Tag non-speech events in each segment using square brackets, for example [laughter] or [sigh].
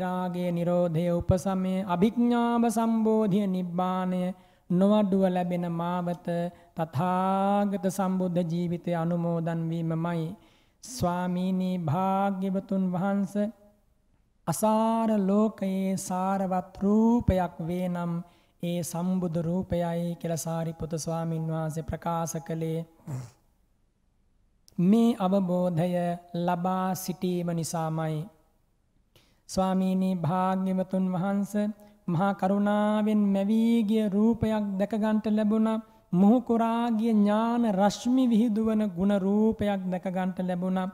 විරාගයේ Nirodhe උපසමය අභිඥාව සම්බෝධිය නිබ්බාණය නොවඩුව ලැබෙන මාවත තථාගත සම්බුද්ධ ජීවිතය අනුමෝදන් වීමමයි ස්වාමීනි භාග්‍යවතුන් වහන්සේ අසාර ලෝකයේ සාරවත් රූපයක් වේනම් ඒ සම්බුදු රූපයයි කියලා සාරිපුත ස්වාමින් වහන්සේ ප්‍රකාශ කළේ මේ අවබෝධය ලබා සිටීම නිසාමයි ස්වාමීනී භාග්‍යවතුන් වහන්ස මහා කරුණාවෙන් මැවී ගිය රූපයක් දැක ගන්නට ලැබුණා මොහු කුරා ගිය ඥාන රශ්මි විහිදුවන ಗುಣ රූපයක් දැක ගන්නට ලැබුණා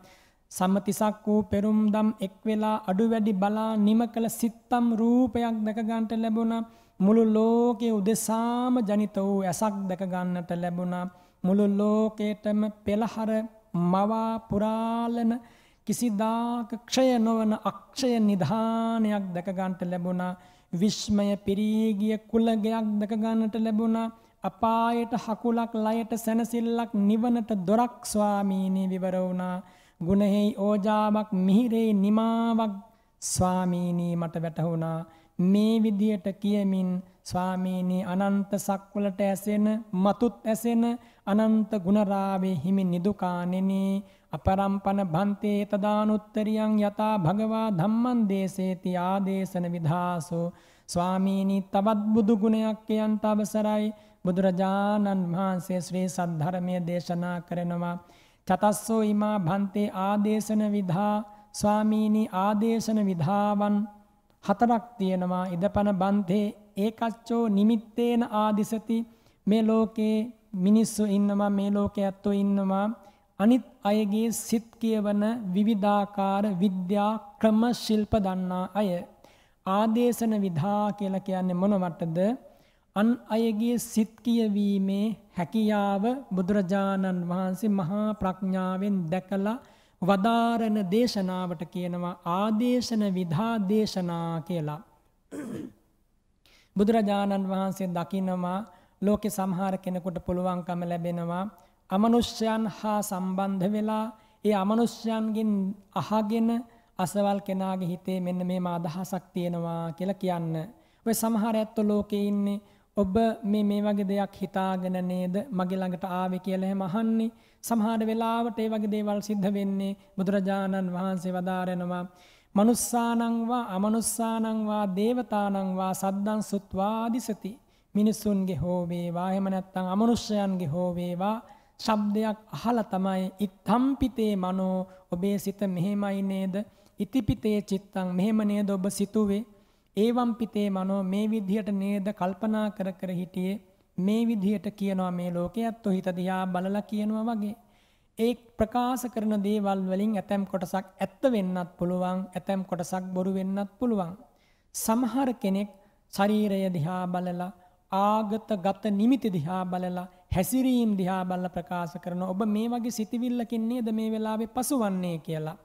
සම්මතිසක් වූ පෙරුම්දම් එක් වෙලා අඩු වැඩි බලා නිම කළ සිත්තම් රූපයක් දැක ගන්නට ලැබුණා මුළු ලෝකයේ උදෙසාම ජනිත වූ ඇසක් දැක ගන්නට ලැබුණා මුළු ලෝකයටම පෙළහර මවා පුරාලන කිසිදාක ක්ෂය නොවන අක්ෂය නිධානයක් දැකගන්නට ලැබුණා විශ්මය පිරීගිය කුලගයක් දැකගන්නට ලැබුණා අපායට හකුලක් ලයට සැනසිල්ලක් නිවනට දොරක් ස්වාමීනී විවර වුණා ගුණෙහි ඕජාවක් මිහිරේ නිමාවක් ස්වාමීනී මට වැටහුණා මේ විදියට කියමින් ස්වාමීනී අනන්ත සක්වලට ඇසෙන මතුත් ඇසෙන අනන්ත ගුණරාවේ හිමි නිදුකානෙනි අපරම්පන බන්තේ තදානුත්තරියං යතා භගවා ධම්මන් දේශේති ආදේශන විධාසෝ ස්වාමීනි තවත් බුදු ගුණයක් යන්ට අවසරයි බුදුරජාණන් වහන්සේ ශ්‍රී සද්ධර්මය දේශනා කරනවා චතස්සෝ ඉමා භන්තේ ආදේශන විධා ස්වාමීනි ආදේශන විධාවන් හතරක් තියෙනවා ඉදපන බන්තේ ඒකච්චෝ නිමිත්තේන ආදිසති මේ ලෝකේ මිනිස්සු ඉන්නවා මේ ලෝකේ ඇත්තෝ ඉන්නවා අනිත් අයගේ සිත් කියවන විවිධාකාර විද්‍යා ක්‍රම ශිල්ප දන්නා අය ආදේශන විධා කියලා කියන්නේ මොන මටද අන් අයගේ සිත් කියවීමේ හැකියාව බුදුරජාණන් වහන්සේ මහා ප්‍රඥාවෙන් දැකලා වදාරන දේශනාවට කියනවා ආදේශන විධා දේශනා කියලා බුදුරජාණන් වහන්සේ දකිනවා ලෝකේ සමහර කෙනෙකුට පුළුවන්කම ලැබෙනවා අමනුෂ්‍යයන් හා සම්බන්ධ වෙලා ඒ අමනුෂ්‍යයන්ගෙන් අහගෙන අසවල් කෙනාගේ හිතේ මෙන්න මේම අදහසක් තියෙනවා කියලා කියන්න. ඔය සමහර ඇත්තෝ ලෝකේ ඉන්නේ ඔබ මේ මේ වගේ දෙයක් හිතාගෙන නේද මගේ ළඟට ආවේ කියලා එහෙම අහන්නේ. සමහර වෙලාවට ඒ වගේ දේවල් සිද්ධ වෙන්නේ බුදුරජාණන් වහන්සේ වදාරනවා මනුස්සානංවා අමනුස්සානංවා දේවතානංවා සද්දං සුත්වාදිසති මිනිසුන්ගේ හෝ වේවා එහෙම නැත්නම් අමනුෂ්‍යයන්ගේ හෝ වේවා ශබ්දයක් අහලා තමයි ඉත්තම්පිතේ මනෝ ඔබේ සිත මෙහෙමයි නේද? ඉතිපිතේ චිත්තං මෙහෙම නේද ඔබ සිතුවේ? ඒවම් පිතේ මනෝ මේ විදිහට නේද කල්පනා කර කර හිටියේ? මේ විදිහට කියනවා මේ ලෝකයේත් හිත දිහා බලලා කියනවා වගේ. ඒ ප්‍රකාශ කරන දේවල් වලින් ඇතම් කොටසක් ඇත්ත වෙන්නත් පුළුවන්, ඇතම් කොටසක් බොරු වෙන්නත් පුළුවන්. සමහර කෙනෙක් ශරීරය දිහා බලලා ආගත ගත නිමිති දිහා බලලා හැසිරීම් දිහා බල්ල ප්‍රකාශ කරන ඔබ මේ වගේ සිතිවිල්ලකින් නේද මේ වෙලාවේ පසුවන්නේ කියලා.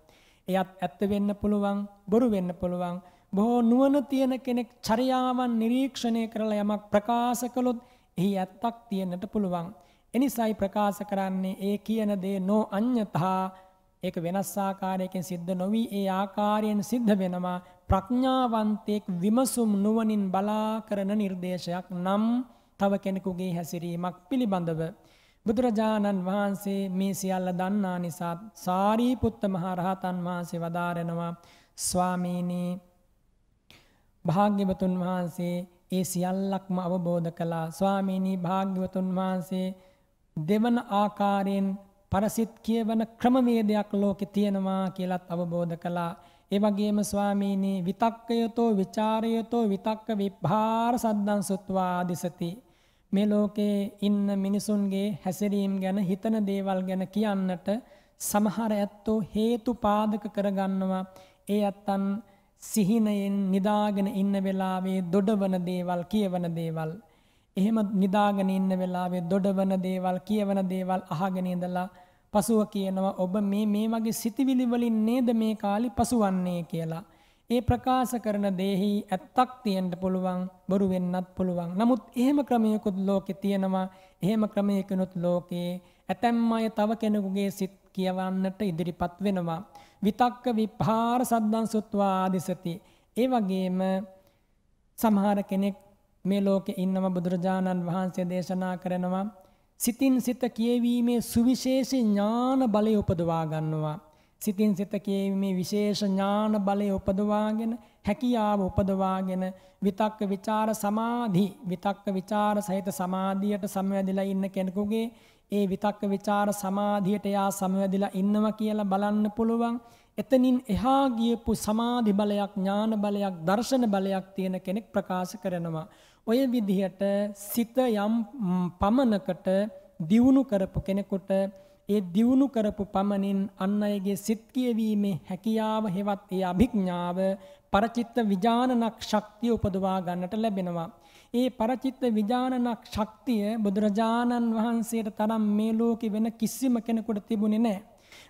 එයත් ඇත්ත වෙන්න පුළුවන්, බොරු වෙන්න පුළුවන්. බොහෝ නුවණ තියෙන කෙනෙක් චර්යාවන් නිරීක්ෂණය කරලා යමක් ප්‍රකාශ කළොත් එහි ඇත්තක් තියෙන්නට පුළුවන්. එනිසායි ප්‍රකාශ කරන්නේ ඒ කියන දේ නෝ අඤ්ඤතා ඒක වෙනස් ආකාරයකින් සිද්ධ නොවි ඒ ආකාරයෙන් සිද්ධ වෙනවා ප්‍රඥාවන්තයෙක් විමසුම් නුවණින් බලා කරන නිර්දේශයක් නම් තව කෙනෙකුගේ හැසිරීමක් පිළිබඳව. බුදුරජාණන් වහන්සේ මේ සියල්ල දන්නා නිසාත් සාරීපුත්ත මහරහතන් වහන්සේ වදාරෙනවා ස්වාමීනී භාග්‍යවතුන් වහන්සේ ඒ සියල්ලක්ම අවබෝධ කළා ස්වාමීනී භාග්‍යවතුන් වහන්සේ දෙවන ආකාරයෙන් පරසිට කියවන ක්‍රමවේදයක් ලෝකෙ තියෙනවා කියලත් අවබෝධ කළා. ඒ වගේම ස්වාමීනී විතක්කයතෝ ਵਿਚාරයතෝ විතක්ක විභාර සද්දං සුත්වා දිසති. මේ ලෝකයේ ඉන්න මිනිසුන්ගේ හැසිරීම් ගැන හිතන දේවල් ගැන කියන්නට සමහර ඇත්තෝ හේතු පාදක කරගන්නවා ඒ ඇත්තන් සිහිනයෙන් නිදාගෙන ඉන්න වෙලාවේ දොඩවන දේවල් කියවන දේවල් එහෙම නිදාගෙන ඉන්න වෙලාවේ දොඩවන දේවල් කියවන දේවල් අහගෙන ඉඳලා පසුව කියනවා ඔබ මේ මේ වගේ සිතිවිලි වලින් නේද මේ කාලි පසුවන්නේ කියලා ඒ ප්‍රකාශ කරන දේහි ඇත්තක් තියෙන්ට පුළුවන් බොරු වෙන්නත් පුළුවන්. නමුත් එහෙම ක්‍රමයකුත් ලෝකෙ තියෙනවා. එහෙම ක්‍රමයකනොත් ලෝකේ ඇතැම් අය තව කෙනෙකුගේ සිත් කියවන්නට ඉදිරිපත් වෙනවා. විතක්ක විපාර සද්දන් සුත්වා ආදිසති. ඒ වගේම සමහර කෙනෙක් මේ ලෝකෙ ඉන්නම බුදුරජාණන් වහන්සේ දේශනා කරනවා. සිතින් සිත කියවීමේ සුවිශේෂී ඥාන බලය උපදවා ගන්නවා. සිතින් සිත කියීමේ විශේෂ ඥාන බලය උපදවාගෙන හැකියාව උපදවාගෙන විතක්ක ਵਿਚාර සමාධි විතක්ක ਵਿਚාර සහිත සමාධියට සමවැදිලා ඉන්න කෙනෙකුගේ ඒ විතක්ක ਵਿਚාර සමාධියට යා සමවැදිලා ඉන්නවා කියලා බලන්න පුළුවන් එතනින් එහා ගියපු සමාධි බලයක් ඥාන බලයක් දර්ශන බලයක් තියෙන කෙනෙක් ප්‍රකාශ කරනවා ඔය විදිහට සිත යම් පමනකට දියුණු කරපු කෙනෙකුට ඒ දියුණු කරපු පමණින් අන් අයගේ සිත් කියවීමේ හැකියාව හෙවත් ඒ අභිඥාව පරචිත්ත විජානනක් ශක්තිය උපදවා ගන්නට ලැබෙනවා. ඒ පරචිත්ත විජානනක් ශක්තිය බුදුරජාණන් වහන්සේට තරම් මේ ලෝකෙ වෙන කිසිම කෙනෙකුට තිබුණේ නැහැ.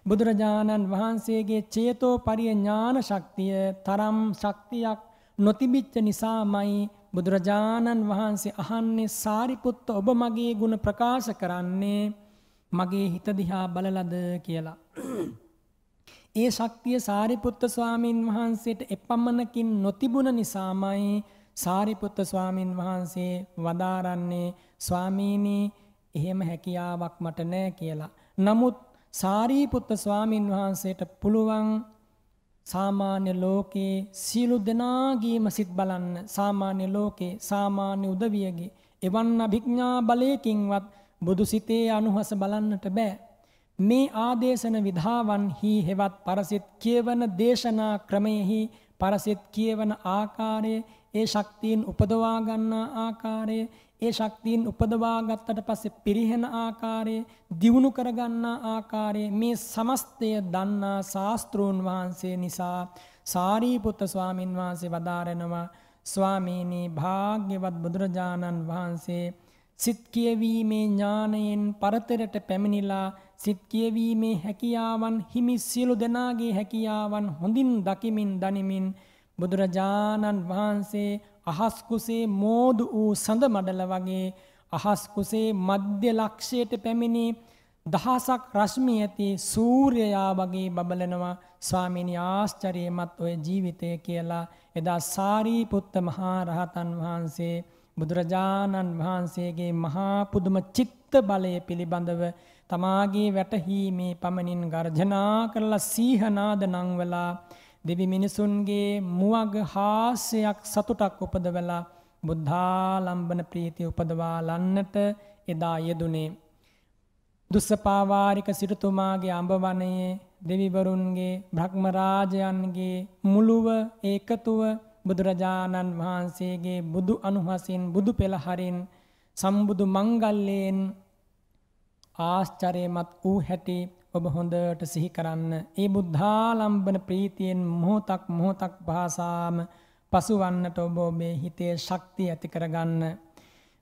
බුදුරජාණන් වහන්සේගේ චේතෝ පරිය ඥාන ශක්තිය තරම් ශක්තියක් නොතිබිච්ච නිසාමයි බුදුරජාණන් වහන්සේ අහන්නේ සාරිපුත්ත ඔබ මගේ ගුණ ප්‍රකාශ කරන්නේ මගේ හිත දිහා බලලද කියලා. ඒ ශක්තිය සාරිපුත්ත ස්වාමීන් වහන්සේට එපමණකින් නොතිබුණ නිසාමයි සාරිපුත්ත ස්වාමීන් වහන්සේ වදාරන්නේ ස්වාමීනී එහෙම හැකියාවක් මට නෑ කියලා. නමුත් සාරිපුත්ත ස්වාමීන් වහන්සේට පුළුවන් සාමාන්‍ය ලෝකයේ සියලු දෙනාගේම සිත් බලන්න සාමාන්‍ය ලෝකේ සාමාන්‍ය උදවියගේ එවන් අභිඥා බලයකින්වත් බුදු සිතේ අනුහස බලන්නට බෑ. මේ ආදේශන විධාවන්හි හෙවත් පරසිත් කියවන දේශනා ක්‍රමයෙහි පරසිත් කියවන ආකාරය ඒ ශක්තියෙන් උපදවා ගන්නා ආකාරය ඒ ශක්තියෙන් උපදවා ගත්තට පස්සේ පිරිහෙන ආකාරය දියුණු කර ගන්නා ආකාරය මේ සමස්තය දන්නා ශාස්ත්‍රූන් වහන්සේ නිසා සාරිපුත්ත ස්වාමින් වහන්සේ වදාරනවා ස්වාමීනි භාග්‍යවත් බුදුරජාණන් වහන්සේ සිත් කියවීමේ ඥානයෙන් පරතරට පැමිණිලා සිත් කියවීමේ හැකියාවන් හිමි සියලු දෙනාගේ හැකියාවන් හොඳින් දකිමින් දනිමින් බුදුරජාණන් වහන්සේ අහස් කුසේ මෝදු වූ සඳ මඩල වගේ අහස් කුසේ මධ්‍ය ලක්ෂයට පැමිණි දහසක් රශ්මි ඇති සූර්යයා වගේ බබලනවා ස්වාමීනි ආශ්චර්යමත් ඔය ජීවිතය කියලා එදා සාරිපුත්ත මහා රහතන් වහන්සේ බුදුරජාණන් වහන්සේගේ මහා පුදුම චිත්ත බලය පිළිබඳව තමාගේ වැටහීමේ පමණින් ගර්ජනා කරලා සීහනාද නංවලා දෙවි මිනිසුන්ගේ මුවග හාසයක් සතුටක් උපදවලා බුද්ධාලම්බන ප්‍රීතිය උපදවා ලන්නට එදා යෙදුනේ දුස්සපාවාරික සිටුතුමාගේ අඹවනයේ දෙවිවරුන්ගේ බ්‍රහ්මරාජයන්ගේ මුළුව ඒකතුව බුදුරජාණන් වහන්සේගේ බුදු අනුහසින් බුදු පෙළහරින් සම්බුදු මංගල්ලයෙන් ආශ්චර්යමත් වූ හැටි ඔබ හොඳට සිහි කරන්න. ඒ බුද්ධාලම්බන ප්‍රීතියෙන් මොහොතක් මොහොතක් භාසාම පසුවන්නට ඔබ ඔබේ හිතේ ශක්තිය ඇති කරගන්න.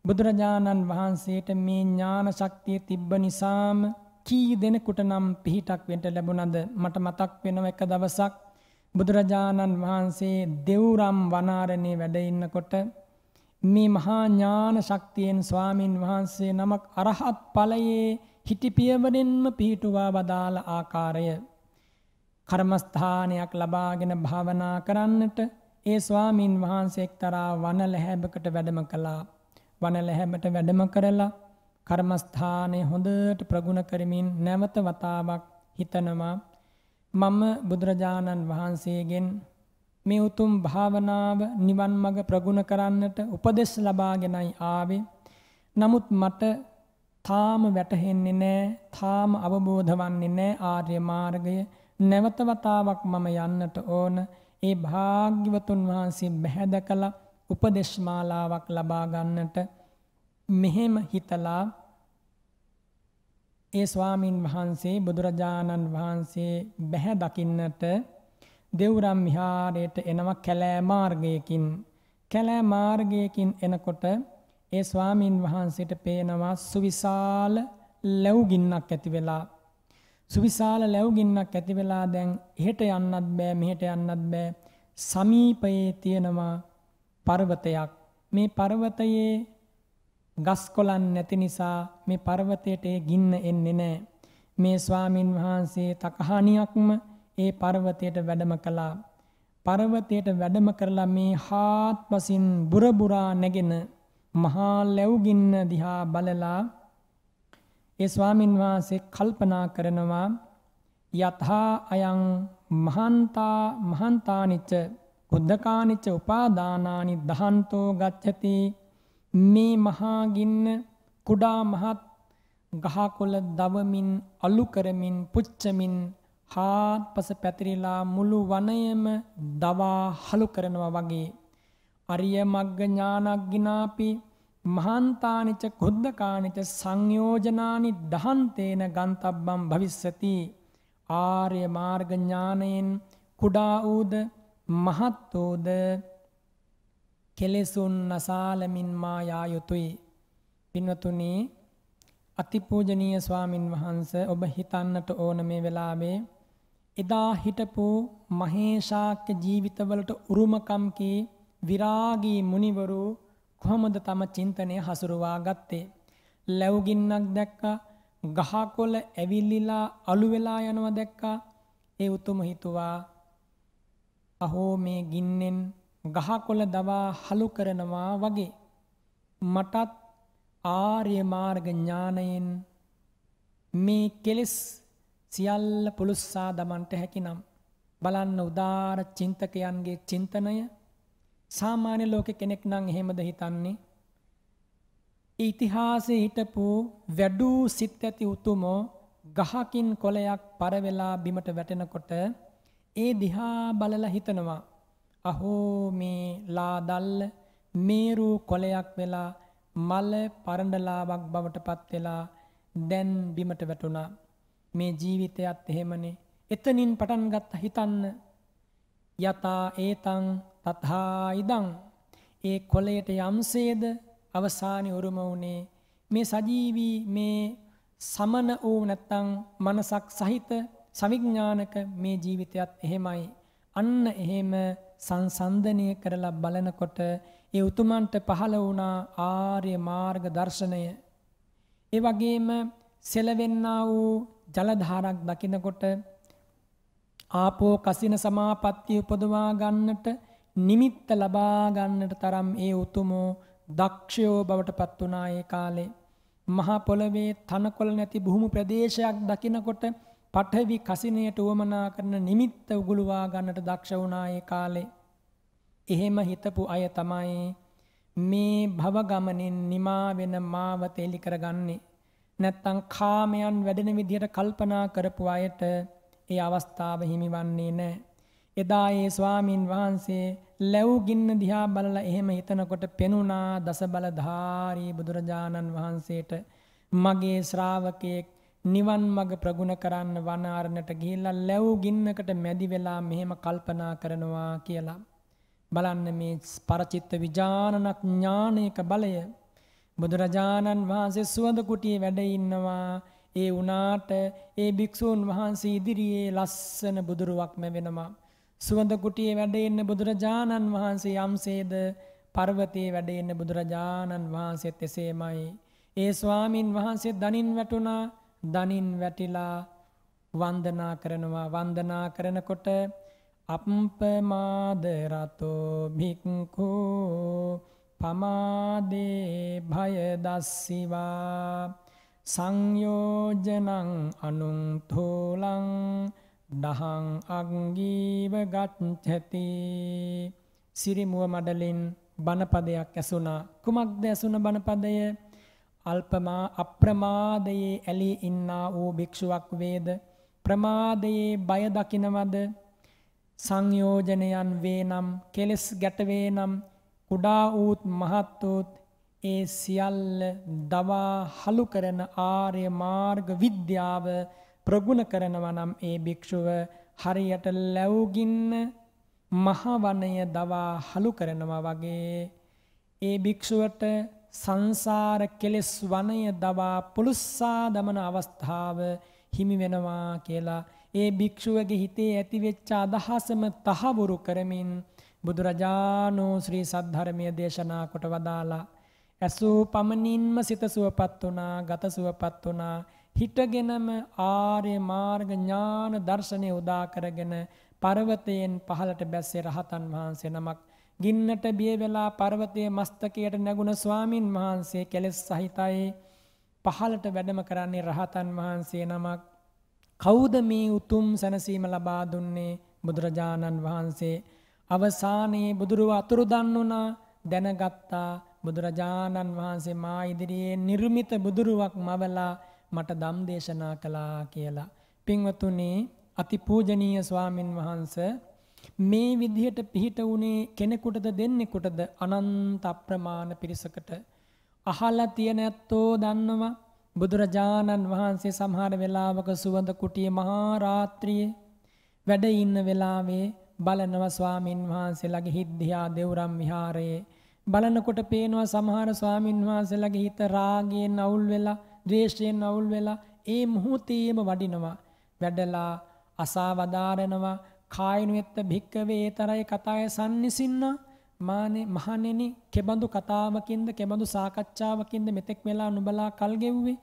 බුදුරජාණන් වහන්සේට මේ ඥාන ශක්තිය තිබ්බ නිසාම කී දෙනෙකුට නම් පිහිටක් වෙන්න ලැබුණද මට මතක් වෙනව එක දවසක් බුදුරජාණන් වහන්සේ දෙවුරම් වනාරණේ වැඩ ඉන්නකොට මේ මහා ඥාන ශක්තියෙන් ස්වාමින් වහන්සේ නමක් අරහත් ඵලයේ හිටි පියවරෙන්ම පිහිටුවා වදාළ ආකාරය කර්මස්ථානයක් ලබාගෙන භාවනා කරන්නට ඒ ස්වාමින් වහන්සේ එක්තරා වනලැහැබකට වැඩම කළා. වනලැහැබට වැඩම කරලා කර්මස්ථානය හොඳට ප්‍රගුණ කරමින් නැවත වතාවක් හිතනවා මම බුදුරජාණන් වහන්සේගෙන් මේ උතුම් භාවනාව නිවන් මඟ ප්‍රගුණ කරන්නට උපදෙස් ලබාගෙනයි ආවේ. නමුත් මට තාම වැටහෙන්නේ නෑ තාම අවබෝධ වන්නේ නෑ ආර්ය මාර්ගය නැවත වතාවක් මම යන්නට ඕන ඒ භාග්‍යවතුන් වහන්සේ බැහැදකලා උපදේශමාලාවක් ලබා ගන්නට මෙහෙම හිතලා ඒ ස්වාමින් වහන්සේ බුදුරජාණන් වහන්සේ බැහැ දකින්නට දෙවුරම් විහාරයට එනවා කැලෑ මාර්ගයකින්. කැලෑ මාර්ගයකින් එනකොට ඒ ස්වාමින් වහන්සේට පේනවා සුවිශාල ලැබුගින්නක් ඇති වෙලා. සුවිශාල ලැබුගින්නක් ඇති වෙලා දැන් එහෙට යන්නත් බෑ මෙහෙට යන්නත් බෑ. සමීපයේ තියෙනවා පර්වතයක්. මේ පර්වතයේ ගස් කොළන් නැති නිසා මේ පර්වතයට ඒ ගින්න එන්නේ නැහැ. මේ ස්වාමින් වහන්සේ තකහණියක්ම ඒ පර්වතයට වැඩම කළා. පර්වතයට වැඩම කරලා මේ හාත්පසින් බුරබුරා නැගෙන මහා ලැබුගින්න දිහා බලලා ඒ ස්වාමින් වහන්සේ කල්පනා කරනවා යථා අයං මහන්තා මහන්තානිච්ච කුද්දකානිච්ච උපාදානානි දහන්තෝ ගච්ඡති මේ මහා ගින්න කුඩා මහත් ගහකොළ දවමින් අලු කරමින් පුච්චමින් හාත්පස පැතිරිලා මුළු වනයම දවා හලු කරනවා වගේ අරිය මග්ග ඥානග්ගිනාපි මහන්තානිච කුද්දකානිච සංයෝජනානි දහන්තේන ගන්තබ්බම් භවිස්සති ආර්ය මාර්ග ඥානයෙන් කුඩා ඌද මහත් ඌද කෙලෙසුන් නසාලමින් මා යා යුතුයි. පින්වතුනි අතිපූජනීය ස්වාමින් වහන්ස ඔබ හිතන්නට ඕන මේ වෙලාවේ එදා හිටපු මහේශාක්‍ය ජීවිතවලට උරුමකම් කී විරාගී මුනිවරු කොහොමද තම චින්තනය හසුරුවා ගත්තේ ලැබුගින්නක් දැක්කා ගහකොළ ඇවිල්ලිලා අලු වෙලා යනවා දැක්කා ඒ උතුම හිතුවා අහෝ මේ ගින්නෙන් ගහකොළ දවා හලු කරනවා වගේ මටත් ආර්ය මාර්ග ඥානයෙන් මේ කෙලෙස් සියල්ල පුළුස්සා දමන්ට හැකිනම් බලන්න උදාර චින්තකයන්ගේ චින්තනය සාමාන්‍ය ලෝක කෙනෙක් නම් එහෙමද හිතන්නේ ඉතිහාසයේ හිටපු වැඩූ සිත් ඇති උතුමෝ ගහකින් කොළයක් පරවෙලා බිමට වැටෙනකොට ඒ දිහා බලලා හිතනවා අහෝ මේ ලාදල්ල මේරූ කොලයක් වෙලා මල පරණඩලාවක් බවට පත් වෙලා දැන් බිමට වැටුණා මේ ජීවිතයත් එහෙමනේ එතනින් පටන් ගත්ත හිතන්න යතා ඒතං තථා ඉදං ඒ කොළයට යම්සේද අවසානයේ උරුම වුණේ මේ සජීවී මේ සමන වූ නැත්තං මනසක් සහිත සවිඥානක මේ ජීවිතයත් එහෙමයි අන්න එහෙම සංසන්දනය කරලා බලනකොට ඒ උතුමන්ට පහළ වුණා ආර්ය මාර්ග දර්ශනය. ඒ වගේම සෙලවෙන්නා වූ ජලධාරක් දකිනකොට ආපෝ කසින සමාපත්තිය උපදවා ගන්නට නිමිත්ත ලබා ගන්නට තරම් ඒ උතුමෝ දක්ෂයෝ බවට පත් වුණා ඒ කාලේ. මහා පොළවේ තනකොළ නැති භූමි ප්‍රදේශයක් දකිනකොට පඨවි කසිනයට වමනා කරන නිමිත්ත උගුලවා ගන්නට දක්ෂ වුණා ඒ කාලේ. එහෙම හිතපු අය තමයි මේ භව ගමනින් නිමා වෙන මාව තේලි කරගන්නේ. නැත්තම් කාමයන් වැඩෙන විදිහට කල්පනා කරපු අයට ඒ අවස්ථාව හිමිවන්නේ නැහැ. එදා ඒ ස්වාමින් වහන්සේ ලැබු ගින්න දිහා බලලා එහෙම හිතනකොට පෙනුණා දසබලධාරී බුදුරජාණන් වහන්සේට මගේ ශ්‍රාවකයෙක් නිවන් මඟ ප්‍රගුණ කරන්න වනාරණට ගිහිල්ලා ලැව් ගින්නකට මැදි වෙලා මෙහෙම කල්පනා කරනවා කියලා. බලන්න මේ පරචිත්ත විජානනක් ඥානයක බලය බුදුරජාණන් වහන්සේ සුවඳ කුටියේ වැඩ ඉන්නවා. ඒ වුණාට ඒ භික්ෂූන් වහන්සේ ඉදිරියේ ලස්සන බුදුරුවක්ම වෙනවා. සුවඳ කුටියේ වැඩ ඉන්න බුදුරජාණන් වහන්සේ යම්සේද පර්වතයේ වැඩ ඉන්න බුදුරජාණන් වහන්සේත් එසේමයි. ඒ ස්වාමින් වහන්සේ දනින් වැටුණා දනින් වැටිලා වන්දනා කරනවා වන්දනා කරනකොට අප්පමාද රතෝ භික්ඛු පමාදේ භය දස්සිවා සංයෝජනං අනුං තෝලං දහං අංගීව ගච්ඡති සිරිමුව මඩලින් බණපදයක් ඇසුණා කුමක්ද ඇසුණ බණපදය අල්පමා අප්‍රමාදයේ ඇලී ඉන්නා වූ භික්ෂුවක් වේද ප්‍රමාදයේ බය දකිනවද සංයෝජනයන් වේනම් කෙලෙස් ගැටවේනම් කුඩා වූත් මහත් වූත් ඒ සියල්ල දවා හලු කරන ආර්ය මාර්ග විද්‍යාව ප්‍රගුණ කරනවා නම් ඒ භික්ෂුව හරියට ලැබුගින්න මහ වනය දවා හලු කරනවා වගේ ඒ භික්ෂුවට සංසාර කෙලෙස් වනය දවා පුළුස්සා දමන අවස්ථාව හිමි වෙනවා කියලා ඒ භික්ෂුවගේ හිතේ ඇතිවෙච්ච අදහසම තහවුරු කරමින් බුදුරජාණෝ ශ්‍රී සද්ධර්මය දේශනා කොට වදාලා ඇසූ පමණින්ම සිත සුවපත් වුණා ගත සුවපත් වුණා හිටගෙනම ආර්ය මාර්ග ඥාන දර්ශනය උදා කරගෙන පර්වතයෙන් පහළට බැස්සේ රහතන් වහන්සේ නමක් ගින්නට බිය වෙලා පර්වතයේ මස්තකයට නැගුණ ස්වාමින් වහන්සේ කෙලෙස් සහිතයි පහළට වැඩම කරන්නේ රහතන් වහන්සේ නමක්. කවුද මේ උතුම් සැනසීම ලබා දුන්නේ බුදුරජාණන් වහන්සේ අවසානයේ බුදුරුව අතුරුදන් වුණා දැනගත්තා බුදුරජාණන් වහන්සේ මා ඉදිරියේ නිර්මිත බුදුරුවක් මවලා මට ධම් දේශනා කළා කියලා. පින්වතුනි අතිපූජනීය ස්වාමින් වහන්සේ මේ විදිහට පිහිට වුණේ කෙනෙකුටද දෙන්නෙකුටද අනන්ත අප්‍රමාණ පිරිසකට අහලා තියෙන ඇත්තෝ දන්නවා බුදුරජාණන් වහන්සේ සමහර වෙලාවක සුවඳ කුටියේ මහා රාත්‍රියේ වැඩ ඉන්න වෙලාවේ බලනවා ස්වාමින් වහන්සේලාගේ හිත් දිහා දේවරම් විහාරයේ බලනකොට පේනවා සමහර ස්වාමින් වහන්සේලාගේ හිත රාගයෙන් අවුල් වෙලා ද්වේෂයෙන් අවුල් වෙලා ඒ මොහොතේම වඩිනවා වැඩලා අසාවදාරනවා කායනුයත්ත භික්කවේ තරයි කතාය සම්නිසින්න මානේ මහණෙනි කෙබඳු කතාවකින්ද කෙබඳු සාකච්ඡාවකින්ද මෙතෙක් වෙලා නුඹලා කල් ගෙව්වේ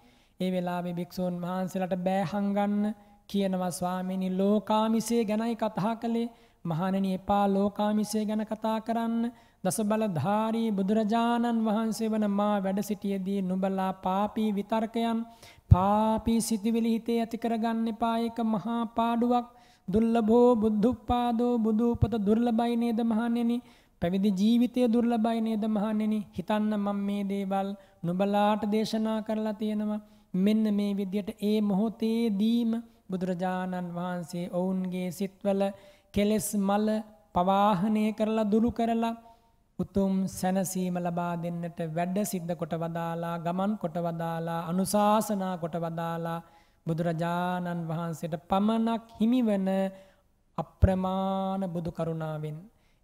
ඒ වෙලාවේ භික්ෂූන් වහන්සේලාට බෑ හංගන්න කියනවා ස්වාමීනි ලෝකාමිසේ ගැනයි කතා කළේ මහණෙනි එපා ලෝකාමිසේ ගැන කතා කරන්න දසබලධාරී බුදුරජාණන් වහන්සේ වන මා වැඩ සිටියේදී නුඹලා පාපී විතර්කයන් පාපී සිතිවිලි හිතේ ඇති කරගන්න එපා ඒක මහා පාඩුවක් දුර්ලභෝ බුද්ධුපාදෝ බුදුපත දුර්ලභයි නේද මහණෙනි පැවිදි ජීවිතය දුර්ලභයි නේද මහණෙනි හිතන්න මම මේ දේවල් නුඹලාට දේශනා කරලා තියෙනවා මෙන්න මේ විදියට ඒ මොහොතේදීම බුදුරජාණන් වහන්සේ ඔවුන්ගේ සිත්වල කෙලෙස් මල පවාහනය කරලා දුරු කරලා උතුම් සැනසීම ලබා දෙන්නට වැඩ සිද්ධ කොට වදාලා ගමන් කොට වදාලා අනුශාසනා කොට වදාලා බුදුරජාණන් වහන්සේට පමණක් හිමිවන අප්‍රමාණ බුදු කරුණාවෙන්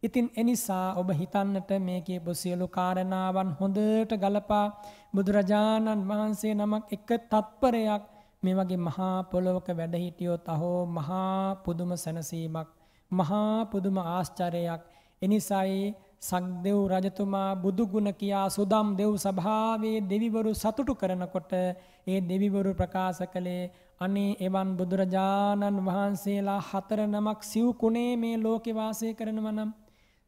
ඉතින් එනිසා ඔබ හිතන්නට මේ කියපු සියලු කාරණාවන් හොඳට ගලපා බුදුරජාණන් වහන්සේ නමක් එක තත්පරයක් මේ වගේ මහා පොළොවක වැඩ හිටියොත් අහෝ මහා පුදුම සැනසීමක් මහා පුදුම ආශ්චර්යයක් එනිසායි සක්දෙව් රජතුමා බුදුගුණ කියා සුදම් දෙව් සභාවේ දෙවිවරු සතුටු කරනකොට ඒ දෙවිවරු ප්‍රකාශ කළේ අනේ එවන් බුදුරජාණන් වහන්සේලා හතර නමක් සිව්කුණේ මේ ලෝකේ වාසය කරනවා නම්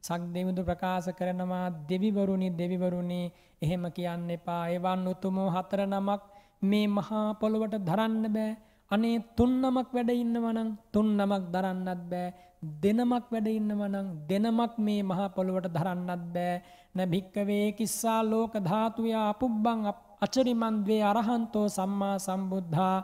සක්දෙවිඳු ප්‍රකාශ කරනවා දෙවිවරුනි දෙවිවරුනි එහෙම කියන්න එපා එවන් උතුම් හතර නමක් මේ මහා පොළොවට දරන්න බෑ අනේ තුන් නමක් වැඩ ඉන්නවා නම් තුන් නමක් දරන්නත් බෑ දෙනමක් වැඩ ඉන්නවා නම් දෙනමක් මේ මහා පොළොවට දරන්නත් බෑ න භික්කවේ කිස්සා ලෝක ධාතුයා අපුබ්බං අචරිමන් ද්වේ අරහන්තෝ සම්මා සම්බුද්ධා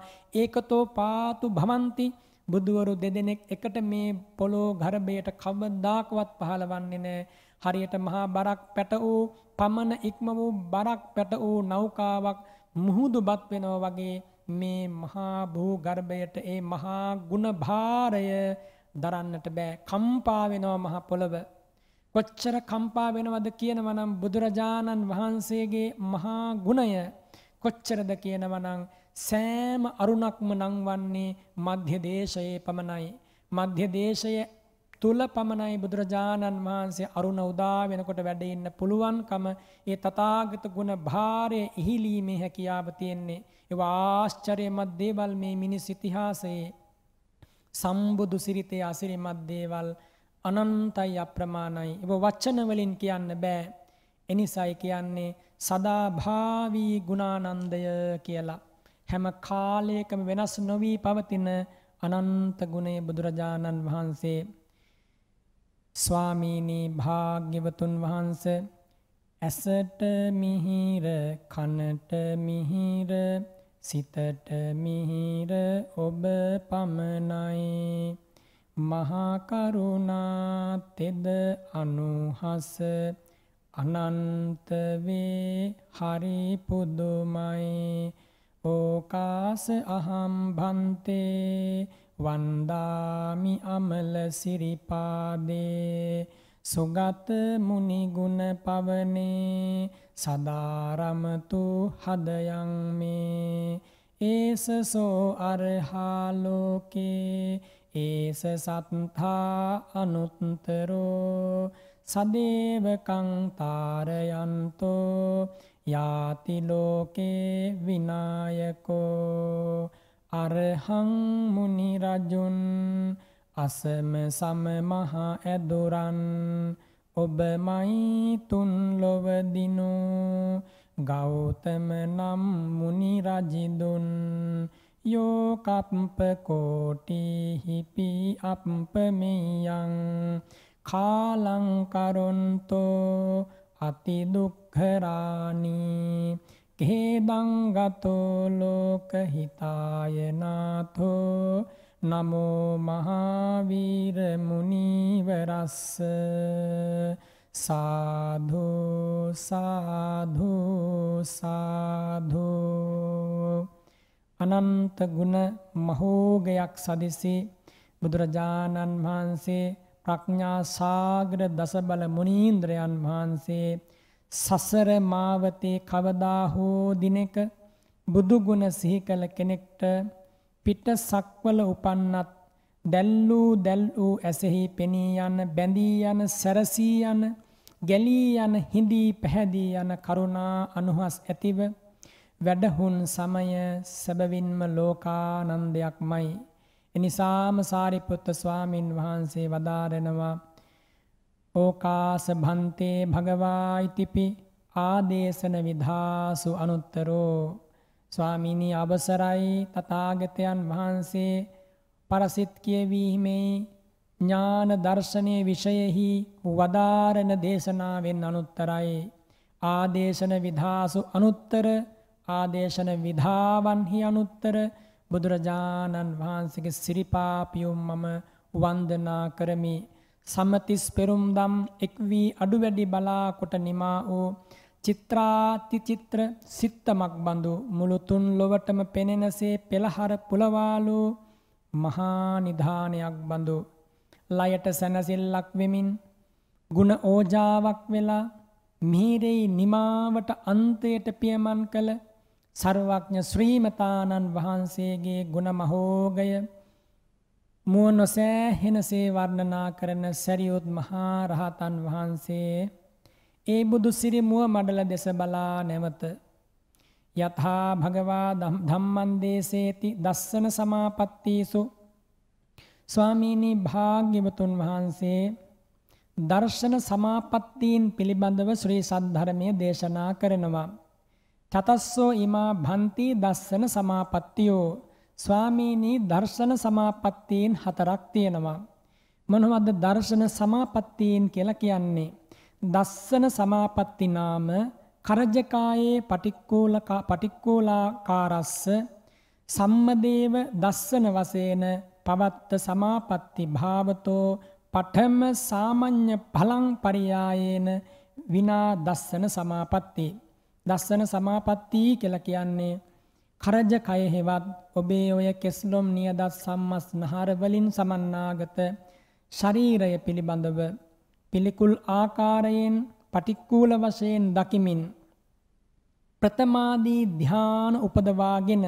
ඒකතෝ පාතු භවಂತಿ බුදුවරු දෙදෙනෙක් එකට මේ පොළොව ගර්භයට කවදාකවත් පහළවන්නේ නැහැ හරියට මහා බරක් පැට වූ පමන ඉක්ම වූ බරක් පැට වූ නෞකාවක් මුහුදු බත් වෙනවා වගේ මේ මහා භූ ගර්භයට ඒ මහා ගුණ භාරය දරන්නට බෑ කම්පා වෙනවා මහ පොළව. කොච්චර කම්පා වෙනවද කියනවනම් බුදුරජාණන් වහන්සේගේ මහා ගුණය කොච්චරද කියනවනම් සෑම අරුණක්ම නංවන්නේ මධ්‍යදේශයේ පමණයි. මධ්‍යදේශය තුල පමණයි බුදුරජාණන් වහන්සේ අරුණ උදා වෙනකොට වැඩ ඉන්න පුළුවන්කම ඒ තථාගත ගුණ භාරය ඉහිලීමේ හැකියාව තියෙන්නේ. ඒවා ආශ්චර්යමත් දේවල් මේ මිනිස් ඉතිහාසයේ සම්බුදු සිරිතේ අසිරිමත් දේවල් අනන්තයි අප්‍රමාණයි. ඒව වචන වලින් කියන්න බෑ. එනිසයි කියන්නේ සදාභාවී ගුණානන්දය කියලා. හැම කාලයකම වෙනස් නොවී පවතින අනන්ත ගුණේ බුදුරජාණන් වහන්සේ ස්වාමීනි භාග්‍යවතුන් වහන්ස ඇසට මිහිර කනට මිහිර සිතට මිහිර ඔබ පමණයි මහාකරුණා තෙද අනුහස අනන්තවේ හරි පුදුමයි ඕකාස අහම් භන්තේ වන්දාමි අමල සිරිපාදේ සුගත මුනිගුණ පවනේ සදාරමතු හදයන් මේ ඒසසෝ අරහාලෝකේ ඒස සත්තා අනුත්තරෝ සදේවකං තාරයන්තෝ යාති ලෝකේ විනායකෝ අරහං මුනි රජුන් අසම සම මහ ඇදුරන් ඔබ මයි තුන් ලොවදිනෝ ගෞතම නම් මුනි රජදුන් යෝකප්ප කෝටිහිපි අප්පමියං කාලංකරොන්තෝ අතිදුක්හරානී කේදංගතෝ ලෝකහිතායනාතෝ නමෝ මහාවීර මුනිවරස්ස සාධු සාධු සාධු අනන්ත ගුණ මහෝගයක් සදිසි බුදුරජාණන් වහන්සේ ප්‍රඥා සාගර දසබල මුනීන්ද්‍රයන් වහන්සේ සසර මාවතේ කවදා හෝ දිනක බුදු ගුණ සිහි කළ කෙනෙක්ට පිට සක්වල උපන්නත් දැල්ලූ දැල් වූ ඇසෙහි පෙනී යන බැඳී යන සැරසී යන ගැලී යන හිඳී පැහැදී යන කරුණා අනුහස් ඇතිව වැඩහුන් සමය සැබවින්ම ලෝකානන්දයක්මයි. එනිසාම සාරිපුත්ත ස්වාමින් වහන්සේ වදාරෙනවා ඕකාස භන්තේ භගවා ඉතිපි ආදේශන විධාසු අනුත්තරෝ ස්වාමීනී අවසරයි තථාගතයන් වහන්සේ පරසිට කියවීමේ ඥාන දර්ශනයේ විෂයෙහි වදාරණ දේශනාවෙන් අනුත්තරයි ආදේශන විධාසු අනුත්තර ආදේශන විධාවන්හි අනුත්තර බුදුරජාණන් වහන්සේගේ සිරිපාපියුම් මම වන්දනා කරමි සමතිස් පෙරුම්දම් එක් වී අඩුවැඩි බලාකොට නිමා වූ චිත්‍රාතිචිත්‍ර සිත්තමක් බඳු මුළු තුන් ලොවටම පෙනෙනසේ පෙළහර පුලවාලු මහා නිධානයක් බඳු ලයට සැනසිල්ලක් වෙමින් ಗುಣ ඕජාවක් වෙලා මිහිරෙයි නිමාවට අන්තයට පියමන් කළ සර්වඥ ශ්‍රීමතාණන් වහන්සේගේ ගුණ මහෝගය මුව නොසෑහෙනසේ වර්ණනා කරන සැරියොත් මහා රහතන් වහන්සේ ඒ බුදු සිරිමුව මඩල දෙස බලා නැවත යථා භගවා ධම්මන්දේසේති දස්සන සමාපත්තීසු ස්වාමීනී භාග්‍යවතුන් වහන්සේ දර්ශන සමාපත්තීන් පිළිබඳව ශ්‍රී සද්ධර්මය දේශනා කරනවා. තතස්සෝ ඉමා භන්ති දස්සන සමාපත්තියෝ ස්වාමීනී දර්ශන සමාපත්තීන් හතරක් තියෙනවා. මොනවද දර්ශන සමාපත්තීන් කියලා කියන්නේ. දස්සන සමාපatti නාම කරජකායේ පටික්කෝල පටික්කෝලාකාරස්ස සම්මදේව දස්සන වශයෙන් පවත්ත සමාපatti භාවතෝ පඨම සාමාන්‍ය ඵලං පරියායේන විනා දස්සන සමාපatti දස්සන සමාපatti කියලා කියන්නේ කරජ කය හෙවත් ඔබේ ඔය කෙස්ලොම් නියදස් සම්මස්නහර වලින් සමන්නාගත ශරීරය පිළිබඳව පිළිකුල් ආකාරයෙන් පටික්කූල වශයෙන් දකිමින් ප්‍රථමාදී ධ්‍යාන උපදවාගෙන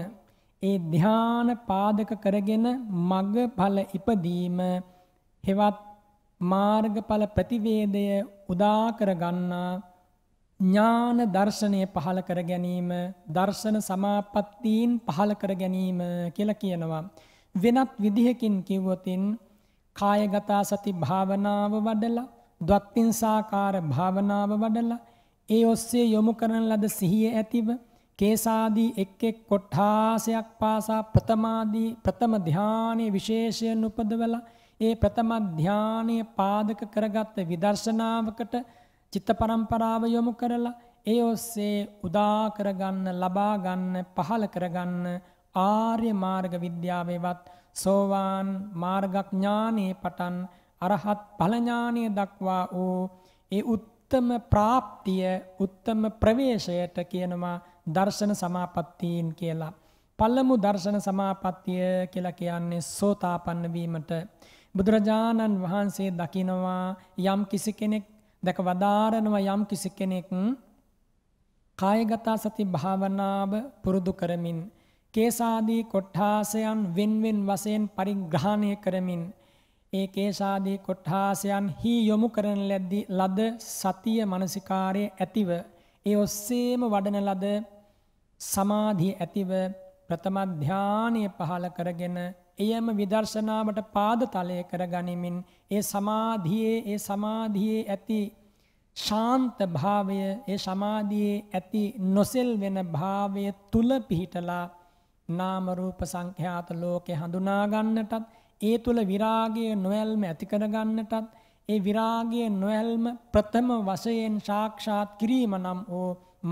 ඒ ධ්‍යාන පාදක කරගෙන මග්ගඵල ඉපදීම හෙවත් මාර්ගඵල ප්‍රතිවේදය උදා කරගන්නා ඥාන දර්ශනය පහළ කර ගැනීම දර්ශන සමාපත්තීන් පහළ කර ගැනීම කියලා කියනවා. වෙනත් විදිහකින් කිව්වොතින් කායගතා සති භාවනාව වඩලා ද්වත්පින්සාකාර භාවනාව වඩලා ඒ ඔස්සේ යොමු කරන ලද සිහිය ඇතිව කේසාදී එක් එක් කොට්ඨාසයක් පාසා ප්‍රථමාදී ප්‍රථම ධානයේ විශේෂයෙන් උපදවලා ඒ ප්‍රථම ධානයේ පාදක කරගත් විදර්ශනාවකට චිත්ත පරම්පරාව යොමු කරලා ඒ ඔස්සේ උදා කරගන්න ලබා ගන්න පහල කරගන්න ආර්ය මාර්ග විද්‍යාවේවත් සෝවාන් මාර්ගඥානයේ පටන් අරහත් ඵලඥානය දක්වා වූ ඒ උත්තම ප්‍රාප්තිය උත්තම ප්‍රවේශයට කියනවා දර්ශන සමාපත්තීන් කියලා. පළමු දර්ශන සමාපත්තිය කියලා කියන්නේ සෝතාපන්න වීමට. බුදුරජාණන් වහන්සේ දකිනවා යම් කිසි කෙනෙක් දැක වදාරනවා යම් කිසි කෙනෙක් කායගත සති භාවනාව පුරුදු කරමින් කේසාදී කොට්ඨාසයන් වෙන්වෙන් වශයෙන් පරිග්‍රහණය කරමින් ඒ කේශාදී කොට්ඨාසයන් හි යොමු කරන ලද්දී ලද සතිය මානසිකාරයේ ඇතිව ඒ ඔස්සේම වඩන ලද සමාධිය ඇතිව ප්‍රථම ධානය පහළ කරගෙන එයම විදර්ශනාවට පාදතලය කරගනිමින් ඒ සමාධියේ ඒ සමාධියේ ඇති ශාන්ත භාවය ඒ සමාධියේ ඇති නොසෙල් වෙන භාවය තුල පිහිටලා නාම රූප සංඛ්‍යාත ලෝකේ හඳුනා ගන්නටත් ඒ තුළ විරාගයේ නොඇල්ම ඇති කරගන්නටත් ඒ විරාගයේ නොඇල්ම ප්‍රථම වශයෙන් සාක්ෂාත් කිරීම නම් ඕ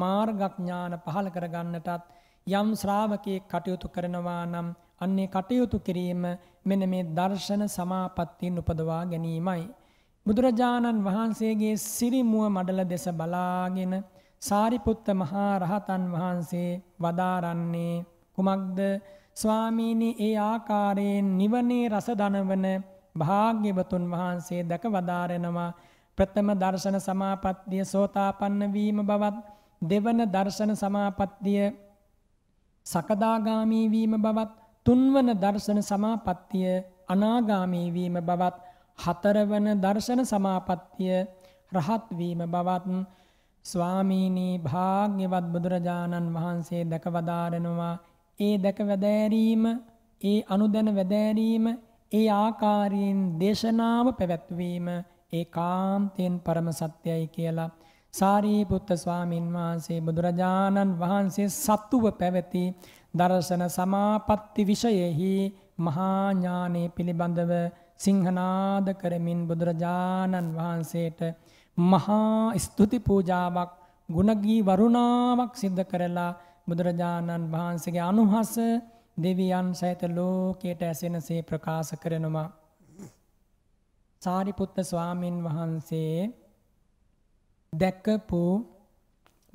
මාර්ගඥාන පහල කරගන්නටත් යම් ශ්‍රාවකයෙක් කටයුතු කරනවා නම් අන්නේ කටයුතු කිරීම මෙන්න මේ දර්ශන සමාපත්තියෙන් උපදවා ගැනීමයි බුදුරජාණන් වහන්සේගේ සිරිමුව මඩල දෙස බලාගෙන සාරිපුත්ත මහා රහතන් වහන්සේ වදාරන්නේ කුමක්ද ස්වාමීනි ඒ ආකාරයෙන් නිවනේ රස දනවන භාග්‍යවතුන් වහන්සේ දැක වදාරෙනවා ප්‍රථම දර්ශන සමාපත්තිය සෝතාපන්න වීම බවත් දෙවන දර්ශන සමාපත්තිය සකදාගාමී වීම බවත් තුන්වන දර්ශන සමාපත්තිය අනාගාමී වීම බවත් හතරවන දර්ශන සමාපත්තිය රහත් වීම බවත් ස්වාමීනි භාග්‍යවත් බුදුරජාණන් වහන්සේ දැක වදාරනවා ඒ දැක වැදෑරීම ඒ අනුදැන වැදෑරීම ඒ ආකාරයෙන් දේශනාව පැවැත්වීම ඒ කාන්තයෙන් පරම සත්‍යයි කියලා සාරීපුත්ත ස්වාමීන් වහන්සේ බුදුරජාණන් වහන්සේ සත්තුව පැවති දර්ශන සමාපatti විෂයෙහි මහා ඥානෙ පිළිබඳව සිංහනාද කරමින් බුදුරජාණන් වහන්සේට මහා ස්තුති පූජාවක් ගුණගී වරුණාවක් සිද්ධ කරලා බුදුරජාණන් වහන්සේගේ අනුහස දෙවියන් සහිත ලෝකයට ඇසෙනසේ ප්‍රකාශ කරනවා. සාරිපුත්ත ස්වාමීන් වහන්සේ දැකපු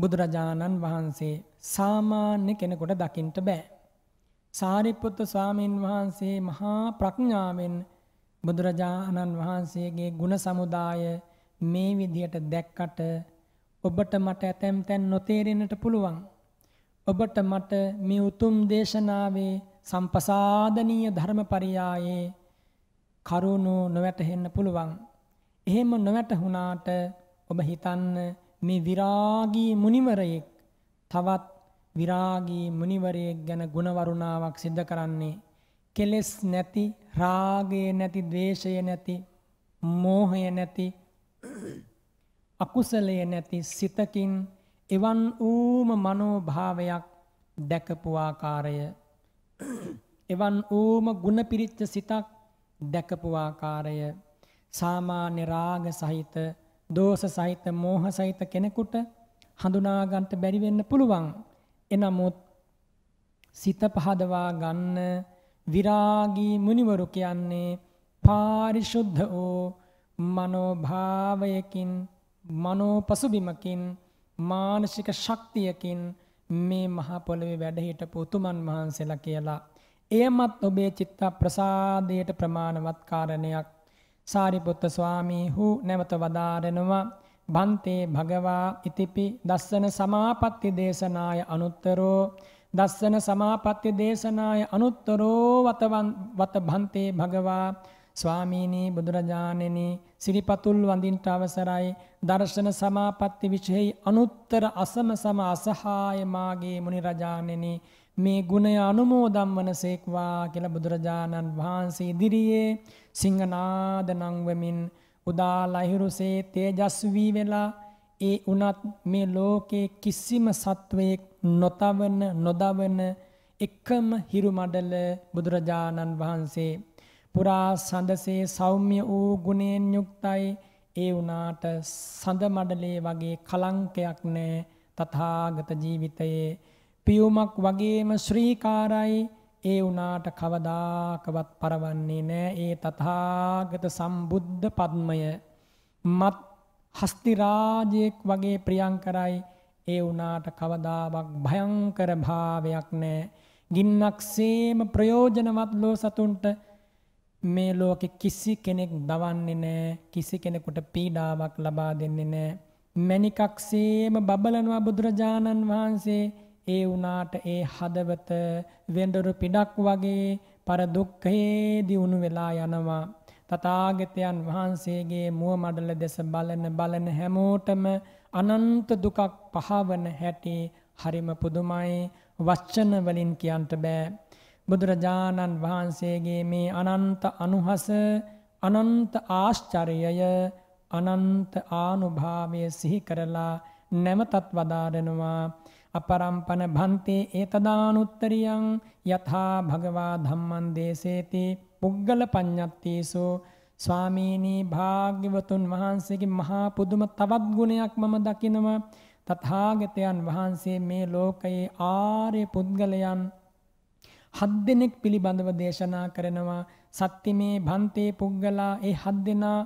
බුදුරජාණන් වහන්සේ සාමාන්‍ය කෙනෙකුට දකින්ට බෑ. සාරිපුත්ත ස්වාමීන් වහන්සේ මහා ප්‍රඥාවෙන් බුදුරජාණන් වහන්සේගේ ගුණ සමුදාය මේ විදියට දැක්කට ඔබට මට ඇතැම් තැන් නොතේරෙන්නට පුළුවන්. ඔබට මට මේ උතුම් දේශනාවේ සම්පසාදනීය ධර්මපරියායේ කරුණු නොවැටහෙන්න පුළුවන්. එහෙම නොවැටහුණාට ඔබ හිතන්න මේ විරාගී මුනිවරයෙක් තවත් විරාගී මුනිවරයෙක් ගැන ගුණවරුණාවක් සිද්ධ කරන්නේ කෙලෙස් නැති රාගය නැති ද්වේෂය නැති මෝහය නැති අකුසලය නැති සිතකින් එවන් ඌම මනෝභාවයක් දැකපු ආකාරය එවන් ඌම ගුණ පිරිච්ච සිතක් දැකපු ආකාරය සාමාන්‍ය රාග සහිත දෝෂ සහිත මෝහ සහිත කෙනෙකුට හඳුනා ගන්නට බැරි වෙන්න පුළුවන් එනමුත් සිත පහදවා ගන්න විරාගී මුනිවරු කියන්නේ පාරිශුද්ධ වූ මනෝභාවයකින් මනෝ පසුබිමකින් මානසික ශක්තියකින් මේ මහා පොළවේ වැඩ හිටපු උතුමන් වහන්සේලා කියලා. එයමත් ඔබේ චිත්ත ප්‍රසාදයට ප්‍රමාණවත් කාරණයක්. සාරිපුත්ත ස්වාමී හු නැවත වදාරනවා බන්තේ භගවා ඉතිපි දස්සන සමාපatti දේශනාය අනුත්තරෝ දස්සන සමාපatti දේශනාය අනුත්තරෝ වත බන්තේ භගවා ස්වාමීනි බුදුරජාණෙනි සිරිපතුල් වඳින්ට අවසරයි දර්ශන සමාපatti විශේෂයි අනුත්තර අසම සම අසහාය මාගේ මුනි රජාණෙනි මේ ගුණය අනුමෝදම් වනසේක්වා කියලා බුදුරජාණන් වහන්සේ ඉදිරියේ සිංහනාදනං වෙමින් උදා ලහිරුසේ තේජස්වී වෙලා ඒ උනත් මේ ලෝකේ කිසිම සත්වයක් නොතවන නොදවන එකම හිරු මඩල බුදුරජාණන් වහන්සේ පුරා සඳසේ සෞම්‍ය වූ ගුණයෙන් යුක්තයි ඒ වුණාට සඳ මඩලේ වගේ කලංකයක් නෑ තථාගත ජීවිතයේ පියුමක් වගේම ශ්‍රීකාරයි ඒ වුණාට කවදාකවත් පරවන්නේ නෑ ඒ තථාගත සම්බුද්ධ පද්මය මත් හස්ති රාජයෙක් වගේ ප්‍රියංකරයි ඒ වුණාට කවදාවත් භයංකර භාවයක් නෑ ගින්නක්සේම ප්‍රයෝජනවත් ලෝ සතුන්ට මේ ලෝකෙ කිසි කෙනෙක් බවන්නේ නෑ කිසි කෙනෙකුට පීඩාවක් ලබා දෙන්නේ නෑ. මැනිකක්සේම බබලනවා බුදුරජාණන් වහන්සේ ඒ වුනාට ඒ හදවත වෙන්ඩරු පිඩක් වගේ පරදුක්කයේ දියුණු වෙලා යනවා. තතාගතයන් වහන්සේගේ මුව මඩල දෙස බලන බලන හැමෝටම අනන්ත දුකක් පහවන හැටි හරිම පුදුමයි වච්චන වලින් කියන්ට බෑ. බුදුරජාණන් වහන්සේගේ මේ අනන්ත අනුහස අනන්ත ආශ්චර්යය අනන්ත ආනුභාවය සිහි කරලා නැමතත් වදාරනවා අපරම්පන භන්තේ ඒතදානුත්තරියං යථා භගවා ධම්මන් දේශේති පුද්ගල පඤ්ඤත්තිසෝ ස්වාමීනි භාග්‍යවතුන් වහන්සේගේ මහා පුදුම තවත් ගුණයක් මම දකිනවා තථාගතයන් වහන්සේ මේ ලෝකයේ ආර්ය පුද්ගලයන් හත් දෙනෙක් පිළිබඳව දේශනා කරනවා සත්තිමේ භන්තේ පුද්ගලා ඒ හත් දෙනා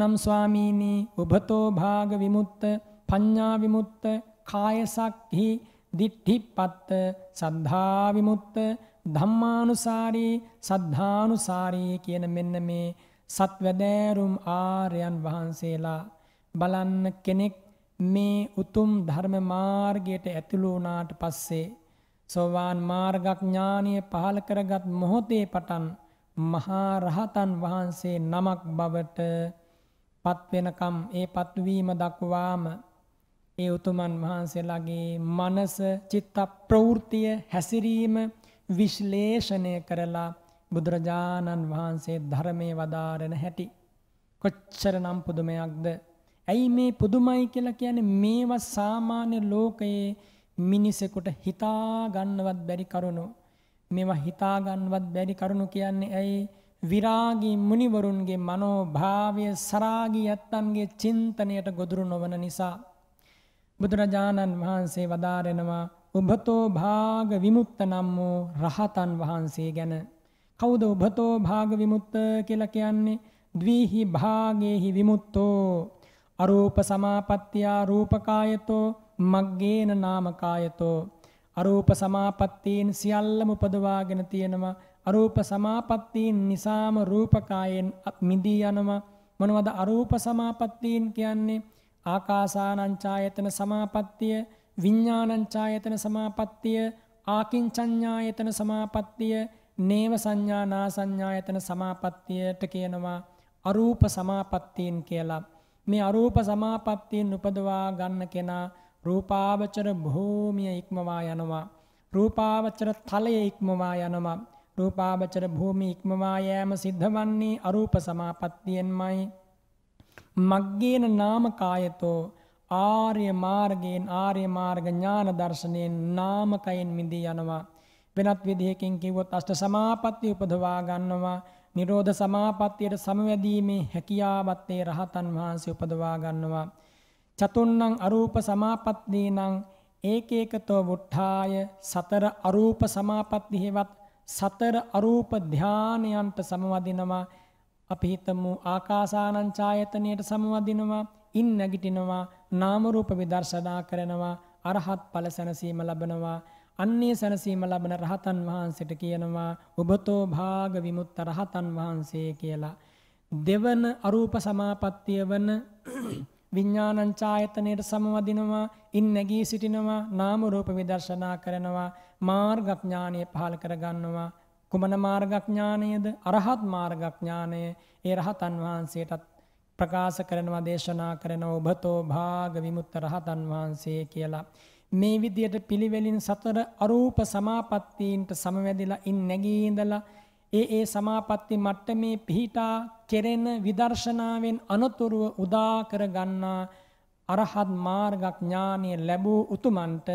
නම් ස්වාමීනි ඔබතෝ භාග විමුක්ත පඤ්ඤා විමුක්ත කායසක්හි දිට්ඨිපත්ත සද්ධා විමුක්ත ධම්මානුසාරී සද්ධානුසාරී කියන මෙන්න මේ සත්වදෑරුම් ආර්යයන් වහන්සේලා බලන්න කෙනෙක් මේ උතුම් ධර්ම මාර්ගයට ඇතුළු වුණාට පස්සේ සෝවාන් මාර්ගඥානීය පහල කරගත් මොහොතේ පටන් මහා රහතන් වහන්සේ නමක් බවට පත්වෙනකම් ඒ පත්වීම දක්වාම ඒ උතුමන් වහන්සේලාගේ මනස චිත්ත ප්‍රවෘතිය හැසිරීම විශ්ලේෂණය කරලා බුදුරජාණන් වහන්සේ ධර්මයේ වදාරන හැටි කොච්චරනම් පුදුමයක්ද ඇයි මේ පුදුමයි කියලා කියන්නේ මේවා සාමාන්‍ය ලෝකයේ මිනිසෙකුට හිතා ගන්නවත් බැරි කරුණු මේවා හිතා ගන්නවත් බැරි කරුණු කියන්නේ ඇයි විරාගී මුනිවරුන්ගේ මනෝභාවය සරාගී යත්තන්ගේ චින්තනයට ගොදුරු නොවන නිසා බුදුරජාණන් වහන්සේ වදාරෙනවා ඔබතෝ භාග විමුක්ත නම් වූ රහතන් වහන්සේ ගැන කවුද ඔබතෝ භාග විමුක්ත කියලා කියන්නේ ද්විහි භාගේහි විමුක්තෝ අරූප සමාපත්තියා රූපකායතෝ මග්ගේන නාමකායතෝ අරූප සමාපත්තීන් සියල්ලම උපදවාගෙන තියෙනවා අරූප සමාපත්තීන් නිසාම රූපකායෙන් මිදී යනවා මොනවද අරූප සමාපත්තීන් කියන්නේ ආකාසානංචායතන සමාපත්තිය විඤ්ඤාණංචායතන සමාපත්තිය ආකින්චඤ්ඤායතන සමාපත්තිය නේව සංඥා නාසඤ්ඤායතන සමාපත්තියට කියනවා අරූප සමාපත්තීන් කියලා. මේ අරූප සමාපත්තීන් උපදවා ගන්න කෙනා රූපාවචර භූමිය ඉක්මවා යනවා. රූපාවචර තලය ඉක්මවා යනවා. රූපාවචර භූමි ඉක්මවා යෑම සිද්ධවන්නේ අරූප සමාපත්තියෙන්මයි. මග්ගේන නාමකායතෝ ආර්ය මාර්ගයෙන් ආර්ය මාර්ග ඥාන දර්ශනයෙන් නාමකයෙන් මිදී යනවා. වෙනත් විදිහකින් කිව්වොත් අෂ්ට සමාපatti උපදවා ගන්නවා. නිරෝධ සමාපත්තියට සමවැදීමේ හැකියාවත් ඒ රහතන් වහන්සේ උපදවා ගන්නවා. චතුන්නං අරූප සමාපත්තිනං ඒකේකතෝ වුට්ඨාය සතර අරූප සමාපatti හේවත් සතර අරූප ධානයන්ට සමවදිනවා අපි හිතමු ආකාසානං ඡායතනයට සමවදිනවා ඉන් නැගිටිනවා නාම රූප විදර්ශනා කරනවා අරහත් ඵල සැනසීම ලබනවා අන්නේ සැනසීම ලබන රහතන් වහන්සේට කියනවා ඔබතෝ භාග විමුක්ත රහතන් වහන්සේ කියලා දෙවන අරූප සමාපත්තිය වන විඥානංචායතනයට සමවදිනවා, ඉන් නැගී සිටිනවා, නාම රූප විදර්ශනා කරනවා, මාර්ගඥානය පහළ කරගන්නවා. කුමන මාර්ගඥානයද? අරහත් මාර්ගඥානය. ඒ රහතන් වහන්සේටත් ප්‍රකාශ කරනවා, දේශනා කරනවා ඔබතෝ භාග විමුක්ත රහතන් වහන්සේ කියලා. මේ විදියට පිළිවෙලින් සතර අරූප සමාපත්තීන්ට සමවැදිලා ඉන් නැගී ඉඳලා ඒ ඒ සමාපatti මට්ටමේ පිහිටා කෙරෙන විදර්ශනාවෙන් අනතුරුව උදා කර ගන්නා අරහත් මාර්ගඥානය ලැබූ උතුමන්ට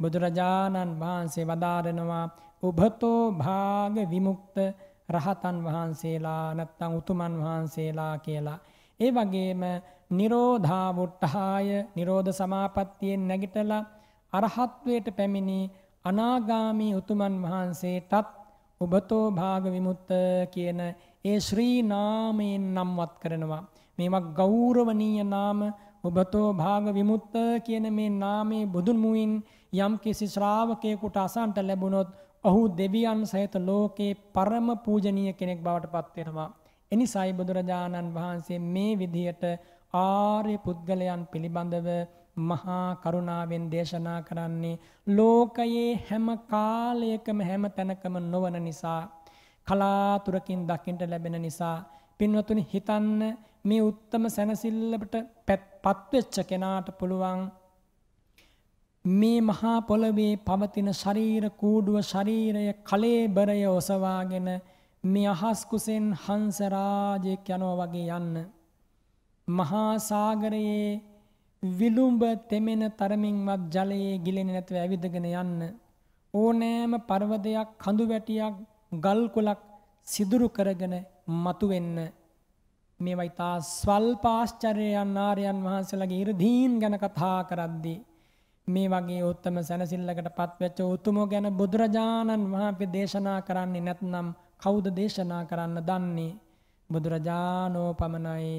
බුදුරජාණන් වහන්සේ වදාරනවා උභතෝ භාග විමුක්ත රහතන් වහන්සේලා නැත්තං උතුමන් වහන්සේලා කියලා. ඒ වගේම නිරෝධාවුට්ටහාය නිරෝධ සමාපත්තියෙන් නැගිටලා අරහත්වයට පැමිණි අනාගාමී උතුමන් වහන්සේටත් උබතෝ භාග විමුක්ත කියන ඒ ශ්‍රී නාමයෙන් නම්වත් කරනවා. මේවා ගෞරවනීය නාම ඔබතෝ භාග විමුක්ත කියන මේ නාමේ බුදුන් මුවින් යම් කිසි ශ්‍රාවකයෙකුට අසන්ට ලැබුණොත් ඔහු දෙවියන් සහිත ලෝකේ පරම පූජනීය කෙනෙක් බවට පත් වෙනවා. එනිසායි බුදුරජාණන් වහන්සේ මේ විදියට ආර්ය පුද්ගලයන් පිළිබඳව මහා කරුණාවෙන් දේශනා කරන්නේ ලෝකයේ හැම කාලයකම හැම තැනකම නොවන නිසා කලාතුරකින් දකින්ට ලැබෙන නිසා පින්වතුනි හිතන්න මේ උත්තම සැනසිල්ලට පත්වෙච්ච කෙනාට පුළුවන් මේ මහා පොළවේ පවතින ශරීර කූඩුව ශරීරය කලේබරය ඔසවාගෙන මේ අහස් කුසෙන් හංස රාජෙක් යනවා වගේ යන්න මහා සාගරයේ විලුඹ තෙමෙන තරමින්වත් ජලයේ ගිලෙන නැතුව ඇවිදගෙන යන්න. ඕනෑම පර්වදයක් කඳු වැටියක් ගල්කොලක් සිදුරු කරගෙන මතුවෙන්න. මේවයි තා ස්වල්පාශ්චරයන් ආරයන් වහන්සේලගේ ඉරදීන් ගැන කතා කරද්දී. මේ වගේ උත්තම සැනසිල්ලකට පත්වෙච්ච උතුමෝ ගැන බුදුරජාණන් වහන්සේ දේශනා කරන්නේ නැත්නම් කවුද දේශනා කරන්න දන්නේ. බුදුරජාණෝ පමණයි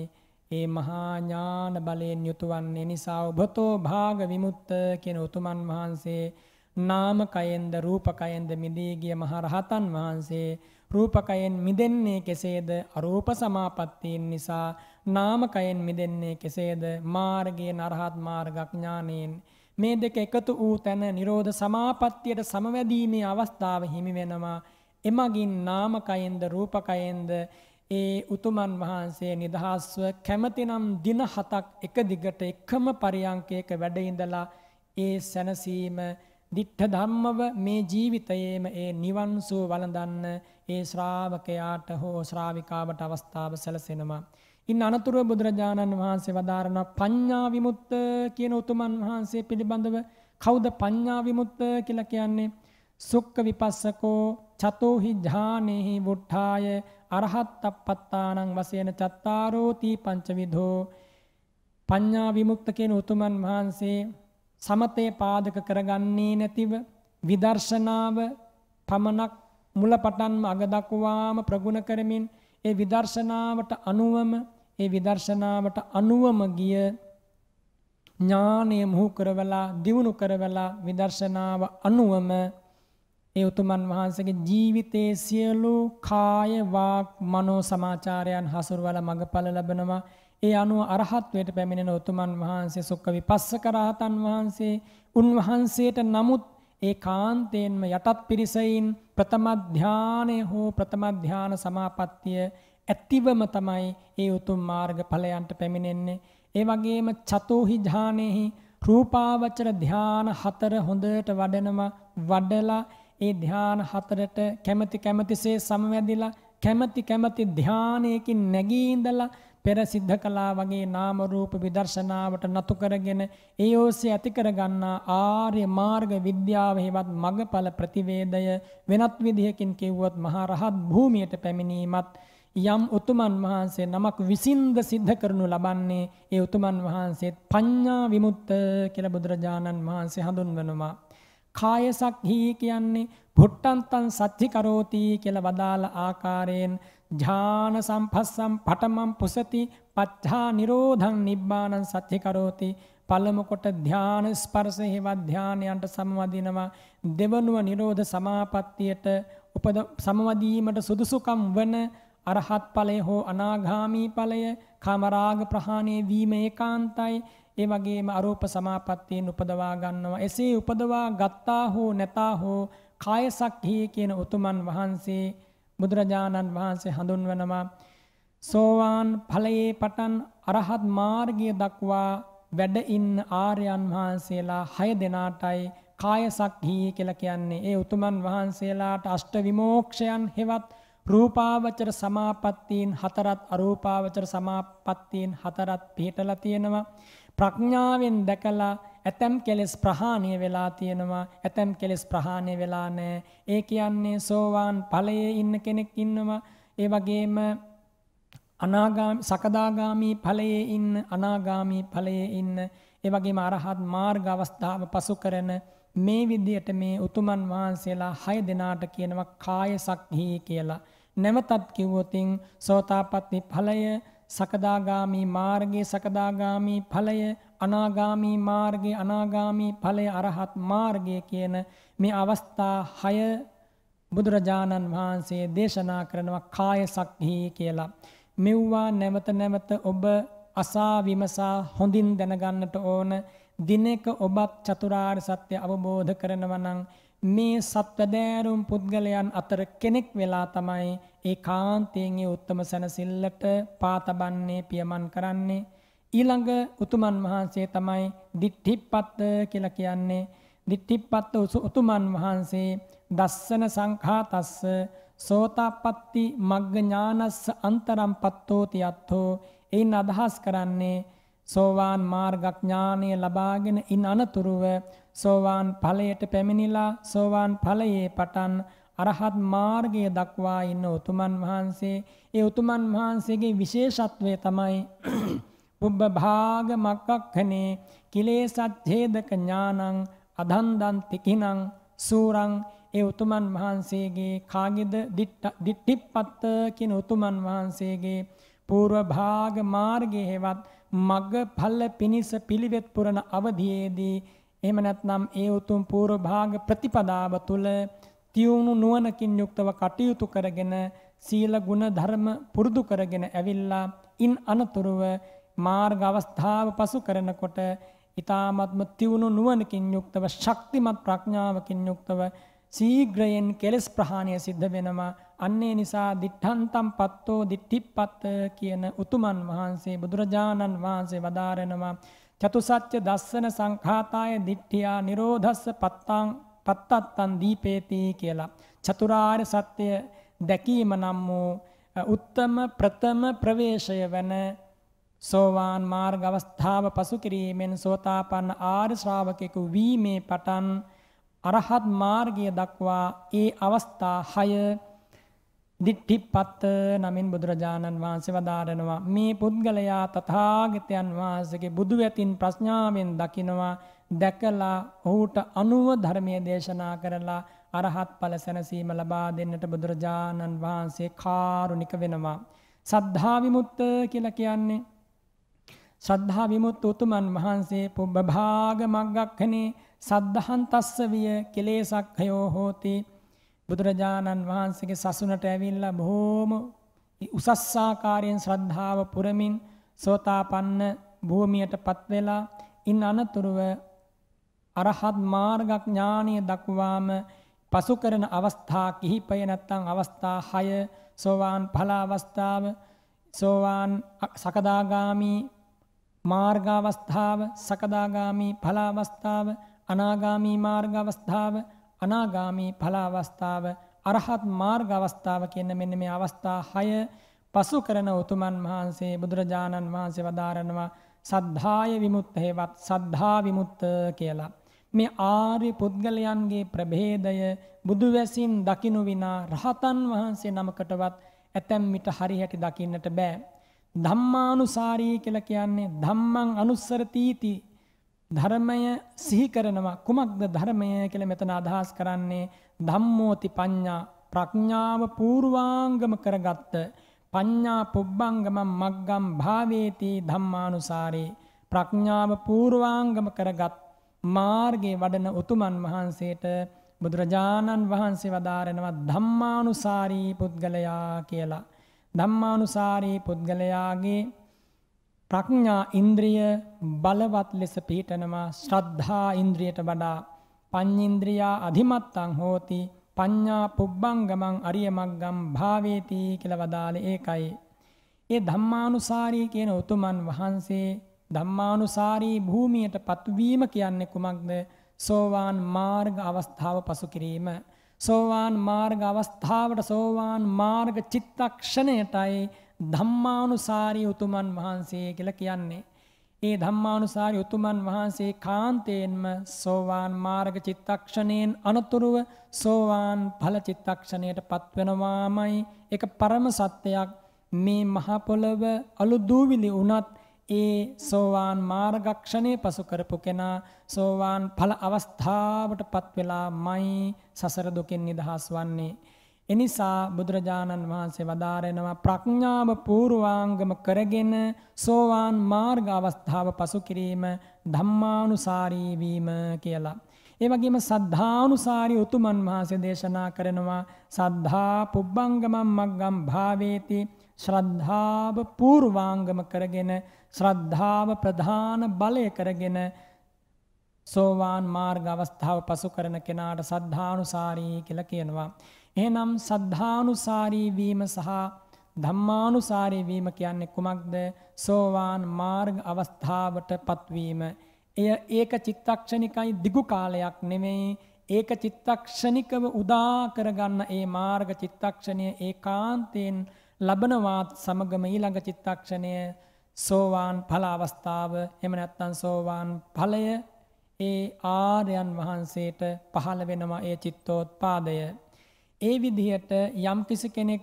ඒ මහා ඥාන බලයෙන් යුතුවන්නේ නිසා ඔබතෝ භාග විමුක්ත කියන උතුමන් වහන්සේ නාමකයෙන්ද රූපකයෙන්ද මිදී ගිය මහරහතන් වහන්සේ රූපකයෙන් මිදෙන්නේ කෙසේද අරූප සමාපත්තීන් නිසා නාමකයෙන් මිදෙන්නේ කෙසේද මාර්ගයේ නරහත් මාර්ගඥානෙන් මේ දෙක එකතු වූ තැන නිරෝධ සමාපත්තියට සමවැදීමේ අවස්ථාව හිමි වෙනවා එමගින් නාමකයෙන්ද රූපකයෙන්ද ඒ උතුමන් වහන්සේ නිදහස්ව කැමතිනම් දින හතක් එක දිගට එකම පරියංකයක වැඩ ඉඳලා ඒ සැනසීම දිත්ත ධම්මව මේ ජීවිතයේම ඒ නිවන් සුව වළඳන්න ඒ ශ්‍රාවකයාට හෝ ශ්‍රාවිකාවට අවස්ථාව සැලසෙනවා. ඉන් අනතුරුව බුදුරජාණන් වහන්සේ වදාරන පඤ්ඤා විමුක්ත කියන උතුමන් වහන්සේ පිළිබඳව කවුද පඤ්ඤා විමුක්ත කියලා කියන්නේ? සුක්ඛ විපස්සකෝ චතෝහි ඥානෙහි වුට්ඨාය අරහත් අපත්තානං වශයෙන් චත්තාරෝති පංචවිධෝ පඤ්ඤා විමුක්ත කියන උතුමන් වහන්සේ සමතේ පාදක කරගන්නේ නැතිව විදර්ශනාව පමණක් මුලපටන්ම අග දක්වාම ප්‍රගුණ කරමින් ඒ විදර්ශනාවට අනුවම ඒ විදර්ශනාවට අනුවම ගිය ඥානය මුහු කරවලා දියුණු කරවලා විදර්ශනාව අනුවම ඒ උතුමන් වහන්සේගේ ජීවිතයේ සියලු කාය වාක් මනෝ සමාචාරයන් හසුරවලා මඟඵල ලබනවා. ඒ අනුව අරහත්වයට පැමිණෙන උතුමන් වහන්සේ සුක්ඛ විපස්සක රහතන් වහන්සේ උන්වහන්සේට නමුත් ඒ කාන්තයෙන්ම යටත් පිරිසයින් ප්‍රථම ධානය හෝ ප්‍රථම ධාන සමාපත්තිය ඇතිවම තමයි ඒ උතුම් මාර්ග ඵලයන්ට පැමිණෙන්නේ. ඒ වගේම චතෝහි ධානෙහි රූපාවචර ධාන හතර හොඳට වඩනවා වඩලා ඒ ධ්‍යාන හතරට කැමැති කැමැතිසේ සමවැදිලා කැමැති කැමැති ධ්‍යානයකින් නැගී ඉඳලා පෙර සිද්ධ කළා වගේ නාම රූප විදර්ශනාවට නතු කරගෙන ඒ ඔස්සේ ඇති කරගන්නා ආර්ය මාර්ග විද්‍යාව හේවත් මගඵල ප්‍රතිවේදය වෙනත් විදිහකින් කිව්වොත් මහා රහත් භූමියට පැමිණීමත් යම් උතුමන් වහන්සේ නමක් විසින්ද සිද්ධ කරනු ලබන්නේ ඒ උතුමන් වහන්සේත් පඤ්ඤා විමුක්ත කියලා බුදුරජාණන් වහන්සේ හඳුන්වනවා කායසක්හි කියන්නේ පුට්ටන්තන් සච්චි කරෝති කියලා වදාළ ආකාරයෙන් ඥාන සම්පස්සම් පටමම් පුසති පච්චා නිරෝධං නිබ්බාණං සච්චි කරෝති පළමු කොට ධාන ස්පර්ශ හේව ධානයන්ට සමවදිනවා දෙවනුව නිරෝධ සමාපත්තියට උපද සමවදීමට සුදුසුකම් වන අරහත් ඵලය හෝ අනාගාමී ඵලය කාමරාග ප්‍රහාණය වීම ඒකාන්තයි ඒ වගේම අරූප සමාපත්තීන් උපදවා ගන්නවා. එසේ උපදවා ගත්තා හෝ නැතා හෝ කායසක්හි කියන උතුමන් වහන්සේ බුදුරජාණන් වහන්සේ හඳුන්වනවා සෝවාන් ඵලයේ පටන් අරහත් මාර්ගය දක්වා වැඩ ඉන්න ආර්යයන් වහන්සේලා 6 දෙනාටයි කායසක්හි කියලා කියන්නේ. ඒ උතුමන් වහන්සේලාට අෂ්ට විමෝක්ෂයන් හෙවත් රූපාවචර සමාපත්තීන් හතරත් අරූපාවචර සමාපත්තීන් හතරත් පිළිටලා තියෙනවා. ප්‍රඥාවෙන් දැකලා ඇතැම් කෙලෙස් ප්‍රහාණය වෙලා තියෙනවා ඇතැම් කෙලෙස් ප්‍රහාණය වෙලා නෑ ඒ කියන්නේ සෝවාන් ඵලයේ ඉන්න කෙනෙක් ඉන්නවා ඒ වගේම අනාගාමී සකදාගාමී ඵලයේ ඉන්න අනාගාමී ඵලයේ ඉන්න ඒ වගේම අරහත් මාර්ග අවස්ථාව පසු කරන මේ විදියට මේ උතුමන් වහන්සේලා 6 දෙනාට කියනවා කාය සක්හි කියලා නැවතත් කිව්වොතින් සෝතාපට්ටි ඵලය සකදාගාමී මාර්ගයේ සකදාගාමී ඵලය අනාගාමී මාර්ගයේ අනාගාමී ඵලය අරහත් මාර්ගය කියන මේ අවස්ථා 6 බුදුරජාණන් වහන්සේ දේශනා කරනවා කාය සක්හි කියලා. මෙව්වා නැවත නැවත ඔබ අසා විමසා හොඳින් දැනගන්නට ඕන. දිනක ඔබත් චතුරාර්ය සත්‍ය අවබෝධ කරනවා නම් මේ සත්වදෑරුම් පුද්ගලයන් අතර කෙනෙක් වෙලා තමයි ඒ කාන්තයෙන්ගේ උත්තම සැනසිල්ලට පාතබන්නේ පියමන් කරන්නේ. ඊළඟ උතුමන් වහන්සේ තමයි දිට්ටිපත්ත කියල කියන්නේ. දිට්ටිපත්ත උතුමන් වහන්සේ දස්සන සංඛාතස්ස සෝතාපත්ති මග්ඥානස්ස අන්තරම් පත්තෝති අත්හෝ එයින් අදහස් කරන්නේ සෝවාන් මාර්ගඥානය ලබාගෙන ඉන් අනතුරුව සෝවාන් ඵලයට පැමිණිලා සෝවාන් ඵලයේ පටන් අරහත් මාර්ගය දක්වා ඉන්න උතුමන් වහන්සේ ඒ උතුමන් වහන්සේගේ විශේෂත්වය තමයි පුබ්බ [clears throat] භාග මක්කක්ඛනේ කිලේසච්ඡේදක ඥානං අදන්දන් තිකිනං සූරං ඒ උතුමන් වහන්සේගේ කාගෙද දිට්ඨිප්පත්ත කියන උතුමන් වහන්සේගේ పూర్ව භාග මාර්ගයේ හෙවත් මග්ගඵල පිනිස පිළිවෙත් පුරන අවධියේදී එහෙම නැත්නම් ඒ උතුම් පූර්ව භාග ප්‍රතිපදාව තුළ තියුණු නුවණකින් යුක්තව කටයුතු කරගෙන සීල ගුණ ධර්ම පුරුදු කරගෙන ඇවිල්ලා ඉන් අනතුරුව මාර්ග අවස්ථාව පසු කරනකොට ඊ타මත්ම තියුණු නුවණකින් යුක්තව ශක්තිමත් ප්‍රඥාවකින් යුක්තව සීග්‍රයෙන් කෙලස් ප්‍රහාණය සිද්ධ වෙනවා අන්නේ නිසා දිඨාන්තම් පත්තෝ දිට්ඨිපත්ත කියන උතුමන් වහන්සේ බුදුරජාණන් වහන්සේ වදාරනවා චතුසත්‍ය දස්සන සංඛාතාය දිට්ඨියා නිරෝධස්ස පත්තං පත්තත්තං දීපේති කියලා. චතුරාර්ය සත්‍ය දැකීම නම් වූ උත්තම ප්‍රථම ප්‍රවේශය වන සෝවාන් මාර්ග අවස්ථාව පසු කිරීමෙන් සෝතාපන්න ආර්ය ශ්‍රාවකෙකු වීමේ පටන් අරහත් මාර්ගය දක්වා ඒ අවස්ථා 6 දිට්ඨිපත්ත නමින් බුදුරජාණන් වහන්සේ වදාරනවා මේ පුද්ගලයා තථාගතයන් වහන්සේගේ බුදු වැතින් ප්‍රඥාවෙන් දකිනවා දැකලා ඔහුට අනුව ධර්මයේ දේශනා කරලා අරහත් ඵල සැනසීම ලබා දෙන්නට බුදුරජාණන් වහන්සේ කාරුණික වෙනවා සද්ධා විමුක්ත කියලා කියන්නේ ශ්‍රද්ධා විමුක්ත උතුමන් වහන්සේ පුබ්බභාග මග්ගක්ඛනේ සද්ධාන්තස්ස විය කෙලේසක්ඛයෝ හෝති බුදුරජාණන් වහන්සේගේ සසුනට ඇවිල්ලා බොහෝම උසස් ආකාරයෙන් ශ්‍රද්ධාව පුරමින් සෝතාපන්න භූමියටපත් වෙලා ඉන් අනතුරුව අරහත් මාර්ග ඥානිය දක්වාම පසු කරන අවස්ථා කිහිපය නැත්නම් අවස්ථා 6 සෝවාන් ඵල අවස්ථාව සෝවාන් සකදාගාමි මාර්ග අවස්ථාව සකදාගාමි ඵල අවස්ථාව අනාගාමි මාර්ග අවස්ථාව අනාගාමී ඵල අවස්ථාව, අරහත් මාර්ග අවස්ථාව කියන මෙන්න මේ අවස්ථා 6 පසු කරන උතුමන් වහන්සේ බුදුරජාණන් වහන්සේ වදාරනවා සද්ධාය විමුක්තේවත් සද්ධා විමුක්ත කියලා. මේ ආර්ය පුද්ගලයන්ගේ ප්‍රභේදය බුදු වැසින් දකිනු විනා රහතන් වහන්සේ නමකටවත් ඇතැම් විට හරියට දකින්නට බෑ. ධම්මානුසාරී කියලා කියන්නේ ධම්මං අනුස්සරති ධර්මය සිහි කරනවා කුමක්ද ධර්මය කියලා මෙතන අදහස් කරන්නේ ධම්මෝති පඤ්ඤා ප්‍රඥාව පූර්වාංගම කරගත්ත පඤ්ඤා පුබ්බංගම මග්ගම් භාවේති ධම්මානුසාරේ ප්‍රඥාව පූර්වාංගම කරගත් මාර්ගයේ වඩන උතුමන් වහන්සේට බුදුරජාණන් වහන්සේ වදාරනවා ධම්මානුසාරී පුද්ගලයා කියලා. ධම්මානුසාරී පුද්ගලයාගේ ප්‍රඥා ඉන්ද්‍රිය බලවත් ලෙස පිහිටනවා ශ්‍රද්ධා ඉන්ද්‍රියට වඩා පඤ්ඤේන්ද්‍රියා අධිමත්තං හෝති පඤ්ඤා පුබ්බංගමං අරිය මග්ගම් භාවේති කියලා වදාළේ ඒකයි. ඒ ධම්මානුසාරී කියන උතුමන් වහන්සේ ධම්මානුසාරී භූමියට පත්වීම කියන්නේ කුමක්ද? සෝවාන් මාර්ග අවස්ථාව පසු කිරීම. සෝවාන් මාර්ග අවස්ථාවට සෝවාන් මාර්ග චිත්තක්ෂණයටයි ධම්මානුසාරී උතුමන් වහන්සේ කියලා කියන්නේ. ඒ ධම්මානුසාරී උතුමන් වහන්සේ කාන්තේන්ම සෝවාන් මාර්ග චිත්තක්ෂණයෙන් අනතුරුව සෝවාන් ඵල චිත්තක්ෂණයට පත්වෙනවාමයි ඒක පරම සත්‍යයක්. මේ මහ පොළව අලු දූවිලි වුණත් ඒ සෝවාන් මාර්ගක්ෂණය පසු කරපු කෙනා සෝවාන් ඵල අවස්ථාවට පත් වෙලාමයි සසර දුකෙන් නිදහස් වන්නේ. එනිසා බුදුරජාණන් වහන්සේ වදාරෙනවා ප්‍රඥාව පූර්වාංගම කරගෙන සෝවාන් මාර්ග අවස්ථාව පසු කිරීම ධම්මානුසාරී වීම කියලා. ඒ වගේම සද්ධානුසාරී උතුමන් වහන්සේ දේශනා කරනවා සද්ධා පුබ්බංගමම් මග්ගම් භාවේති ශ්‍රද්ධාව පූර්වාංගම කරගෙන ශ්‍රද්ධාව ප්‍රධාන බලය කරගෙන සෝවාන් මාර්ග අවස්ථාව පසු කරන කෙනාට සද්ධානුසාරී කියලා කියනවා. එහෙනම් සද්ධානුසාරී වීම සහ ධම්මානුසාරී වීම කියන්නේ කුමක්ද? සෝවාන් මාර්ග අවස්ථාවටපත් වීම. එය ඒක චිත්තක්ෂණිකයි දිගු කාලයක් නෙමෙයි. ඒක චිත්තක්ෂණිකව උදා කරගන්න ඒ මාර්ග චිත්තක්ෂණය ඒකාන්තයෙන් ලබනවත් සමගම ඊළඟ චිත්තක්ෂණය සෝවාන් ඵල අවස්ථාව එහෙම නැත්නම් සෝවාන් ඵලය ඒ ආර්යයන් වහන්සේට පහළ වෙනවා ඒ චිත්තෝත්පාදය ඒ විදිහට යම්කිසි කෙනෙක්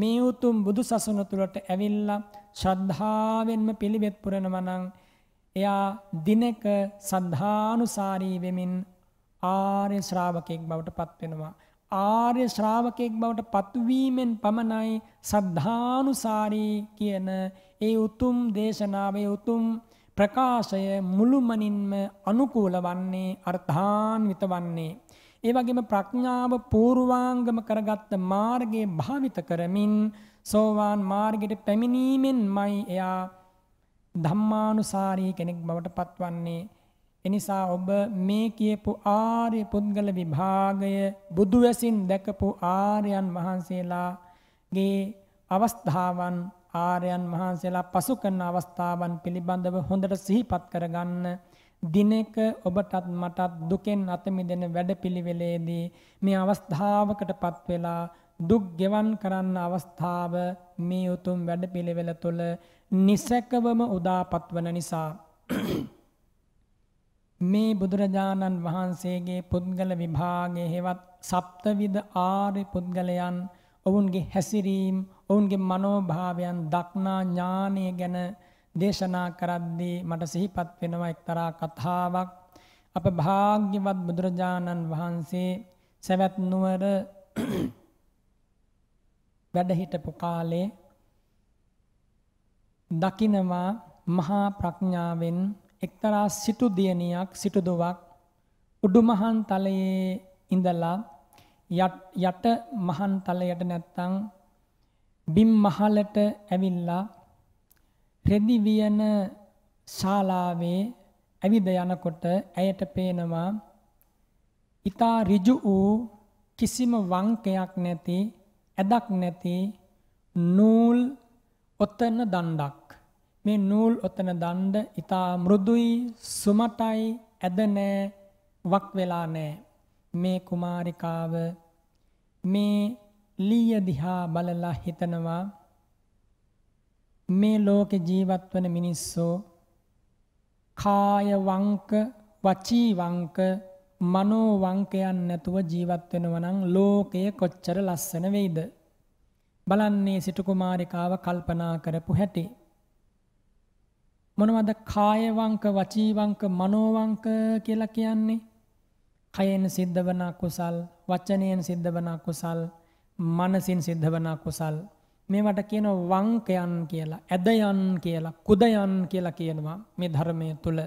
මේ උතුම් බුදු සසුන තුළට ඇවිල්ලා ශ්‍රද්ධාවෙන්ම පිළිවෙත් පුරනවා නම් එයා දිනක සද්ධානුසාරී වෙමින් ආර්ය ශ්‍රාවකෙක් බවට පත් වෙනවා. ආර්ය ශ්‍රාවකෙක් බවට පත්වීමෙන් පමණයි සද්ධානුසාරී කියන ඒ උතුම් දේශනාවේ උතුම් ප්‍රකාශය මුළුමනින්ම අනුකූල වන්නේ අර්ථාන්විත වන්නේ ඒ වගේම ප්‍රඥාව පූර්වාංගම කරගත්ත මාර්ගයේ භාවිත කරමින් සෝවාන් මාර්ගයට පැමිණීමෙන්මයි එයා ධම්මානුසාරී කෙනෙක් බවට පත්වන්නේ. එනිසා ඔබ මේ කියපු ආර්ය පුද්ගල විභාගය බුදු වැසින් දැකපු ආර්යයන් වහන්සේලාගේ අවස්ථාවන් ආර්යයන් වහන්සේලා පසු කරන අවස්ථාවන් පිළිබඳව හොඳට සිහිපත් කරගන්න. දිනක ඔබටත් මටත් දුකෙන් අත මිදෙන වැඩපිළිවෙලේදී මේ අවස්ථාවකටපත් වෙලා දුක් ගෙවන් කරන්න අවස්ථාව මේ උතුම් වැඩපිළිවෙල තුළ නිසකවම උදාපත් වන නිසා [clears throat] මේ බුදුරජාණන් වහන්සේගේ පුද්ගල විභාගයේ හෙවත් සප්තවිධ ආර්ය පුද්ගලයන් ඔවුන්ගේ හැසිරීම් ඔවුන්ගේ මනෝභාවයන් දක්නා ඥානය ගැන දේශනා කරද්දී මට සිහිපත් වෙනවා එක්තරා කතාවක් අප භාග්‍යවත් බුදුරජාණන් වහන්සේ සැවැත් නුවර [clears throat] වැඩ හිටපු කාලේ දකින්වා මහා ප්‍රඥාවෙන් එක්තරා සිටු දියණියක් සිටුදුවක් උඩුමහන් තලයේ ඉඳලා යට මහන් තලයට නැත්තම් බිම් මහලට ඇවිල්ලා රෙදිවියන ශාලාවේ ඇවිද යනකොට ඇයට පේනවා ඊතා ඍජු වූ කිසිම වංකයක් නැති ඇදක් නැති නූල් ඔතන දණ්ඩක් මේ නූල් ඔතන දණ්ඩ ඊතා මෘදුයි සුමටයි ඇද නැහැ වක් වෙලා නැහැ මේ කුමාරිකාව මේ ලීය දිහා බලලා හිතනවා මේ ලෝකෙ ජීවත් වන මිනිස්සෝ කාය වංක වචී වංක මනෝ වංකයන් නැතුව ජීවත් වෙනවා නම් ලෝකය කොච්චර ලස්සන වෙයිද බලන්නේ සිටු කුමාරිකාව කල්පනා කරපු හැටි මොනවද කාය වංක වචී වංක මනෝ වංක කියලා කියන්නේ කයෙන් සිද්ධ වන කුසල් වචනයෙන් සිද්ධ වන කුසල් මනසින් සිද්ධ වන කුසල් මේවට කියන වංකයන් කියලා ඇදයන් කියලා කුදයන් කියලා කියනවා මේ ධර්මය තුල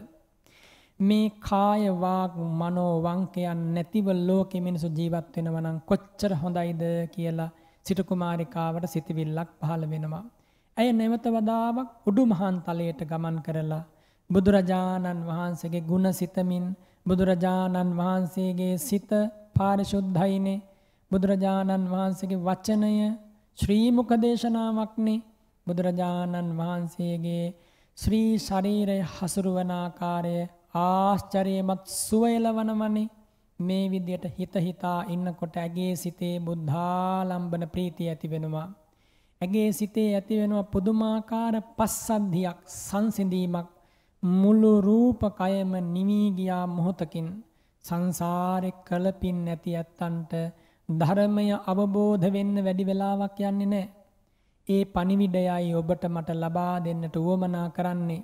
මේ කාය වාග් මනෝ වංකයන් නැතිව ලෝකෙ මිනිසු ජීවත් වෙනවා නම් කොච්චර හොඳයිද කියලා සිට කුමාරිකාවට සිතවිල්ලක් පහළ වෙනවා. ඇය නැවත වදාවක් උඩු මහන් තලයට ගමන් කරලා බුදුරජාණන් වහන්සේගේ ගුණ සිතමින් බුදුරජාණන් වහන්සේගේ සිත පාරිශුද්ධයිනේ බුදුරජාණන් වහන්සේගේ වචනය ශ්‍රීමුක දේශනාවක්නේ බුදුරජාණන් වහන්සේගේ ශ්‍රී ශරීරය හසුරුවන ආකාරය ආශ්චර්යමත් සුවයලවනමනේ මේ විදියට හිත හිතා ඉන්නකොට ඇගේ සිතේ බුද්ධාලම්බන ප්‍රීතිය ඇති වෙනවා. ඇගේ සිතේ ඇති වෙනවා පුදුමාකාර පස්සද්ධියක් සංසිඳීමක් මුළු රූප කයම නිවි ගියා මොහොතකින් සංසාරේ කලපින් නැති ඇත්තන්ට ධර්මය අවබෝධ වෙන්න වැඩි වෙලාවක් යන්නේ නැහැ. ඒ පණිවිඩයයි ඔබට මට ලබා දෙන්නට උවමනා කරන්නේ.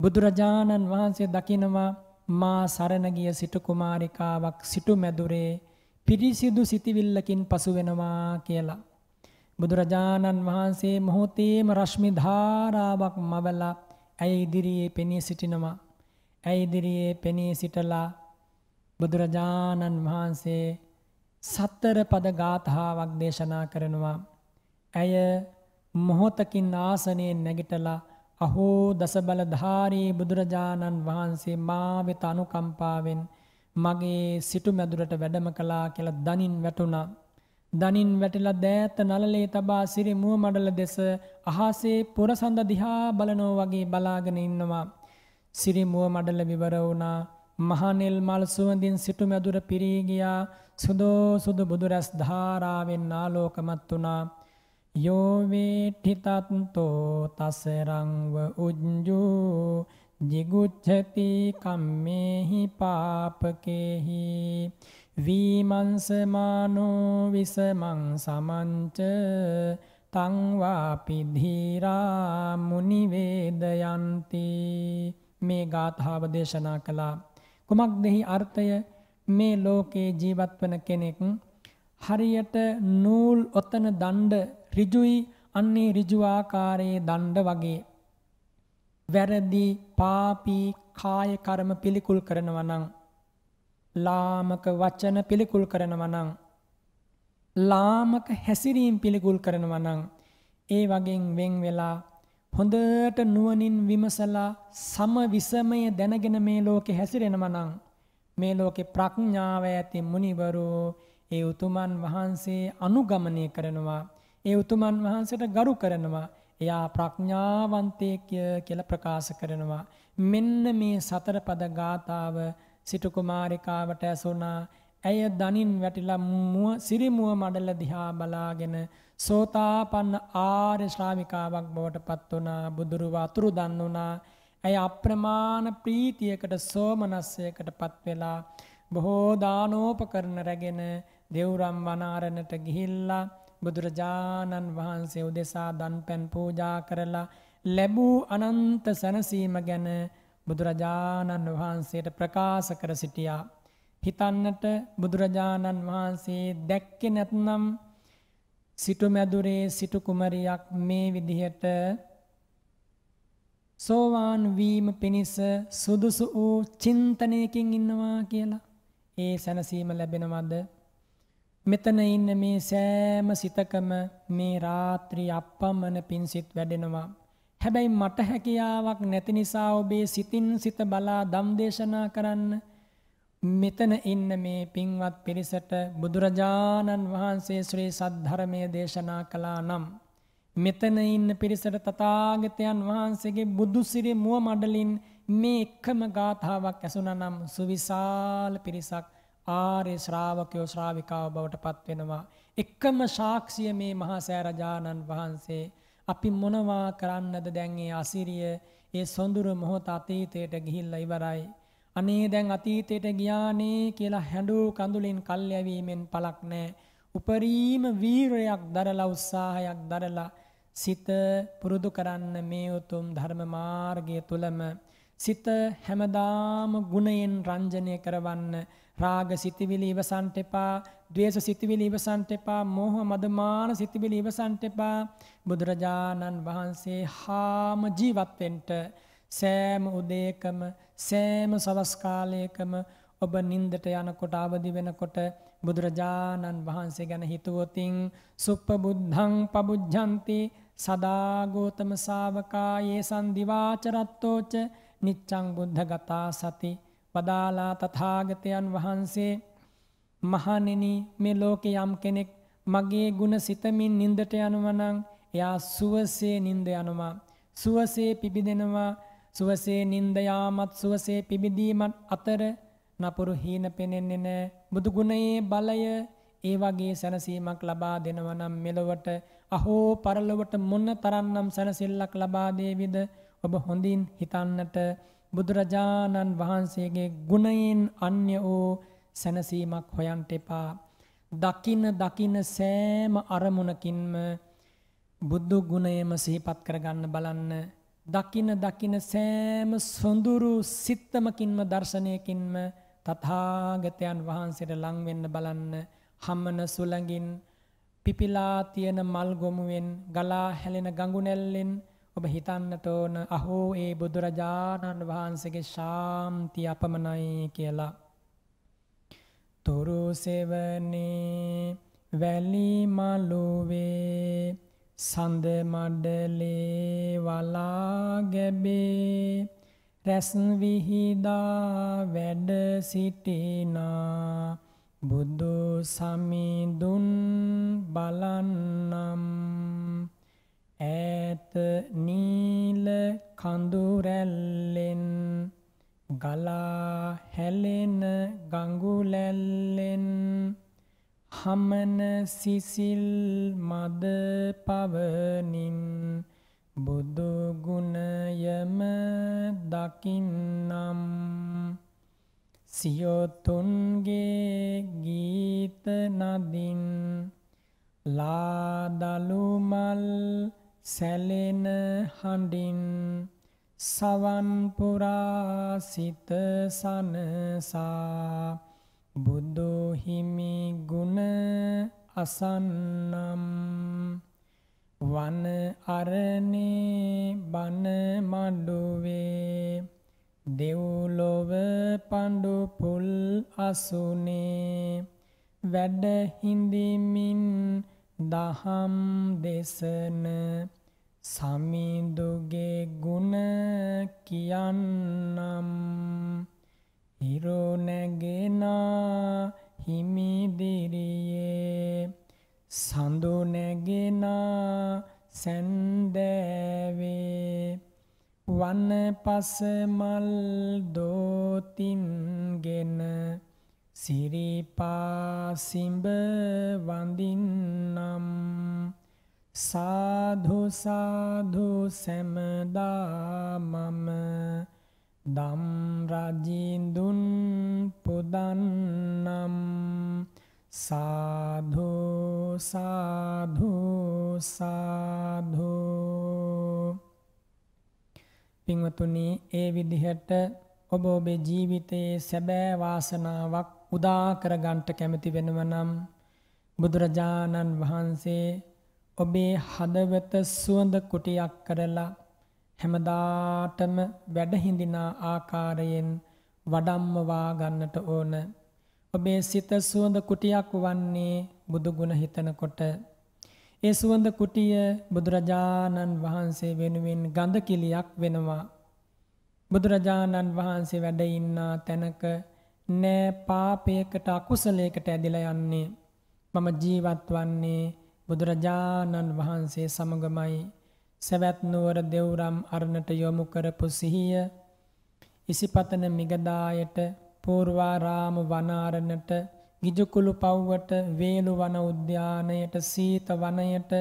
බුදුරජාණන් වහන්සේ දකිනවා මා සරණ ගිය සිටු කුමාරිකාවක් සිටු මැදුරේ පිරිසිදු සිටිවිල්ලකින් පසු වෙනවා කියලා. බුදුරජාණන් වහන්සේ මොහොතේම රශ්මි ධාරාවක් මවලා ඇය ඉදිරියේ පෙනී සිටිනවා. ඇය ඉදිරියේ පෙනී සිටලා බුදුරජාණන් වහන්සේ සත්තර පද ගාථාවක් දේශනා කරනවා. ඇය මොහොතකින් ආසනයෙන් නැගිටලා අහෝ දසබලධාරී බුදුරජාණන් වහන්සේ මා වෙත අනුකම්පාවෙන් මගේ සිටු මැදුරට වැඩම කළා කියලා දනින් වැටුණා. දනින් වැටිලා දෑත නලලේ තබා සිරි මුව මඩල දෙස අහසේ පොරසඳ දිහා බලනෝ වගේ බලාගෙන ඉන්නවා. සිරි මුව මඩල විවර වුණා. මහනෙල් මල් සුවඳින් සිටු මැදුර පිරී ගියා. සුදෝ සුදු බුදුරස් ධාරාවෙන් ආලෝකමත් වුණා යෝවේටිතත්තෝ තසරංව උජ්ජෝ ජිගුච්ඡති කම්මේහි පාපකේහි වීමංසමානෝ විසමං සමංච තං වාපි ධීරා මුනි වේදයන්ති මේ ගාථාව දේශනා කළා කුමක්දෙහි අර්ථය මේ ලෝකේ ජීවත් වන කෙනෙක් හරියට නූල් ඔතන දණ්ඩ ඍජුයි අන්නේ ඍජු ආකාරයේ දණ්ඩ වගේ වැරදි පාපී කාය කර්ම පිළිකුල් කරනවා නම් ලාමක වචන පිළිකුල් කරනවා නම් ලාමක හැසිරීම් පිළිකුල් කරනවා නම් ඒ වගෙන් වෙන් වෙලා හොඳට නුවණින් විමසලා සම විසමය දැනගෙන මේ ලෝකේ හැසිරෙනවා නම් මේ ලෝකේ ප්‍රඥාව ඇති මුනිවරු ඒ උතුමන් වහන්සේ අනුගමනය කරනවා. ඒ උතුමන් වහන්සේට ගරු කරනවා. එයා ප්‍රඥාවන්තයෙක් කියලා ප්‍රකාශ කරනවා. මෙන්න මේ සතර පද ගාතාව සිටු කුමාරිකාවට ඇසුණා. ඇය දනින් වැටිලා මුව සිරිමුව මඩල දිහා බලාගෙන සෝතාපන්න ආර්ය ශ්‍රාමිකාවක් බවට පත් වුණා. බුදුරුව අතුරු දන් වුණා. ඇය අප්‍රමාණ ප්‍රීතියකට සෝමනස්සයකට පත්වෙලා බොහෝ දානෝපකරන රැගෙන දෙවුරම් වනාරණට ගිහිල්ලා බුදුරජාණන් වහන්සේ උදෙසා දන් පැන් පූජා කරලා ලැබූ අනන්ත සැනසීම ගැන බුදුරජාණන් වහන්සේට ප්‍රකාශ කර සිටියා. හිතන්නට බුදුරජාණන් වහන්සේ දැක්කේ නැත්නම් සිටු මැදුරේ සිටු කුමරියක් මේ විදිහට සෝවාන් වීම පිණිස සුදුසු වූ චින්තනයකින් ඉන්නවා කියලා ඒ සැනසීම ලැබෙනවද මෙතන ඉන්න මේ සෑම සිතකම මේ රාත්‍රී අප්පමණ පිංසිත් වැඩෙනවා හැබැයි මට හැකියාවක් නැති නිසා ඔබේ සිතින් සිත බලා දම් දේශනා කරන්න මෙතන ඉන්න මේ පින්වත් පිරිසට බුදුරජාණන් වහන්සේ ශ්‍රී සද්ධර්මය දේශනා කළා නම් මෙතන ඉන්න පිරිසට තථාගතයන් වහන්සේගේ බුදුසිරි මුව මඩලින් මේ එකම ගාථාවක් ඇසුණා නම් සුවිශාල පිරිසක් ආර්ය ශ්‍රාවකයෝ ශ්‍රාවිකාව බවට පත්වෙනවා. එකම සාක්ෂිය මේ මහා සෑරජානන් වහන්සේ අපි මොනවා කරන්නද දැන් ඒ අසිරිය ඒ සොඳුර මොහොත අතීතයට ගිහිල්ලා ඉවරයි. අනේ දැන් අතීතයට ගියානේ කියලා හැඬු කඳුලින් කල්යවීමෙන් පළක් නැහැ. උපරිම වීරයක් දරලා උත්සාහයක් දරලා සිත පුරුදු කරන්න මේ උතුම් ධර්ම මාර්ගය තුලම සිත හැමදාම ගුණයෙන් රංජනය කරවන්න රාග සිතිවිලි ඉවසන්ට එපා ද්වේෂ සිතිවිලි ඉවසන්ට එපා මෝහ මදමාන සිතිවිලි ඉවසන්ට එපා බුදුරජාණන් වහන්සේ හාම ජීවත් වෙන්න සෑම උදේකම සෑම සවස් කාලයකම ඔබ නින්දට යනකොට අවදි වෙනකොට බුදුරජාණන් වහන්සේ ගැන හිතුවොතින් සුප්පබුද්ධං පබුද්ධන්ති සදාගෝතම ශාවකායේ සන්දිවාචරත්තෝච නිච්ඡං බුද්ධගතා සති වදාලා තථාගතයන් වහන්සේ මහණෙනි මේ ලෝකේ යම් කෙනෙක් මගේ ಗುಣ සිතමින් නින්දට යනවා නම් එයා සුවසේ නින්ද යනවා සුවසේ පිබිදෙනවා සුවසේ නින්ද යාමත් සුවසේ පිබිදීමත් අතර නපුරු හීන පෙනෙන්නේ නැහැ බුදු ගුණයේ බලය ඒ වගේ සැනසීමක් ලබා දෙනවා නම් මෙලොවට අහෝ පරලොවට මොන තරන්නම් සැනසෙල්ලක් ලබා දේවිද ඔබ හොඳින් හිතන්නට බුදුරජාණන් වහන්සේගේ ගුණයෙන් අන්‍ය වූ සැනසීමක් හොයන්ට එපා. දකින දකින සෑම අරමුණකින්ම බුද්ධ ගුණයම සිහිපත් කරගන්න බලන්න. දකින දකින සෑම සොඳුරු සිත්තමකින්ම දර්ශනයකින්ම තථාගතයන් වහන්සේට ලං වෙන්න බලන්න. හම්මන සුළඟින් පිපිලා තියෙන මල් ගොමුවෙන් ගලා හැලෙන ගඟුනැල්ලෙන් ඔබ හිතන්නට ඕන අහෝ ඒ බුදුරජාණන් වහන්සේගේ ශාන්ති අපමණයි කියලා. තුරු සෙවනේ වැලි මළුවේ සඳ මඩලේ වලා ගැබේ රැස් විහිදා වැඩ සිටිනා බුදු සමිඳුන් බලන්නම් ඈත නීල කඳු රැල්ලෙන් ගලා හැලෙන ගඟු ලැල්ලෙන් හමන සිසිල් මද පවනින් බුදු ගුණයම දකින්නම් සියොතුන්ගේ ගීත නදින් ලාදලුමල් සැලෙන හඬින් සවන් පුරා සිත සනසා බුදු හිමි ගුණ අසන්නම් වන අරණේ බන මඩුවේ දෙව්ලොව පඬු පුල් අසුනේ වැඩ හිඳිමින් දහම් දේශන සමිඳුගේ ගුණ කියන්නම් හිරු නැගෙනා හිමිදිරියේ සඳු නැගෙනා සැන්දෑවේ වනපස මල් දෝතින්ගෙන සිරිපාසිඹ වඳින්නම් සාධු සාධු සැමදා මම දම් රජින්දුන් පුදන්නම් සාධු සාධු සාධු පින්වතුනි ඒ විදිහට ඔබ ඔබේ ජීවිතයේ සැබෑ වාසනාවක් උදා කරගන්නට කැමති වෙනවා නම් බුදුරජාණන් වහන්සේ ඔබේ හදවත සුවඳ කුටියක් කරලා හැමදාටම වැඩහිඳිනා ආකාරයෙන් වඩම්මවා ගන්නට ඕන. ඔබේ සිත සුවඳ කුටියක් වන්නේ බුදුගුණ හිතනකොට ඒ සුවඳ කුටිය බුදුරජාණන් වහන්සේ වෙනුවෙන් ගඳ කිලියක් වෙනවා. බුදුරජාණන් වහන්සේ වැඩ ඉන්නා තැනක නෑ පාපයකට අකුසලයකට ඇදිලා යන්නේ. මම ජීවත් වන්නේ බුදුරජාණන් වහන්සේ සමගමයි. සවැත් නුවර දෙවුරම් අරණට යොමු කරපු සිහිය ඉසිපතන මිගදායට පූර්වාරාම වනාරණට ගිජුකුළු පව්වට වේලු වන උද්‍යානයට සීත වනයට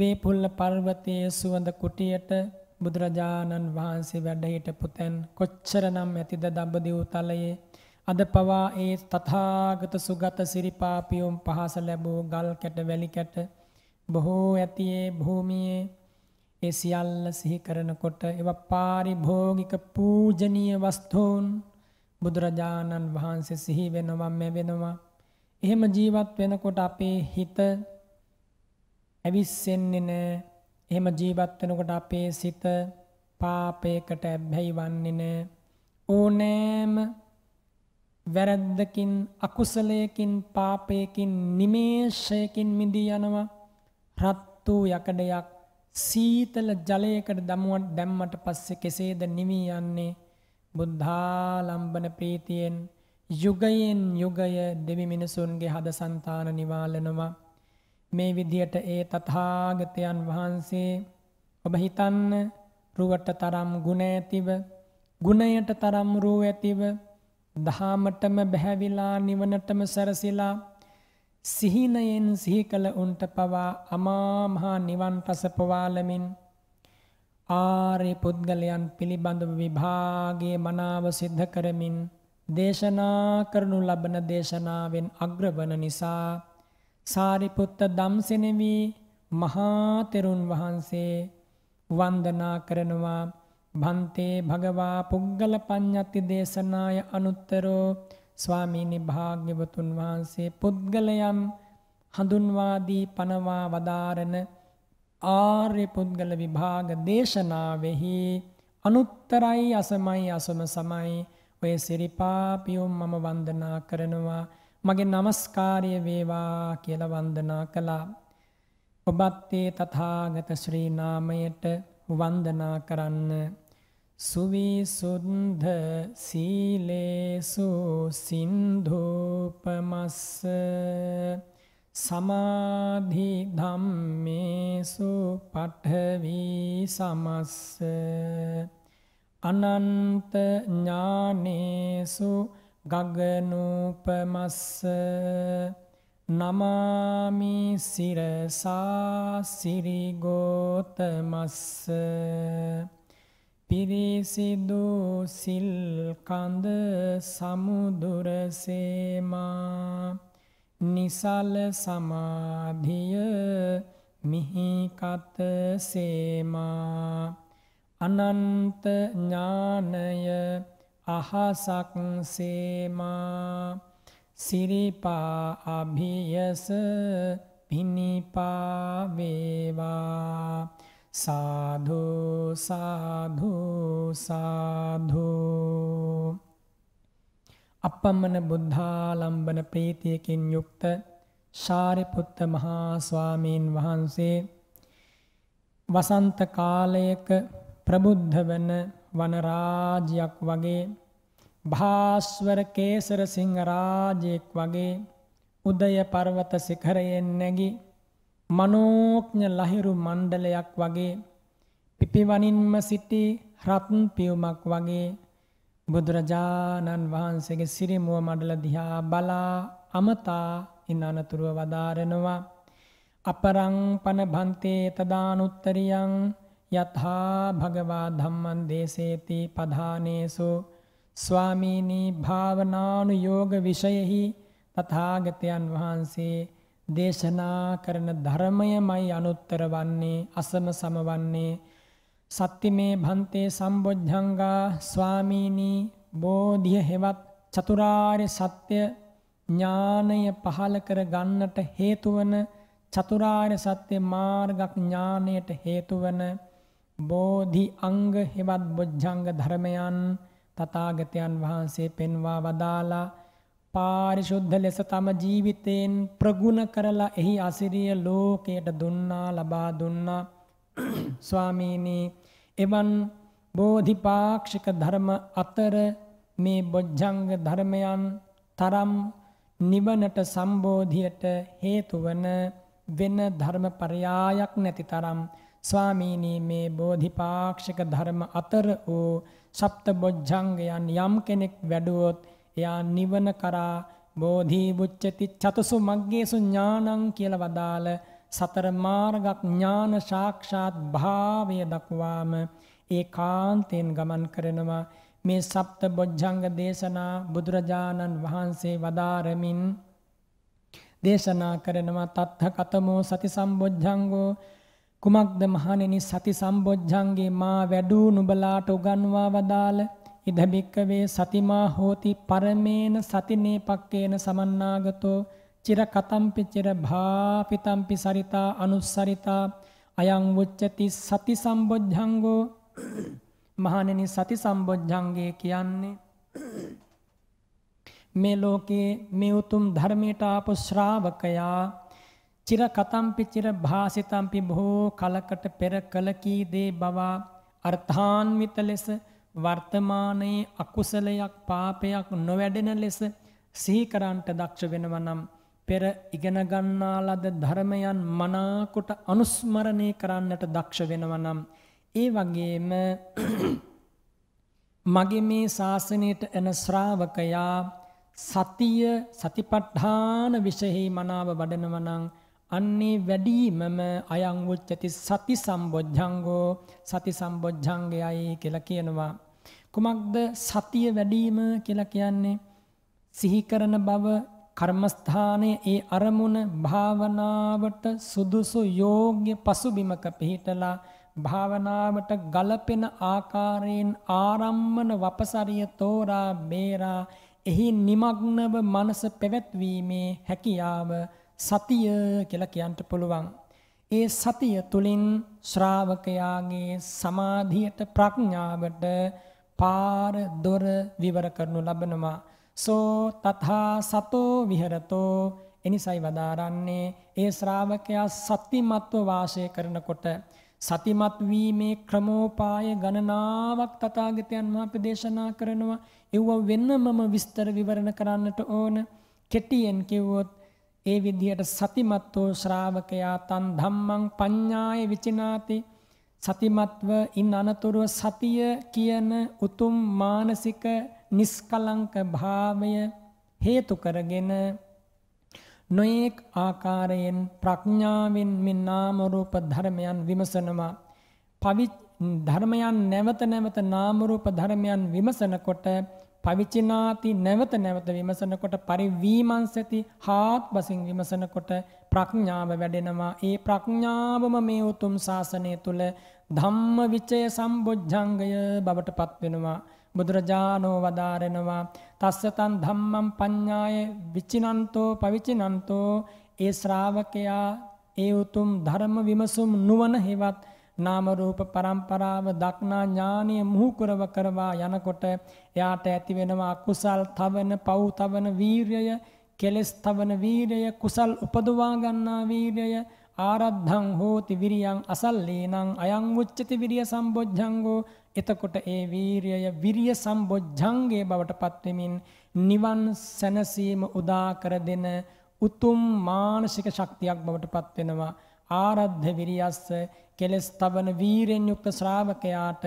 වේපුල්ල පර්වතයේ සුවඳ කුටියට බුදුරජාණන් වහන්සේ වැඩ හිටපු තැන් කොච්චරනම් ඇතිද දඹදිව් තලයේ අද පවා ඒ තථාගත සුගත සිරිපාපියුම් පහස ලැබූ ගල් කැට වැලි කැට බොහෝ ඇතියේ භූමියේ ඒ සියල්ල සිහි කරනකොට ඒවා පාරිභෝගික පූජනීය වස්තුන් බුදුරජාණන් වහන්සේ සිහි වෙනවා මේ වෙනවා. එහෙම ජීවත් වෙනකොට අපේ හිත ඇවිස්සෙන්නේ නැහැ. එහෙම ජීවත් වෙනකොට අපේ සිත පාපයකට ඇබ්බැහි වන්නේ නැහැ. ඕනෑම වැරද්දකින් අකුසලයකින් පාපයකින් නිමේෂයකින් මිදී යනවා. රත් වූ යකඩයක් සීතල ජලයකට දැමුවට දැම්මට පස්සේ කෙසේද නිවි යන්නේ? බුද්ධාලම්බන ප්‍රීතියෙන් යුගයෙන් යුගය දෙවි මිනිසුන්ගේ හද సంతාන නිවාලනවා මේ විදියට ඒ තථාගතයන් වහන්සේ ඔබ හිතන්න රුවට තරම් ගුණ ඇතිව ගුණයට තරම් රූ ඇතිව දහමටම බැහැවිලා නිවනටම සැරසිලා සිහිනයෙන් සිහි කළ උන්ට පවා අමා මහ නිවන් රස පවාලමින් ආර්ය පුද්ගලයන් පිළිබඳව විභාගයේ මනාව සිද්ධ කරමින් දේශනා කරනු ලබන දේශනාවෙන් අග්‍රවන නිසා සාරිපුත්ත දම්සෙනෙවි මහා තෙරුන් වහන්සේ වන්දනා කරනවා භන්තේ භගවා පුද්ගල පඤ්ඤති දේශනාය අනුත්තරෝ ස්වාමීනි භාග්‍යවතුන් වහන්සේ පුද්ගලයන් හඳුන්වා දී පනවා වදාරන ආර්ය පුද්ගල විභාග දේශනාවෙහි අනුත්තරයි අසමයි අසම සමයි ඔය සිරිපාපියුම් මම වන්දනා කරනවා මගේ নমස්කාරය වේවා කියලා වන්දනා කළා. ඔබත්තේ තථාගත ශ්‍රී නාමයට වන්දනා කරන්න. සුවිසුද්ධ සීලේසු සින්ධූපමස්ස සමාධි ධම්මේසු පඨවි සමස්ස අනන්ත ඥානේසු ගගනූපමස්ස නමාමි සිරසා සිරිගෝතමස්ස පිරිසිදු සිල් කඳ සමුදුරසේමා නිසල සමාධිය මිහිකත සේමා අනන්ත ඥානය අහසක් සේමා සිරිපා අභියස පිනිපා වේවා සාධු සාධු සාධු අපපම්මන බුද්ධාලම්බන ප්‍රීතියකින් යුක්ත ශාරිපුත්ත මහා ස්වාමීන් වහන්සේ වසන්ත කාලයක ප්‍රබුද්ධ වන වනරාජයක් වගේ භාස්වර කේසර සිංහ රාජයෙක් වගේ උදය පර්වත සිකරයෙන් නැගි මනෝඥ ලහිරු මණ්ඩලයක් වගේ පිපිවනින්ම සිටි රත්න් පියුමක් වගේ බුදුරජාණන් වහන්සේගේ සිරිමුව මඩල දිහා බලා අමතා ඉන් අනතුරුව වදාරනවා. අපරං පන භන්තේ තදානුත්තරියං යත්හා භගවා ධම්මන් දේශේති පධානේසු ස්වාමීනී භාවනානු යෝග විෂයෙහි තථාගතයන් වහන්සේ දේශනා කරන ධර්මයමයි අනුත්තර වන්නේ අසම සමවන්නේ සත්තිමේ භන්තේ සම්බොජ්ජංගා ස්වාමීනී බෝධිය හෙවත් චතුරාර්ය සත්‍ය ඥානය පහල කර ගන්නට හේතු වන චතුරාර්ය සත්‍ය මාර්ගඥානයට හේතු වන බෝධි අංග හෙවත් බොජ්ජංග ධර්මයන් තථාගතයන් වහන්සේ පෙන්වා වදාලා පාරිශුද්ධ ලෙස තම ජීවිතයෙන් ප්‍රගුණ කරලා එහි අසිරිය ලෝකයට දුන්නා ලබා දුන්නා [coughs] ස්වාමීනි එවන් බෝධිපාක්ෂික ධර්ම අතර මේ බොජ්ජංග ධර්මයන් තරම් නිවනට සම්බෝධියට හේතු වන වෙන ධර්ම පරයායක් නැති තරම් ස්වාමීනි මේ බෝධිපාක්ෂික ධර්ම අතර වූ සප්ත බොජ්ජංගයන් යම් කෙනෙක් වැඩුවොත් එයා නිවන කරා බෝධි වුච්චති චතුසු මග්ගේසු ඥානං කියලා වදාළ සතර මාර්ගක් ඥාන සාක්ෂාත් භාවය දක්වාම ඒ කාන්තයෙන් ගමන් කරනවා මේ සප්ත බොජ්ජංග දේශනා බුදුරජාණන් වහන්සේ වදාරමින් දේශනා කරනවා තත්හ කතමෝ සති සම්බොජ්ජංගෝ කුමක්ද මහණෙනි සති සම්බොජ්ජංගේ මා වැඩූ නුඹලාට උගන්වා වදාළ ඉදභික්කවේ සතිමා හෝති පරමේන සතිනේපක්කේන සමන්නාගතෝ චිර කතම්පි චිර භාපිතම්පි සරිතා අනුස්සරිතා අයං උච්චති සති සම්බොජ්ජංගෝ [coughs] මහණෙනි සති සම්බොජ්ජංගේ කියන්නේ [coughs] මේ ලෝකේ මේ උතුම් ධර්මයට ආපු ශ්‍රාවකයා චිර කතම්පි චිර භාසිතම්පි බොහෝ කලකට පෙර කළ කී දේ බව අර්ථාන්විත ලෙස වර්තමානයේ අකුසලයක් පාපයක් නොවැඩෙන ලෙස සිහි කරන්ට දක්ෂ වෙනවා නම් පෙර ඉගෙන ගන්නා ලද ධර්මයන් මනාකොට අනුස්මරණය කරන්නට දක්ෂ වෙනවා නම් ඒ වගේම [clears throat] මගේ මේ ශාසනයට එන ශ්‍රාවකයා සතිය සතිපට්ඨාන විශේෂී මනාව වඩනවා නම් අන්නේ වැඩිමම අයං උච්චති සති සම්බොධ්ජංගෝ සති සම්බොධ්ජංගයයි කියලා කියනවා කුමක්ද සතිය වැඩිම කියලා කියන්නේ සිහි කරන බව කර්මස්ථානයේ ඒ අරමුණ භාවනාවට සුදුසු යෝග්‍ය පසුබිමක පිහිටලා භාවනාවට ගලපෙන ආකාරයෙන් ආරම්මන වපසරිය තෝරා බේරා එහි নিমග්නව මනස පැවැත්වීමේ හැකියාව සතිය කියලා කියන්න පුළුවන්. ඒ සතිය තුලින් ශ්‍රාවකයාගේ සමාධියට ප්‍රඥාවට පාර දොර විවර කරනු ලබනවා. සෝ තථා සතෝ විහෙරතෝ එනිසයි වදාරන්නේ ඒ ශ්‍රාවකයා සතිමත්ව වාසය කරනකොට සතිමත් වීමේ ක්‍රමෝපාය ගණනාවක් තථාගතයන් වහන්සේ දේශනා කරනවා ඒව වෙනමම විස්තර විවරණ කරන්නට ඕන කෙටියෙන් කිව්වොත් ඒ විදිහට සතිමත්ෝ ශ්‍රාවකයා තන් ධම්මං පඤ්ඤාය විචිනාති සතිමත්ව ඉන් අනතුරුව සතිය කියන උතුම් මානසික නිස්කලංක භාවය හේතු කරගෙන නොඑක් ආකාරයෙන් ප්‍රඥාවෙන් මේ නාම රූප ධර්මයන් විමසනවා පවි ධර්මයන් නැවත නැවත නාම රූප ධර්මයන් විමසනකොට පවිචිනාති නැවත නැවත විමසනකොට පරිවීමංසති හාත්පසින් විමසනකොට ප්‍රඥාව වැඩෙනවා ඒ ප්‍රඥාවම මේ උතුම් ශාසනය තුල ධම්මවිචය සම්බොජ්ජංගය බවට පත් වෙනවා බුදුරජාණෝ වදාරෙනවා තස්සතන් ධම්මම් පඤ්ඤාය විචිනන්තෝ පවිචිනන්තෝ ඒ ශ්‍රාවකයා ඒ උතුම් ධර්ම විමසුම් නුවණ හේවත් නාම රූප પરම්පරාව දක්නා ඥානීය මුහු කරව කරවා යනකොට එයාට ඇති වෙනවා කුසල් තවන පව් තවන වීරය කෙලස් තවන වීරය කුසල් උපදවා ගන්නා වීරය ආරද්ධං හෝති විරියං අසල්ලේනං අයං උච්චති විරිය සම්බොජ්ජංගෝ එතකොට ඒ වීරියය විරිය සම්බොජ්ජංගේ බවට පත්වෙමින් නිවන් සැනසීම උදා කර දෙන උතුම් මානසික ශක්තියක් බවට පත්වෙනවා ආරද්ධ විරියස්ස කෙලස් තබන වීරෙන් යුක්ත ශ්‍රාවකයාට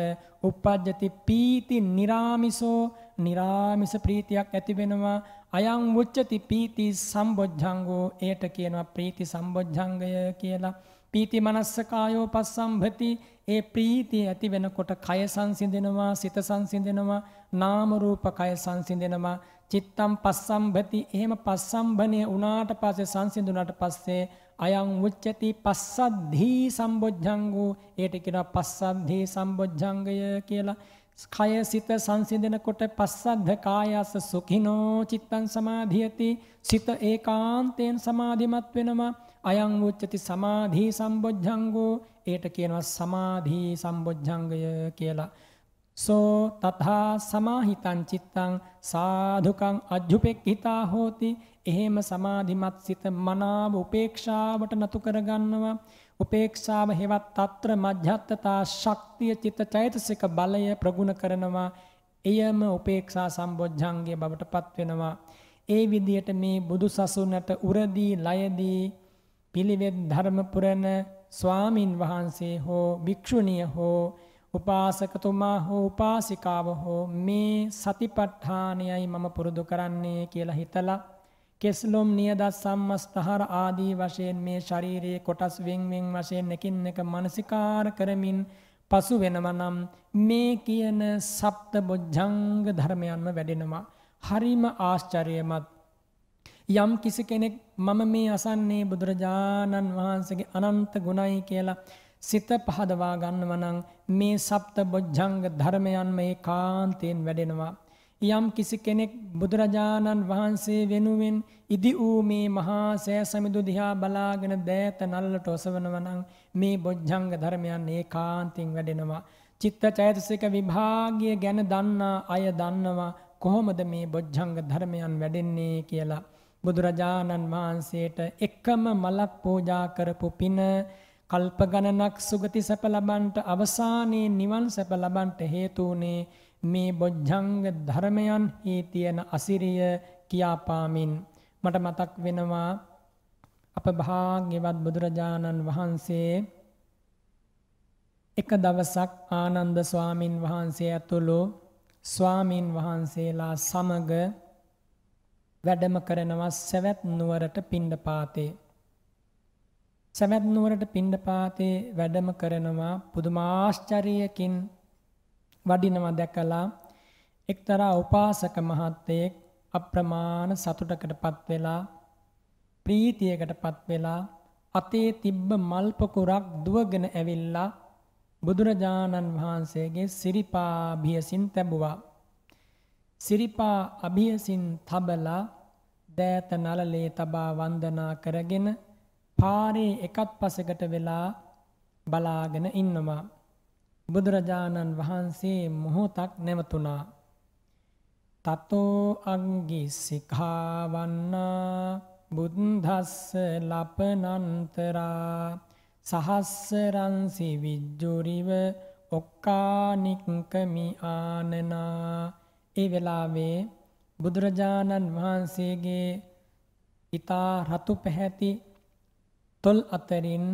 uppajjati පීති निराமிසෝ निराமிස ප්‍රීතියක් ඇති වෙනවා අයං උච්චති පීති සම්බොජ්ජංගෝ ඒට කියනවා ප්‍රීති සම්බොජ්ජංගය කියලා පීති මනස්සකායෝ පස්සම්භති ඒ ප්‍රීතිය ඇති වෙනකොට කය සංසිඳෙනවා සිත සංසිඳෙනවා නාම රූප කය සංසිඳෙනවා චිත්තම් පස්සම්භති එහෙම පස්සම්භණය උනාට පස්සේ සංසිඳුණාට පස්සේ අයං උච්චති පස්සද්ධී සම්බොජ්ජංගෝ ඒට කියනවා පස්සද්ධී සම්බොජ්ජංගය කියලා කය සිත සංසිඳෙනකොට පස්සද්ධ කායස සුඛිනෝ චිත්තං සමාධියති සිත ඒකාන්තයෙන් සමාධිමත් වෙනවා අයං උච්චති සමාධී සම්බොජ්ජංගෝ ඒට කියනවා සමාධී සම්බොජ්ජංගය කියලා. සෝ තථා සමාහිතං චිත්තං සාධුකං අජ්ජුපෙක්ඛිතා හෝති. එහෙම සමාධිමත් සිත මනාව උපේක්ෂාවට නතු කරගන්නවා. උපේක්ෂාව හේවත් తත්‍ර මධ්‍යත්තතා ශක්තිය චිත්ත චෛතසික බලය ප්‍රගුණ කරනවා. එයම උපේක්ෂා සම්බොජ්ජංගය බවට පත් වෙනවා. ඒ විදියට මේ බුදු සසුනට උරදී ලයදී පිළිවෙත් ධර්ම පුරන ස්වාමින් වහන්සේ හෝ භික්ෂුණිය හෝ උපාසකතුමා හෝ උපාසිකාව හෝ මේ සතිපට්ඨානයයි මම පුරුදු කරන්නේ කියලා හිතලා කෙස්ලොම් නියද සම්මස්තහර ආදී වශයෙන් මේ ශරීරයේ කොටස් වෙන් වෙන් වශයෙන් එකින් එක මනසිකාර කරමින් පසු වෙනවා නම් මේ කියන සප්ත බොජ්ජංග ධර්මයන්ම වැඩෙනවා හරිම ආශ්චර්යමත් යම් කිසි කෙනෙක් මම මේ අසන්නේ බුදුරජාණන් වහන්සේගේ අනන්ත ගුණයි කියලා සිත පහදවා ගන්නවනම් මේ සප්ත බොජ්ජංග ධර්මයන් මේ කාන්තයෙන් වැඩෙනවා. යම් කිසි කෙනෙක් බුදුරජාණන් වහන්සේ වෙනුවෙන් ඉදි වූ මේ මහා සෑ සමිදු දිහා බලාගෙන දෑත නල්ලට ඔසවනවනම් මේ බොජ්ජංග ධර්මයන් ඒ කාන්තින් වැඩෙනවා. චිත්ත චෛතසික විභාගය ගැන දන්නා අය දන්නවා කොහොමද මේ බොජ්ජංග ධර්මයන් වැඩෙන්නේ කියලා. බුදුරජාණන් වහන්සේට එකම මලක් පූජා කරපු පින කල්ප ගණනක් සුගති සැප ලබන්නට අවසානයේ නිවන් සැප ලබන්නට හේතු වුණේ මේ බොජ්ජංග ධර්මයන් හි තියෙන අසිරිය කියාපාමින් මට මතක් වෙනවා අප භාග්‍යවත් බුදුරජාණන් වහන්සේ එක දවසක් ආනන්ද ස්වාමින් වහන්සේ ඇතුළු ස්වාමින් වහන්සේලා සමග වැඩම කරනවා සවැත් නුවරට පිණ්ඩපාතේ. සවැත් නුවරට පිණ්ඩපාතේ වැඩම කරනවා පුදුමාශ්චර්යයකින් වඩිනවා දැකලා එක්තරා උපාසක මහත්තයෙක් අප්‍රමාණ සතුටකටපත් වෙලා ප්‍රීතියකටපත් වෙලා අතේ තිබ්බ මල් පොකුරක් දුවගෙන ඇවිල්ලා බුදුරජාණන් වහන්සේගේ සිරිපා බියසින් තැබුවා. සිරිපා අභියසින් තබලා දෑත නලලේ තබා වන්දනා කරගෙන පාරේ එකත් පසකට වෙලා බලාගෙන ඉන්නවා. බුදුරජාණන් වහන්සේ මොහොතක් නැවතුණා. තතෝ අංගි සිඛාවන්නා බුද්ධස්ස ලපනන්තරා සහස්සරංසි විජ්ජුරිව ඔක්කානික්කමි ආනනා ඒ වෙලාවේ බුදුරජාණන් වහන්සේගේ ඊතා රතු පැහැති තොල් අතරින්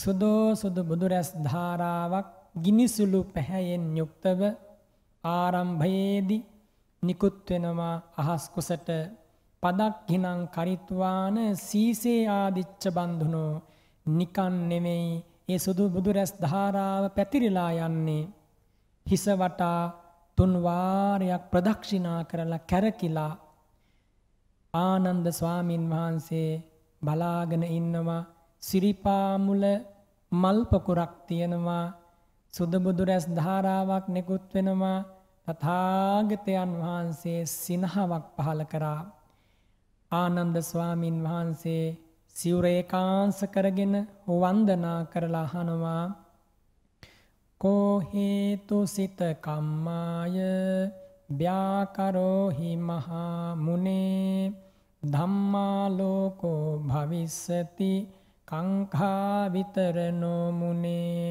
සුදෝ සුදු බුදුරැස් ධාරාවක් ගිනිසුළු පැහැයෙන් යුක්තව ආරම්භයේදී නිකුත් වෙනවා අහස් කුසට පදක් හිනම් කරිත්වාන සීසේ ආදිච්ච බන්ධුනෝ නිකන් නෙමෙයි ඒ සුදු බුදුරැස් ධාරාව පැතිරිලා යන්නේ හිස වටා තුන් වාරයක් ප්‍රදක්ෂිනා කරලා කැරකිලා ආනන්ද ස්වාමින් වහන්සේ බලාගෙන ඉන්නවා සිරිපා මුල මල් පොකුරක් තියෙනවා සුදබුදු රැස් ධාරාවක් නිකුත් වෙනවා තථාගතයන් වහන්සේ සිනහවක් පහළ කරා ආනන්ද ස්වාමින් වහන්සේ සිවුර ඒකාංශ කරගෙන වන්දනා කරලා අහනවා කෝහේතු සිත කම්මාය ව්‍යාකරෝහි මහා මුනේ ධම්මා ලෝකෝ භවිස්සති කංඛා විතරනෝ මුනේ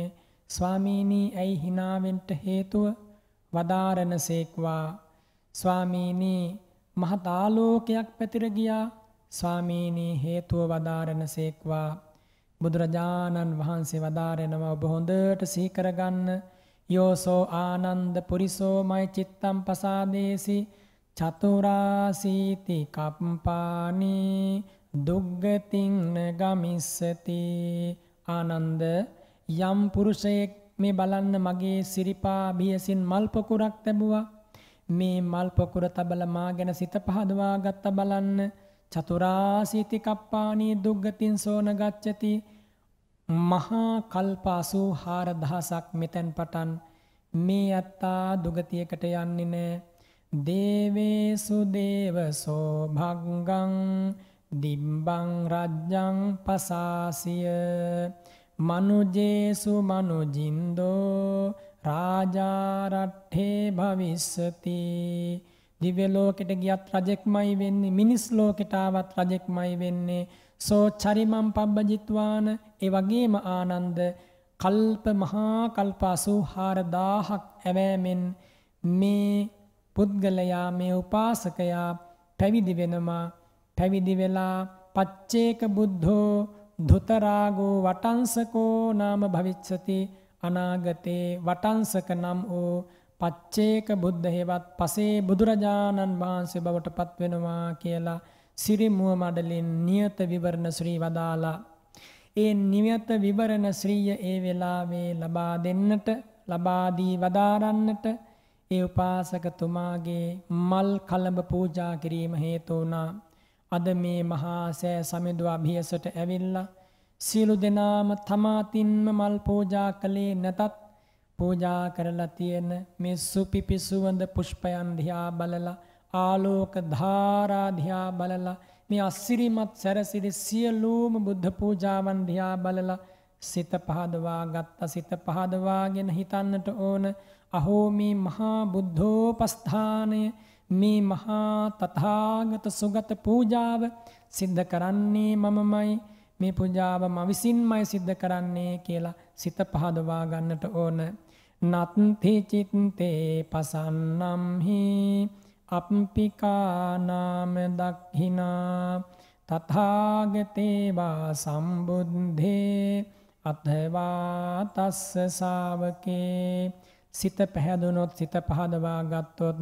ස්වාමීනි ඇයි හිනාවෙන්ට හේතුව වදාරණසේක්වා ස්වාමීනි මහතාලෝකයක් පැතිර ගියා ස්වාමීනි හේතුව වදාරණසේක්වා බුදුරජාණන් වහන්සේ වදාරෙනවා ඔබ හොඳට සිහි කරගන්න යෝසෝ ආනන්ද පුරිසෝ මයි චිත්තම් පසාදේසි චතුරාසීති කම්පානී දුග්ගතින් ගමිස්සති ආනන්ද යම් පුරුෂයෙක් මේ බලන්න මගේ සිරිපා බියසින් මල් පොකුරක් තැබුවා මේ මල් පොකුර තබල මා ගැන සිත පහදවා ගත්ත බලන්න චතුරාසීති කප්පානී දුග්ගතින් සෝන ගච්ඡති මහා කල්ප 84000ක් මෙතෙන් පටන් මේ අත්තා දුගතියකට යන්නේ නැහැ දේවේසු දේවසෝ භග්ගං දිම්බං රජ්ජං පසාසිය මනුජේසු මනුජින්දෝ රාජා රට්ඨේ භවිස්සති දිව්‍ය ලෝකෙට ගියත් රජෙක්මයි වෙන්නේ මිනිස් ලෝකෙට ආවත් රජෙක්මයි වෙන්නේ සෝ චරිමම් පබ්බජිත්වාන ඒ වගේම ආනන්ද කල්ප මහා කල්ප 84000ක් ඇවෑමෙන් මේ පුද්ගලයා මේ උපාසකයා පැවිදි වෙනවා පැවිදි වෙලා පච්චේක බුද්ධෝ ධුතරාගෝ වටංසකෝ නාම භවිච්ඡති අනාගතේ වටංසක නම් වූ පච්චේක බුද්ධ හේවත් පසේ බුදුරජාණන් වහන්සේ බවට පත්වෙනවා කියලා සිරිමුව මඩලින් නියත විවරණ ශ්‍රී වදාලා. ඒ නියත විවරණ ශ්‍රීය ඒ වෙලාවේ ලබා දෙන්නට ලබාදී වදාරන්නට ඒ උපාසකතුමාගේ මල් කලඹ පූජා කිරීම හේතු වුණා. අද මේ මහා සෑ සමිඳු අභියසට ඇවිල්ලා සියලු දෙනාම තමා තින්ම මල් පූජා කළේ නැතත් පූජා කරලා තියෙන මේ සුපිපිසුවඳ පුෂ්පයන් දිහා බලලා ආලෝක ධාරා දිහා බලලා මේ අසිරිමත් සැරසිරි සියලුම බුද්ධ පූජාවන් දිහා බලලා සිත පහදවා ගත්ත සිත පහදවාගෙන හිතන්නට ඕන අහෝ මේ මහා බුද්ධෝපස්ථානය මේ මහා තථාගත සුගත පූජාව සිද්ධ කරන්නේ මමමයි මේ පූජාව මම විසින්මයි සිද්ධ කරන්නේ කියලා සිත පහදවා ගන්නට ඕන නත්තිචිත්තේ පසන්නම්හි අප්පිකානාම දක්හිනා තථාගතේවා සම්බුද්ධේ අත්වා තස්ස ශාවකේ සිත පැහැදුනොත් සිත පහදවා ගත්තොත්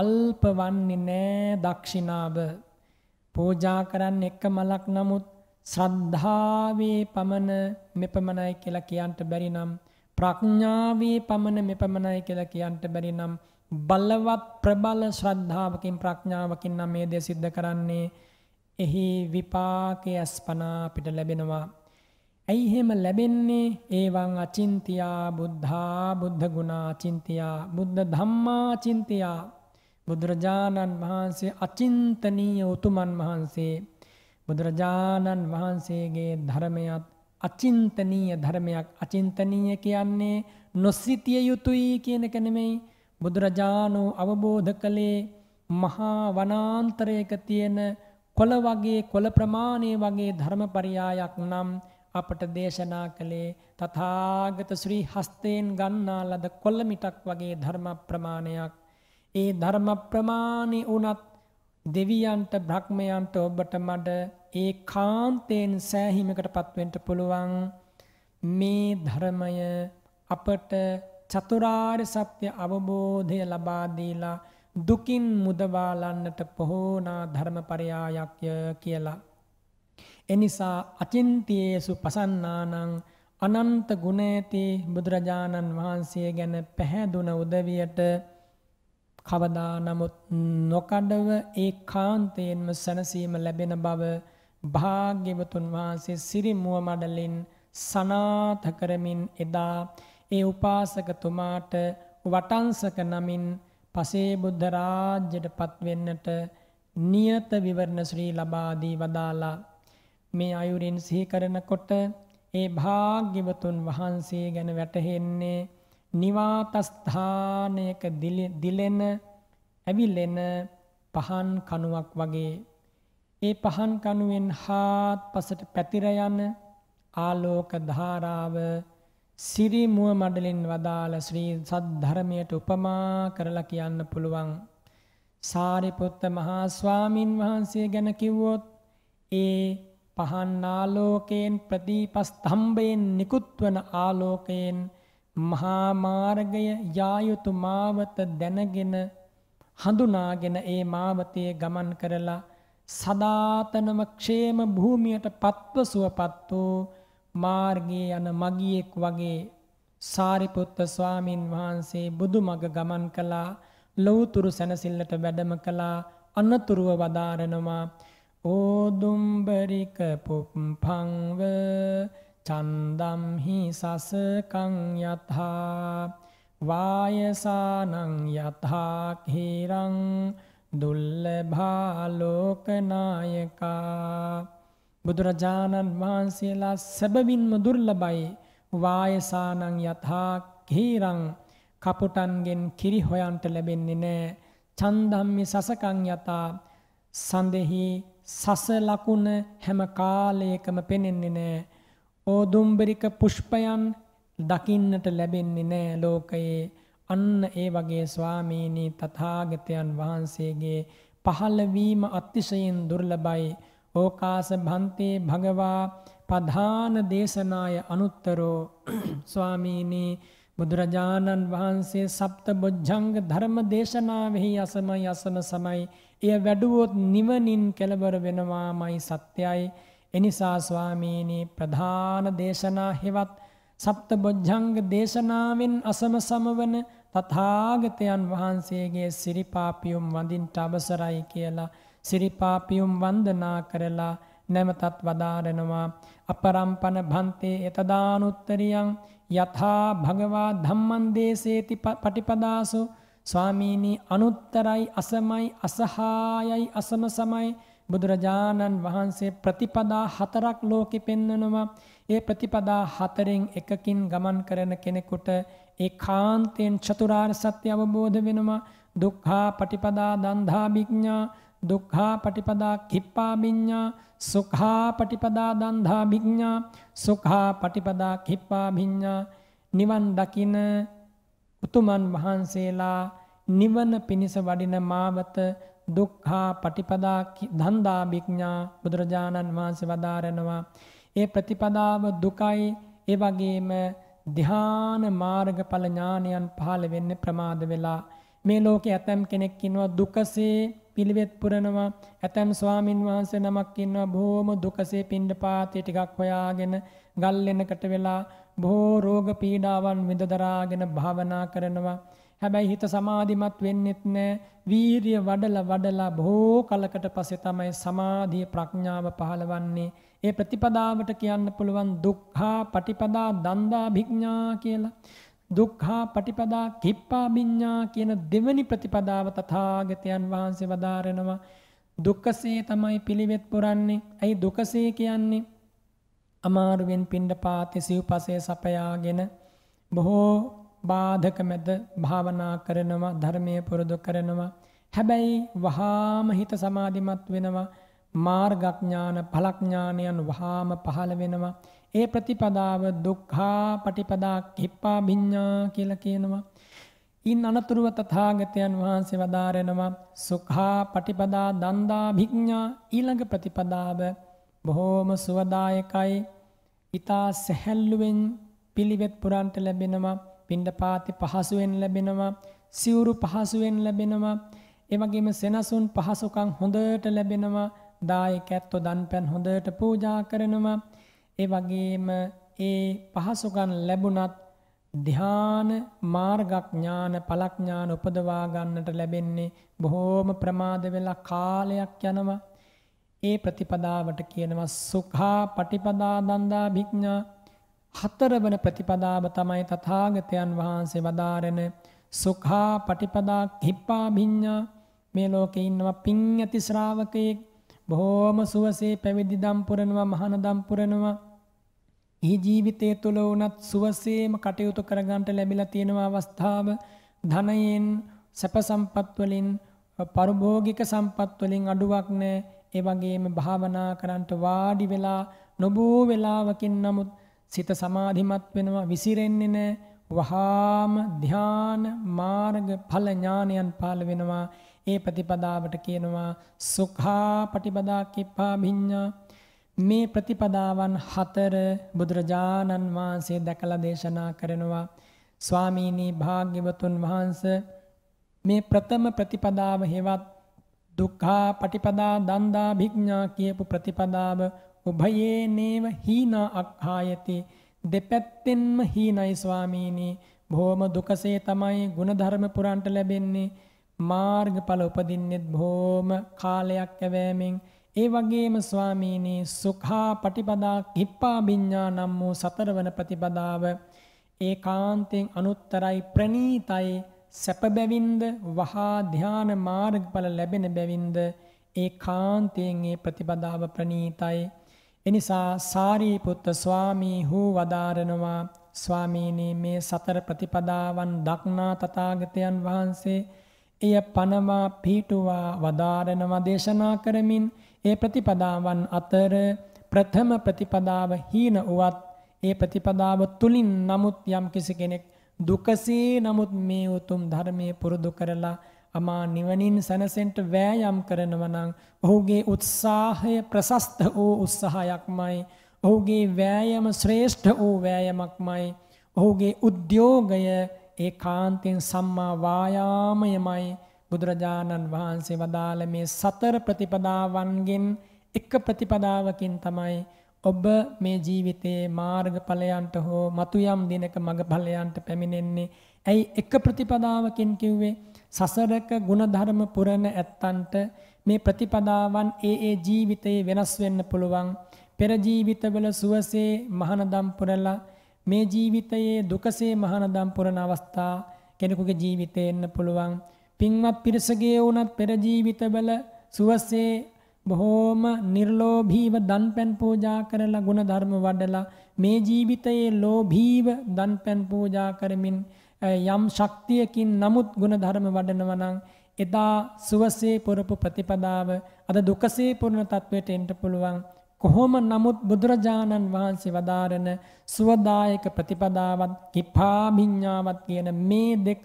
අල්ප වන්නේ නෑ දක්ෂිනාව පූජා කරන්න එක මලක් නමුත් ශ්‍රද්ධාවේ පමණ මෙපමණයි කියලා කියන්ට බැරි නම් ප්‍රඥාවේ පමණ මෙ පමණයි කියලා කියන්ට බැරි නම් බලවත් ප්‍රබල ශ්‍රද්ධාවකින් ප්‍රඥාවකින් නම් මේ දේ සිද්ධ කරන්නේ එහි විපාකයේ අස්පනා අපිට ලැබෙනවා. ඇයි එහෙම ලැබෙන්නේ? ඒවං අචින්තියා බුද්ධා බුද්ධ ගුණා අචින්තියා බුද්ධ ධම්මා අචින්තියා බුදුරජාණන් වහන්සේ අචින්තනීය උතුමන් වහන්සේ බුදුරජාණන් වහන්සේගේ ධර්මයත් අචින්තනීය ධර්මයක් අචින්තනීය කියන්නේ නොසිතිය යුතුයි කියන එක නෙමෙයි බුදුරජාණෝ අවබෝධ කළේ මහා වනාන්තරයක තියෙන කොළ වගේ කොළ ප්‍රමාණය වගේ ධර්මපරියායක් නම් අපට දේශනා කළේ තථාගත ශ්‍රී හස්තයෙන් ගන්නා ලද කොළ මිටක් වගේ ධර්ම ප්‍රමාණයක් ඒ ධර්ම ප්‍රමාණි උනත් දෙවියන්ට බ්‍රහ්මයන්ට ඔබට මඩ ඒ කාන්තයෙන් සෑහීමකට පත්වෙන්ට පුළුවන් මේ ධර්මය අපට චතුරාර් සත්‍ය අවබෝධය ලබාදීලා දුකින් මුදවාලන්නට පොහෝනා ධර්මපරයායක්ය කියලා. එනිසා අචින්තියේසු පසන්නානං අනන්ත ගුණඇති බුදුරජාණන් වහන්සේ ගැන පැහැදුන උදවියට කවදා නමුත් නොකඩව ඒ කාන්තයෙන්ම සැනසීම ලැබෙන බව භාග්‍යවතුන් වහන්සේ සිරිමුව මඩලින් සනාථ කරමින් එදා ඒ උපාසකතුමාට වටංසක නමින් පසේ බුද්ධ රාජ්‍යයට පත්වෙන්නට නියත විවරණ ශ්‍රී ලබා දී වදාලා මේ අයුරින් සිහි කරනකොට ඒ භාග්‍යවතුන් වහන්සේ ගැන වැටහෙන්නේ නිවාතස්ථානයක දිලෙන ඇවිලෙන පහන් කණුවක් වගේ ඒ පහන් කණුවෙන් හාත් පසට පැතිරයන්න ආලෝක ධාරාව සිරිමුව මඩලින් වදාළ ශ්‍රී සද්ධරමයට උපමා කරලා කියන්න පුළුවන්. සාරිපුත්ත මහා ස්වාමින් වහන්සේ ගැන කිව්වොත් ඒ පහන් ආලෝකයෙන් ප්‍රදීපස්තම්භයෙන් නිකුත්වන ආලෝකයෙන් මහා මාර්ගය යායුතු මාවත දැනගෙන හඳුනාගෙන ඒ මාවතයේ ගමන් කරලා සදාතනම ක්ෂේම භූමියට පත්ව සුවපත් වූ මාර්ගයේ යන මගියෙක් වගේ සාරිපුත්ත ස්වාමින් වහන්සේ බුදු මග ගමන් කළා ලෞතුරු සැනසිල්ලට වැඩම කළා අනතුරුව වදාරනවා ඕදුම්බරික පුප්පංව චන්දම් හි සසකං යථා වායසානං යථා කේරං දුල්ලභාලෝකනායකා බුදුරජාණන් වහන්සේලා සැබවින්ම දුර්ලබයි වායසානං යථා කීරං කපුටන්ගෙන් කිරි හොයන්ට ලැබෙන්නේ නෑ චන්දම්මි සසකං යතා සඳෙහි සස ලකුණ හැම කාලයකම පෙනෙන්නේ නෑ ඕදුම්බරික පුෂ්පයන් දකින්නට ලැබෙන්නේ නෑ ලෝකයේ අන්න ඒ වගේ ස්වාමීනී තථාගතයන් වහන්සේගේ පහළවීම අතිශයින් දුර්ලභයි. ඕකාස භන්තේ භගවා පධාන දේශනාය අනුත්තරෝ [clears throat] ස්වාමීනී බුදුරජාණන් වහන්සේ සප්ත බොජ්ජංග ධර්ම දේශනාවෙහි අසමයි අසන සමයි එය වැඩුවොත් නිවනින් කෙළවර වෙනවාමයි සත්‍යයි එනිසා ස්වාමීනී ප්‍රධාන දේශනා හෙවත් සප්ත බොජ්ජංග දේශනාවෙන් අසම සමවන තථාගතයන් වහන්සේගේ සිරිපාපියුම් වඳින්ට අවසරයි කියලා සිරිපාපියුම් වන්දනා කරලා නැමතත් වදාරනවා අපරම්පන භන්තේ එතදානුත්තරියං යථා භගවා ධම්මං දේසේති පටිපදාසු ස්වාමීනි අනුත්තරයි අසමයි අසහායයි අසම සමයි බුදුරජාණන් වහන්සේ ප්‍රතිපදා හතරක් ලෝකෙ පෙන්නනවා ඒ ප්‍රතිපදා හතරෙන් එකකින් ගමන් කරන කෙනෙකුට ඒකාන්තයෙන් චතුරාර්ය සත්‍ය අවබෝධ වෙනවා දුක්ඛා පටිපදා දන්ධා විඥා දුක්ඛා පටිපදා කිප්පා විඥා සුඛා පටිපදා දන්ධා විඥා සුඛා පටිපදා කිප්පා විඥා නිවන් දකින උතුමන් වහන්සේලා නිවන පිණිස වඩින මාවත දුක්ඛා පටිපදා දන්ධා විඥා බුදුරජාණන් වහන්සේ වදාරනවා ඒ ප්‍රතිපදාව දුකයි ඒ වගේම ධ්‍යාන මාර්ගඵල ඥානයන් පහළ වෙන්නේ ප්‍රමාද වෙලා මේ ලෝකේ ඇතම් කෙනෙක් ඉන්නවා දුකසේ පිළිවෙත් පුරනවා ඇතම් ස්වාමින් වහන්සේ නමක් ඉන්නවා බොහොම දුකසේ පින්ඩපාතේ ටිකක් හොයාගෙන ගල් වෙනකට වෙලා බොහෝ රෝග පීඩාවන් විඳ දරාගෙන භාවනා කරනවා හැබැයි හිත සමාධිමත් වෙන්නෙත් නෑ වීරිය වඩලා වඩලා බොහෝ කලකට පස්සේ තමයි සමාධිය ප්‍රඥාව පහළවන්නේ ඒ ප්‍රතිපදාවට කියන්න පුළුවන් දුක්ඛා පටිපදා දන්දා භිඥා කියලා. දුක්ඛා පටිපදා කිප්පා විඤ්ඤා කියන දෙවනි ප්‍රතිපදාව තථාගතයන් වහන්සේ වදාරනවා. දුක්ඛසේ තමයි පිළිවෙත් පුරන්නේ. ඇයි දුකසේ කියන්නේ? අමාරුවෙන් පිණ්ඩපාතේ සිව්පසය සපයාගෙන බොහෝ බාධක මැද භාවනා කරනවා ධර්මය පුරුදු කරනවා හැබැයි වහාම හිත සමාධිමත් වෙනවා මාර්ගඥාන ඵලඥානයන් වහාම පහළ වෙනවා. ඒ ප්‍රතිපදාව දුක්ඛා පටිපදා කිප්පා භිඤ්ඤා කියලා කියනවා. ඉන් අනතුරුව තථාගතයන් වහන්සේ වදාරෙනවා සුඛා පටිපදා දන්දා භිඥා ඊළඟ ප්‍රතිපදාව බොහෝම සුවදායකයි ඊතා සැහැල්ලුවෙන් පිළිවෙත් පුරන්ට ලැබෙනවා පිණ්ඩපාති පහසුවෙන් ලැබෙනවා සිවුරු පහසුවෙන් ලැබෙනවා එවැගේම සෙනසුන් පහසුකම් හොඳට ලැබෙනවා දායක ඇත්තෝ දන්පැන් හොඳට පූජා කරනවා. ඒ වගේම ඒ පහසුකම් ලැබුණත් ධ්‍යාන මාර්ගඥාන පලඥාන උපදවා ගන්නට ලැබෙන්නේ බොහෝම ප්‍රමාද වෙලා කාලයක් යනවා. ඒ ප්‍රතිපදාවට කියනවා සුඛා පටිපදා දන්දා භිඥා හතරවන ප්‍රතිපදාව තමයි තථාගතයන් වහන්සේ වදාරන සුඛා පටිපදා කිප්පා භිඥා මේ ලෝකේ ඉන්නවා පිං ඇති ශ්‍රාවකයෙක් බොහෝම සුවසේ පැවිදි දම් පුරනවා මහාන දම් පුරනවා. ඒ ජීවිතය තුළ වුණත් සුවසේම කටයුතු කරගන්නට ලැබිලා තියෙන අවස්ථාව ධනයෙන් සැප සම්පත් වලින් පරිභෝගික සම්පත් වලින් අඩුවක් නැහැ. ඒ වගේම භාවනා කරන්ට වාඩි වෙලා නොබෝ වෙලාවකින් නමුත් සිත සමාධිමත් වෙනවා විසිරෙන්නේ නැහැ. වහාම ධාන මාර්ග ඵල ඥානයන් පාල වෙනවා. ඒ ප්‍රතිපදාවට කියනවා සුඛා පටිපදා කිප්පා භිඤ්ඤා මේ ප්‍රතිපදාවන් හතර බුදුරජාණන් වහන්සේ දැකලා දේශනා කරනවා ස්වාමීනි භාග්‍යවතුන් වහන්ස මේ ප්‍රථම ප්‍රතිපදාව හේවත් දුක්ඛා පටිපදා දන්දා භිඥා කියපු ප්‍රතිපදාව උභයේ නේව හීනා අක්ඛායති දෙපැත්තෙන්ම හීනයි ස්වාමීනි බොහොම දුකසේ තමයි ಗುಣධර්ම පුරන්ට ලැබෙන්නේ මාර්ගඵල උපදින්නෙත් බොහොම කාලයක් ඇවෑමෙන් ඒ වගේම ස්වාමීනි සුඛා පටිපදා කිප්පා විඤ්ඤා නම් වූ සතරවන ප්‍රතිපදාව ඒකාන්තයෙන් අනුත්තරයි ප්‍රණීතයි සැප බැවින්ද වහා ධාන මාර්ගඵල ලැබෙන බැවින්ද ඒකාන්තයෙන් ඒ ප්‍රතිපදාව ප්‍රණීතයි එනිසා සාරිපුත්ත ස්වාමී හු වදාරනවා ස්වාමීනි මේ සතර ප්‍රතිපදාවන් දක්නා තථාගතයන් වහන්සේ එය පනවා පිහිටුවා වදාරනවා දේශනා කරමින් ඒ ප්‍රතිපදාවන් අතර ප්‍රථම ප්‍රතිපදාව හීන වුවත් ඒ ප්‍රතිපදාව තුලින් නමුත් යම් කිසි කෙනෙක් දුකසේ නමුත් මේ උතුම් ධර්මයේ පුරුදු කරලා අමා නිවනින් සැනසෙන්ට වෑයම් කරනවා නම් ඔහුගේ උත්සාහය ප්‍රසස්ත වූ උත්සාහයක්මයි ඔහුගේ වෑයම ශ්‍රේෂ්ඨ වූ වෑයමක්මයි ඔහුගේ උද්‍යෝගය ඒ කාන්තෙන් සම්මා වායාමයමයි බුදුරජාණන් වහන්සේ වදාළ මේ සතර ප්‍රතිපදාවන්ගෙන් එක ප්‍රතිපදාවකින් තමයි ඔබ මේ ජීවිතයේ මාර්ගඵලයන්ට හෝ මතුයම් දිනක මඟඵලයන්ට පැමිණෙන්නේ. ඇයි එක ප්‍රතිපදාවකින් කිව්වේ? සසරක ಗುಣධර්ම පුරන ඇත්තන්ට මේ ප්‍රතිපදාවන් ඒ ඒ ජීවිතේ වෙනස් වෙන්න පුළුවන්. පෙර ජීවිතවල සුවසේ මහානදම් පුරලා මේ ජීවිතයේ දුකසේ මහානදම් පුරන අවස්ථා කෙනෙකුගේ ජීවිතේ එන්න පුළුවන් පින්වත් පිරිසගේ වුණත් පෙර ජීවිතවල සුවසේ බොහෝම නිර්ලෝභීව දන්පැන් පූජා කරලා ගුණ ධර්ම වඩලා මේ ජීවිතයේ ලෝභීව දන්පැන් පූජා කරමින් යම් ශක්තියකින් නමුත් ගුණ ධර්ම වඩනවා නම් එදා සුවසේ පුරපු ප්‍රතිපදාව අද දුකසේ පුරන තත්වයට එන්න පුළුවන් කොහොම නමුත් බුදුරජාණන් වහන්සේ වදාරන සුවදායක ප්‍රතිපදාවත් කිපාභිඤ්ඤාවත් කියන මේ දෙක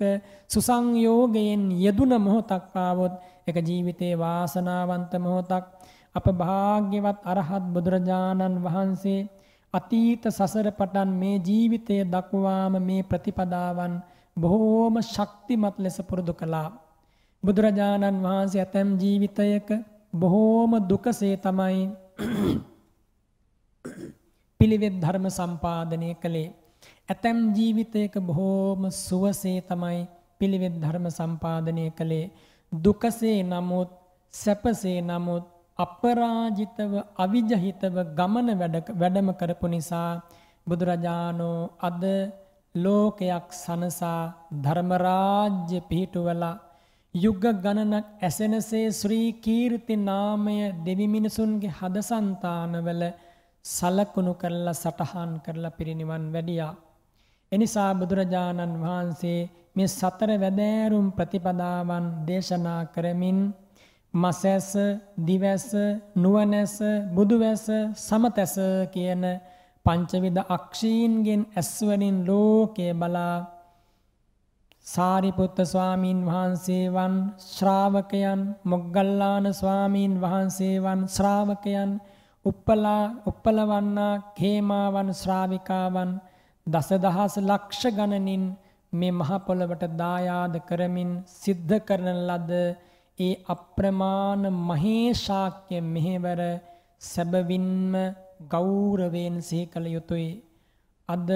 සුසංයෝගයෙන් යෙදුන මොහොතක් ආවොත් ඒක ජීවිතේ වාසනාවන්ත මොහොතක් අප භාග්‍යවත් අරහත් බුදුරජාණන් වහන්සේ අතීත සසර පටන් මේ ජීවිතය දක්වාම මේ ප්‍රතිපදාවන් බොහෝම ශක්තිමත් ලෙස පුරුදු කළා බුදුරජාණන් වහන්සේ ඇතැම් ජීවිතයක බොහෝම දුකසේ තමයි [coughs] පිළිවෙත් ධර්ම සම්පාදනය කළේ. ඇතැම් ජීවිතයක බොහෝම සුවසේ තමයි පිළිවෙත් ධර්ම සම්පාදනය කළේ. දුකසේ නමුත් සැපසේ නමුත් අපරාජිතව අවිජහිතව ගමන වැඩම කරපු නිසා බුදුරජාණෝ අද ලෝකයක් සනසා ධර්මරාජ්‍ය පිහිටුවලා යුග්ග ගණනක් ඇසෙනසේ ශ්‍රී කීර්ති නාමය දෙවි මිනිසුන්ගේ හදසන්තානවල සලකුණු කරලා සටහන් කරලා පිරිනිවන් වැඩියා. එනිසා බුදුරජාණන් වහන්සේ මේ සතර වැදෑරුම් ප්‍රතිපදාවන් දේශනා කරමින් මසැස දිවැස නුවනැස බුදුවැස සමතැස කියන පංචවිධ අක්ෂීන්ගෙන් ඇස්වලින් ලෝකය බලා සාරිපුත්ත ස්වාමීන් වහන්සේවන් ශ්‍රාවකයන් මොග්ගල්ලාන ස්වාමීන් වහන්සේවන් ශ්‍රාවකයන් උප්පලා උප්පලවන්නා කේමාවන් ශ්‍රාවිකාවන් දසදහස් ලක්ෂ ගණනින් මේ මහ පොළවට දායාද කරමින් සිද්ධ කරන ලද ඒ අප්‍රමාණ මහේශාක්‍ය මෙහෙවර සැබවින්ම ගෞරවයෙන් සිහි කළ යුතුය අද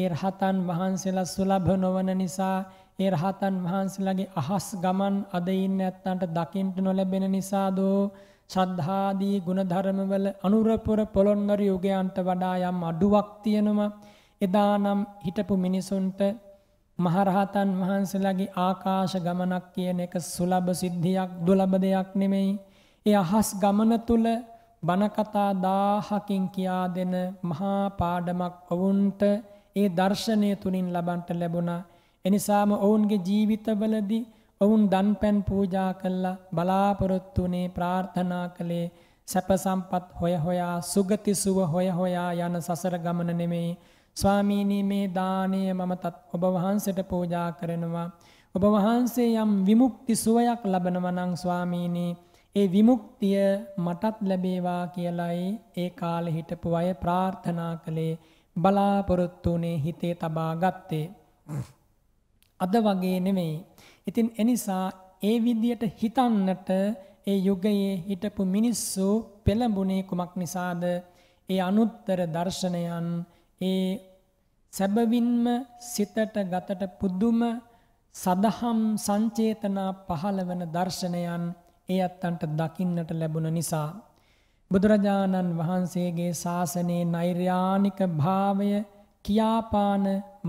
ඒ රහතන් වහන්සේලා සුලභ නොවන නිසා ඒ රහතන් වහන්සේලාගේ අහස් ගමන් අද ඉන්න ඇත්තන්ට දකින්ට නොලැබෙන නිසා දෝ ශ්‍රද්ධාදී ගුණධර්මවල අනුරපුර පොළොන්නර යුගයන්ට වඩා යම් අඩුවක් තියෙනවා එදානම් හිටපු මිනිසුන්ට මහරහතන් වහන්සේලාගේ ආකාශ ගමනක් කියන එක සුලභ සිද්ධියක් දුලබ දෙයක් නෙමෙයි ඒ අහස් ගමන තුල බණකතා දාහකින් කියා දෙන මහා පාඩමක් ඔවුන්ට ඒ දර්ශනය තුලින් ලබන්ට ලැබුණා. එනිසාම ඔවුන්ගේ ජීවිතවලදී ඔවුන් දන්පැන් පූජා කළා බලාපොරොත්තු වුණේ ප්‍රාර්ථනා කළේ සැප සම්පත් හොය හොයා සුගති සුව හොය හොයා යන සසර ගමන නෙමෙයි ස්වාමීනි මේ දාණය මම තත් ඔබ වහන්සේට පූජා කරනවා ඔබ වහන්සේ යම් විමුක්ති සුවයක් ලබනවා නම් ස්වාමීනි ඒ විමුක්තිය මටත් ලැබේවා කියලයි ඒ කාලේ හිටපු අය ප්‍රාර්ථනා කළේ බලාපොරොත්තු වුණේ හිතේ තබා ගත්තේ. අද වගේ නෙමෙයි. ඉතින් එනිසා ඒ විදියට හිතන්නට ඒ යුගයේ හිටපු මිනිස්සු පෙළඹුණේ කුමක් නිසාද? ඒ අනුත්තර දර්ශනයන් ඒ සැබවින්ම සිතට ගතට පුදුම සදහම් සංචේතනා පහළ වන දර්ශනයන් ඒ අත්තන්ට දකින්නට ලැබුණ නිසා බුදුරජාණන් වහන්සේගේ ශාසනයේ නෛර්යානික භාවය කියාපාන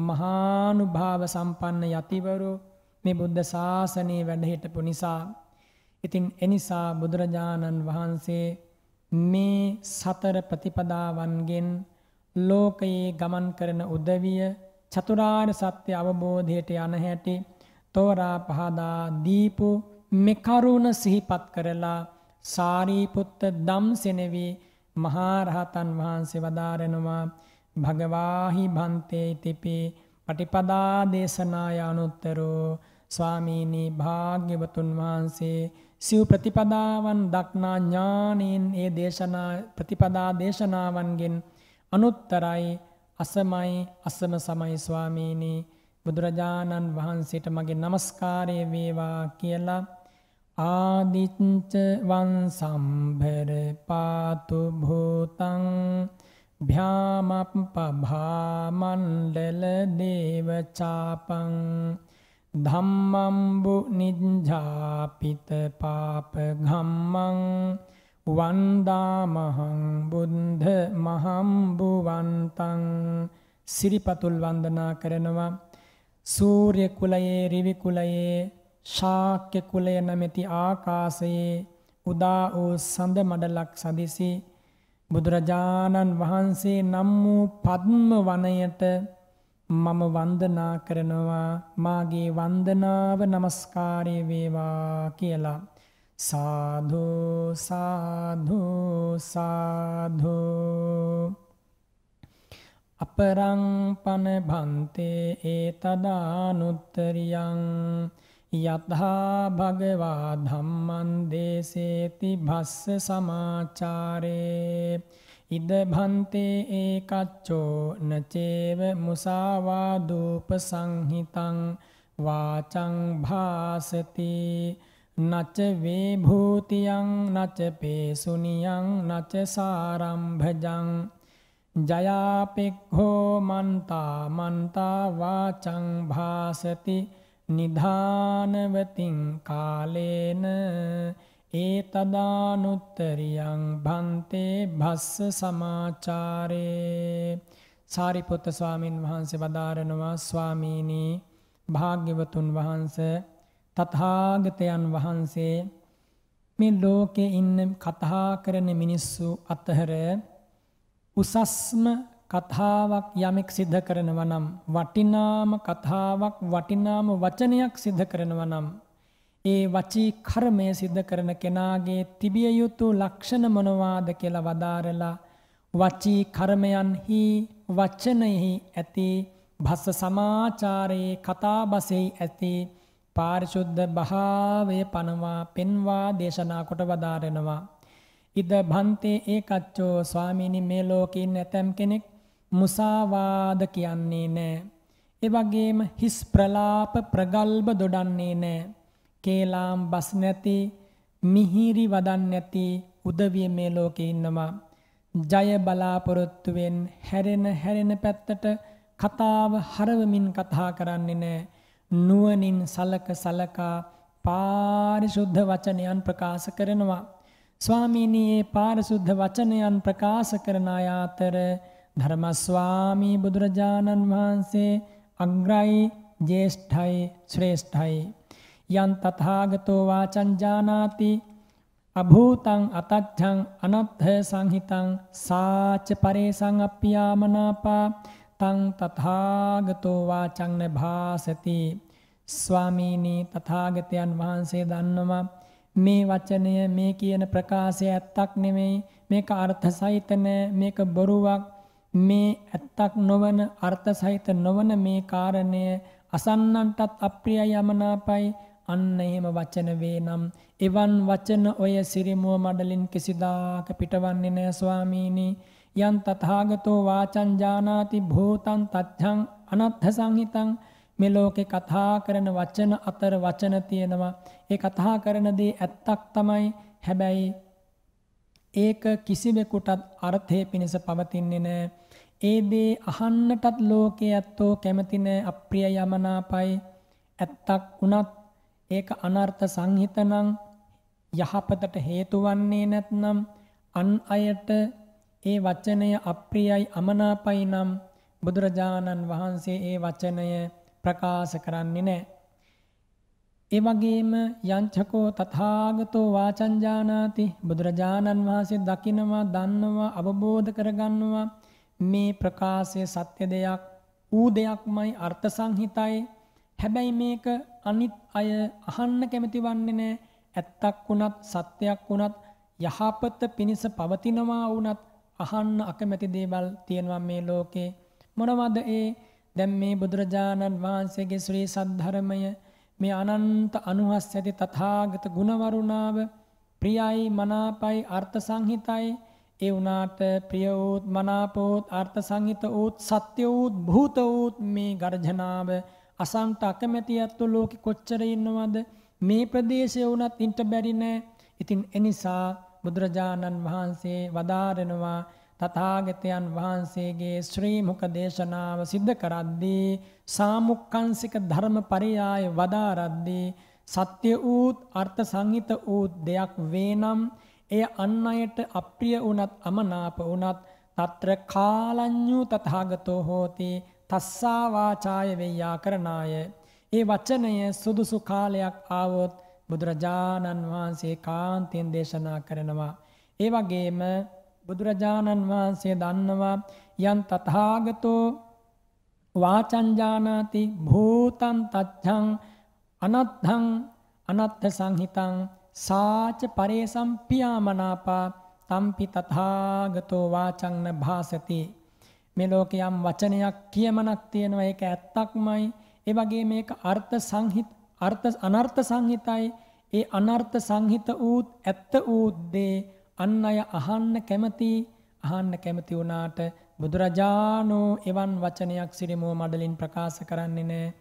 මහානුභාව සම්පන්න යතිවරු මේ බුද්ධ ශාසනයේ වැඩ හිටපු නිසා ඉතින් එනිසා බුදුරජාණන් වහන්සේ මේ සතර ප්‍රතිපදාවන්ගෙන් ලෝකයේ ගමන් කරන උදවිය චතුරාර්ය සත්‍ය අවබෝධයට යන හැටි තෝරා පහදා දීපු මේ කරුණ සිහිපත් කරලා සාරීපුත්ත දම්සෙනෙවී මහාරහතන් වහන්සේ වදාරෙනවා භගවාහි භන්තේ තිපේ පටිපදා දේශනාය අනුත්තරෝ ස්වාමීනී භාග්‍යවතුන් වහන්සේ සිව් ප්‍රතිපදාවන් දක්නා ඥානීන් ඒ දේශනා ප්‍රතිපදා දේශනාවන්ගෙන් අනුත්තරයි අසමයි අසම සමයි ස්වාමීනී බුදුරජාණන් වහන්සේට මගේ নমස්කාරය වේවා කියලා ආදිච්ච වන් සම්භර පාතු භූතං භ්‍යාමප්පභාමණ්ඩල දේවචාපං ධම්මම්බු නිජ්ජාපිත පාප ගම්මං වන්දාමහං බුද්ධ මහම්බුවන්තං සිරිපතුල් වන්දනා කරනවා සූර්ය කුලයේ රිවි කුලයේ ශාක්‍ය කුලය නැමැති ආකාසයේ උදා වූ සඳ මඩලක් සදිසි බුදුරජාණන් වහන්සේ නම් වූ පද්ම වනයට මම වන්දනා කරනවා මාගේ වන්දනාව নমස්කාරය වේවා කියලා සාධු සාධු සාධු අපරං පන භන්තේ ඒතදානුත්තරියං යතහා භගවා ධම්මන් දේසේති භස්ස සමාචාරේ ඉද භන්තේ ඒකච්චෝ නචේව මුසාවාදූප සංහිතං වාචං භාසති නච වේ භූතියං නච පේසුනියං නච සාරම්භජං ජයාපෙක්හෝ මන්තා මන්තා වාචං භාසති නිධානවතින් කාලේන ඒ තදානුත්තරියං භන්තේ භස්ස සමාචාරයේ සාරිපොත්ත ස්වාමීන් වහන්සේ වදාරනවා ස්වාමීනී භාග්‍යවතුන් වහන්ස තථාගතයන් වහන්සේ මේ ලෝකේ ඉන්න කතා කරන මිනිස්සු අතර උසස්ම කතාවක් යමෙක් සිද්ධ කරනව නම් වටිනාම කතාවක් වටිනාම වචනයක් සිද්ධ කරනව නම් ඒ වචී කර්මය සිද්ධ කරන කෙනාගේ තිබිය යුතු ලක්ෂණ මොනවාද කියලා වදාරලා වචී කර්මයන්හි වචනයෙහි ඇති භස්ස සමාචාරයේ කතාබසෙහි ඇති පාරිශුද්ධ භාවය පනවා පෙන්වා දේශනා කොට වදාරෙනවා. ඉද භන්තේ ඒකච්චෝ ස්වාමීනි මේ ලෝකේ නැතම් කෙනෙක් මුසාවාද කියන්නේ නෑ. ඒ වගේම හිස් ප්‍රලාප ප්‍රගල්බ දොඩන්නේ නෑ. කේලාම් බස් නැති මිහිරි වදන් නැති උදවිය මේ ලෝකේ ඉන්නවා. ජය බලාපොරොත්තුවෙන් හැරෙන හැරෙන පැත්තට කතාව හරවමින් කතා කරන්නේ නෑ. නුවණින් සලක සලකා පාරිශුද්ධ වචනයන් ප්‍රකාශ කරනවා. ස්වාමීනී පාරිශුද්ධ වචනයන් ප්‍රකාශ කරන අය අතර ධර්මස්වාමී බුදුරජාණන් වහන්සේ අග්‍රයි ජේෂ්ඨයි ශ්‍රේෂ්ඨයි. යන් තථාගතෝ වාචංජානාති අභූතං අතච්ඡං අනත්ථ සංහිතං සාච පරේසං අප්පියාමනාපා තං තථාගතෝ වාචං නභාසති ස්වාමීනි තථාගතයන් වහන්සේ දන්නවා මේ වචනය මේ කියන ප්‍රකාශය ඇත්තක් නෙමෙයි මේක අර්ථ සහිත මේක බොරුවක් මේ ඇත්තක් නොවන අර්ථ සහිත නොවන මේ කාරණය අසන්නන්ටත් අප්‍රිය යමනාපයි අන්න එහෙම වචන වේ නම් එවන් වචන ඔය සිරිමුව මඩලින් කිසිදාක පිටවන්නේ නෑ ස්වාමීනි යන් තථාගතෝ වාචං ජානාති භූතං තත්ථං අනත්ථ සංහිතං මේ ලෝකේ කතා කරන වචන අතර වචන තියෙනවා ඒ කතා කරන දේ ඇත්තක් තමයි හැබැයි ඒක කිසිවෙකුටත් අර්ථය පිණිස පවතින්නේ නෑ ඒ දේ අහන්නටත් ලෝකයේ ඇත්තෝ කැමති නෑ අප්‍රිය යමනාපයි ඇත්තක් වුණත් ඒක අනර්ථ සංහිත නම් යහපතට හේතු වන්නේ නැත්නම් අන් අයට ඒ වචනය අප්‍රියයි අමනාපයි නම් බුදුරජාණන් වහන්සේ ඒ වචනය ප්‍රකාශ කරන්නේ නෑ ඒ වගේම යංචකෝ තථාගතෝ වාචං ජානාති බුදුරජාණන් වහන්සේ දකිනවා දන්නවා අවබෝධ කරගන්නවා මේ ප්‍රකාශය සත්‍ය දෙයක් ඌ දෙයක්මයි අර්ථ සංහිතයි හැබැයි මේක අනිත් අය අහන්න කැමති වන්නේ නෑ ඇත්තක් වුණත් සත්‍යයක් වුණත් යහපත පිණිස පවතිනවා වුණත් අහන්න අකමැති දේවල් තියෙනවා මේ ලෝකේ මොනවද ඒ දැන් මේ බුදුරජාණන් වහන්සේගේ ශ්‍රී සද්ධර්මය මේ අනන්ත අනුහස් ඇති තථාගත ගුණවරුණාව ප්‍රියයි මනාපයි අර්ථ සංහිතයි ඒ වුණාට ප්‍රිය වූත් මනාපෝත් අර්ථ සංහිත වූත් සත්‍ය වූත් භූත වූත් මේ ගර්ජනාව අසන්ට අකමැති ඇත්තෝ ලෝකෙ කොච්චර ඉන්නවද මේ ප්‍රදේශය වුණත් ඉන්ට බැරි නෑ ඉතින් එනිසා බුදුරජාණන් වහන්සේ වදාරනවා තථාගතයන් වහන්සේගේ ශ්‍රී මුඛ දේශනාව සිද්ධ කරද්දී සාමුක්ඛංශික ධර්ම පරියාය වදාරද්දී සත්‍ය වූත් අර්ථ සංහිත වූත් දෙයක් වේනම් නම් එය අන් අයට අප්‍රිය වුණත් අමනාප වුණත් తත්‍ර කාලඤ්ඤු තථාගතෝ හෝති තස්සා වාචාය වෙය්‍යා කරනාය ඒ වචනය සුදුසු කාලයක් ආවොත් බුදුරජාණන් වහන්සේ කාන්තෙන් දේශනා කරනවා ඒ වගේම බුදුරජාණන් වහන්සේ දන්නවා යන් තථාගතෝ වාචංජානාති භූතං තච්ඡං අනත්ථං අනත්ථ සංහිතං සාච පරේසම් පියාමනාපා තම්පි තථාගතෝ වාචංන භාසති මේ ලෝකේ යම් වචනයක් කියමනක් තියෙනවා ඒක ඇත්තක්මයි ඒ වගේ මේක අර්ථ සංහිත අර්ථ අනර්ථ සංහිතයි ඒ අනර්ථ සංහිත ඌත් ඇත්ත ඌත් දේ අන් අය අහන්න කැමති අහන්න කැමති වුණාට බුදුරජාණෝ එවන් වචනයක් සිරිමෝ මඩලින් ප්‍රකාශ කරන්නේ නැහැ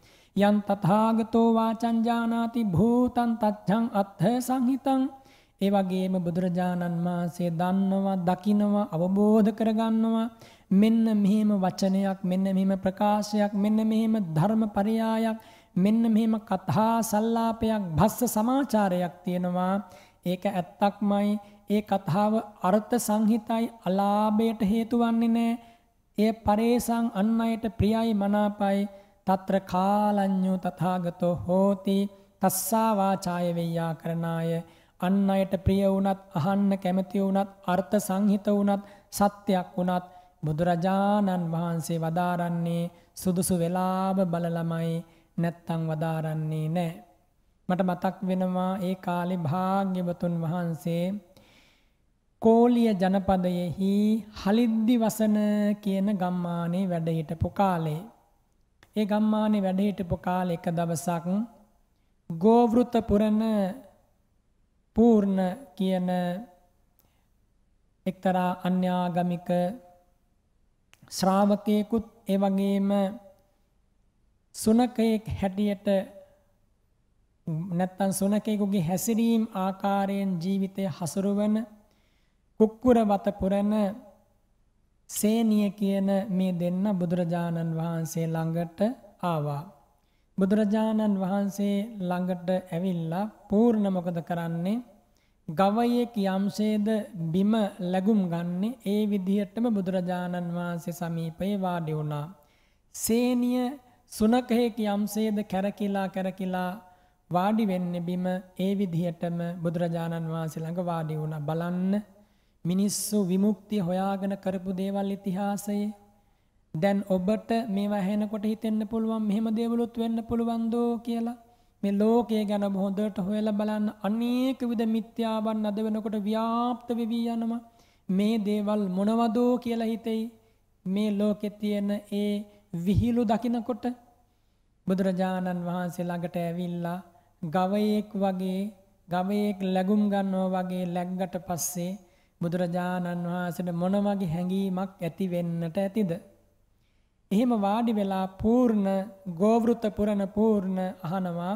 යන් තථාගතෝ වාචං ජානාති භූතං තච්ඡං අත්ථ සංහිතං ඒ වගේම බුදුරජාණන් වහන්සේ දන්නවා දකිනවා අවබෝධ කරගන්නවා මෙන්න මෙහෙම වචනයක් මෙන්න මෙහෙම ප්‍රකාශයක් මෙන්න මෙහෙම ධර්ම පරයායක් මෙන්න මෙහෙම කතා සල්ලාපයක් භස්ස සමාචාරයක් තියෙනවා ඒක ඇත්තක්මයි ඒ කතාව අර්ථ සංහිතයි අලාභයට හේතු වන්නේ නැහැ ඒ පරේසං අන් අයට ප්‍රියයි මනාපයි තත්‍ර කාලඤ්ඤෝ තථාගතෝ හෝති තස්සා වාචාය වෙය්‍යා කරණාය අන් අයට ප්‍රිය වුණත් අහන්න කැමති වුණත් අර්ථ සංහිත වුණත් සත්‍යයක් වුණත් බුදුරජාණන් වහන්සේ වදාරන්නේ සුදුසු වෙලාව බලලමයි නැත්තං වදාරන්නේ නෑ මට මතක් වෙනවා ඒ කාලේ භාග්‍යවතුන් වහන්සේ කෝලිය ජනපදයෙහි හලිද්දි වසන කියන ගම්මානේ වැඩ හිටපු කාලේ ඒ ගම්මානේ වැඩ හිටපු කාලේ එක දවසක් ගෝවෘතපුරන පූර්ණ කියන එක්තරා අන්‍යාගමික ශ්‍රාවකයෙකුත් ඒ වගේම සුනකයෙක් හැටියට නැත්තම් සුනකයෙකුගේ හැසිරීම් ආකාරයෙන් ජීවිතය හසුරුවන කුක්කුර වත පුරන සේනිය කියන මේ දෙන්න බුදුරජාණන් වහන්සේ ළඟට ආවා. බුදුරජාණන් වහන්සේ ළඟට ඇවිල්ලා පූර්ණ මොකද කරන්නේ? ගවයෙක් යම්සේද බිම ලැබුම් ගන්නේ ඒ විදිහටම බුදුරජාණන් වහන්සේ සමීපේ වාඩි වුණා. සේනිය සුනකයෙක් යම්සේද කැරකිලා කැරකිලා වාඩි වෙන්නේ බිම ඒ විදිහටම බුදුරජාණන් වහන්සේ ළඟ වාඩි වුණා. බලන්න මිනිස්සු විමුක්තිය හොයාගෙන කරපු දේවල් ඉතිහාසයේ දැන් ඔබට මේවා ඇහෙනකොට හිතෙන්න පුළුවන් මෙහෙම දේවලුත් වෙන්න පුළුවන් දෝ කියලා මේ ලෝකය ගැන හොඳට හොයලා බලන්න අනේක විද මිත්‍යාවන් අද වෙනකොට ව්‍යාප්ත වෙවි යනවා මේ දේවල් මොනවදෝ කියලා හිතෙයි මේ ලෝකේ තියෙන ඒ විහිළු දකිනකොට බුදුරජාණන් වහන්සේ ළඟට ඇවිල්ලා ගවයෙක් වගේ ගවයෙක් ලැබුම් ගන්නවා වගේ ලැග්ගට පස්සේ බුදුරජාණන් වහන්සේට මොන වගේ හැඟීමක් ඇති වෙන්නට ඇතිද? එහෙම වාඩි වෙලා පූර්ණ ගෝවෘත පුරණ පූර්ණ අහනවා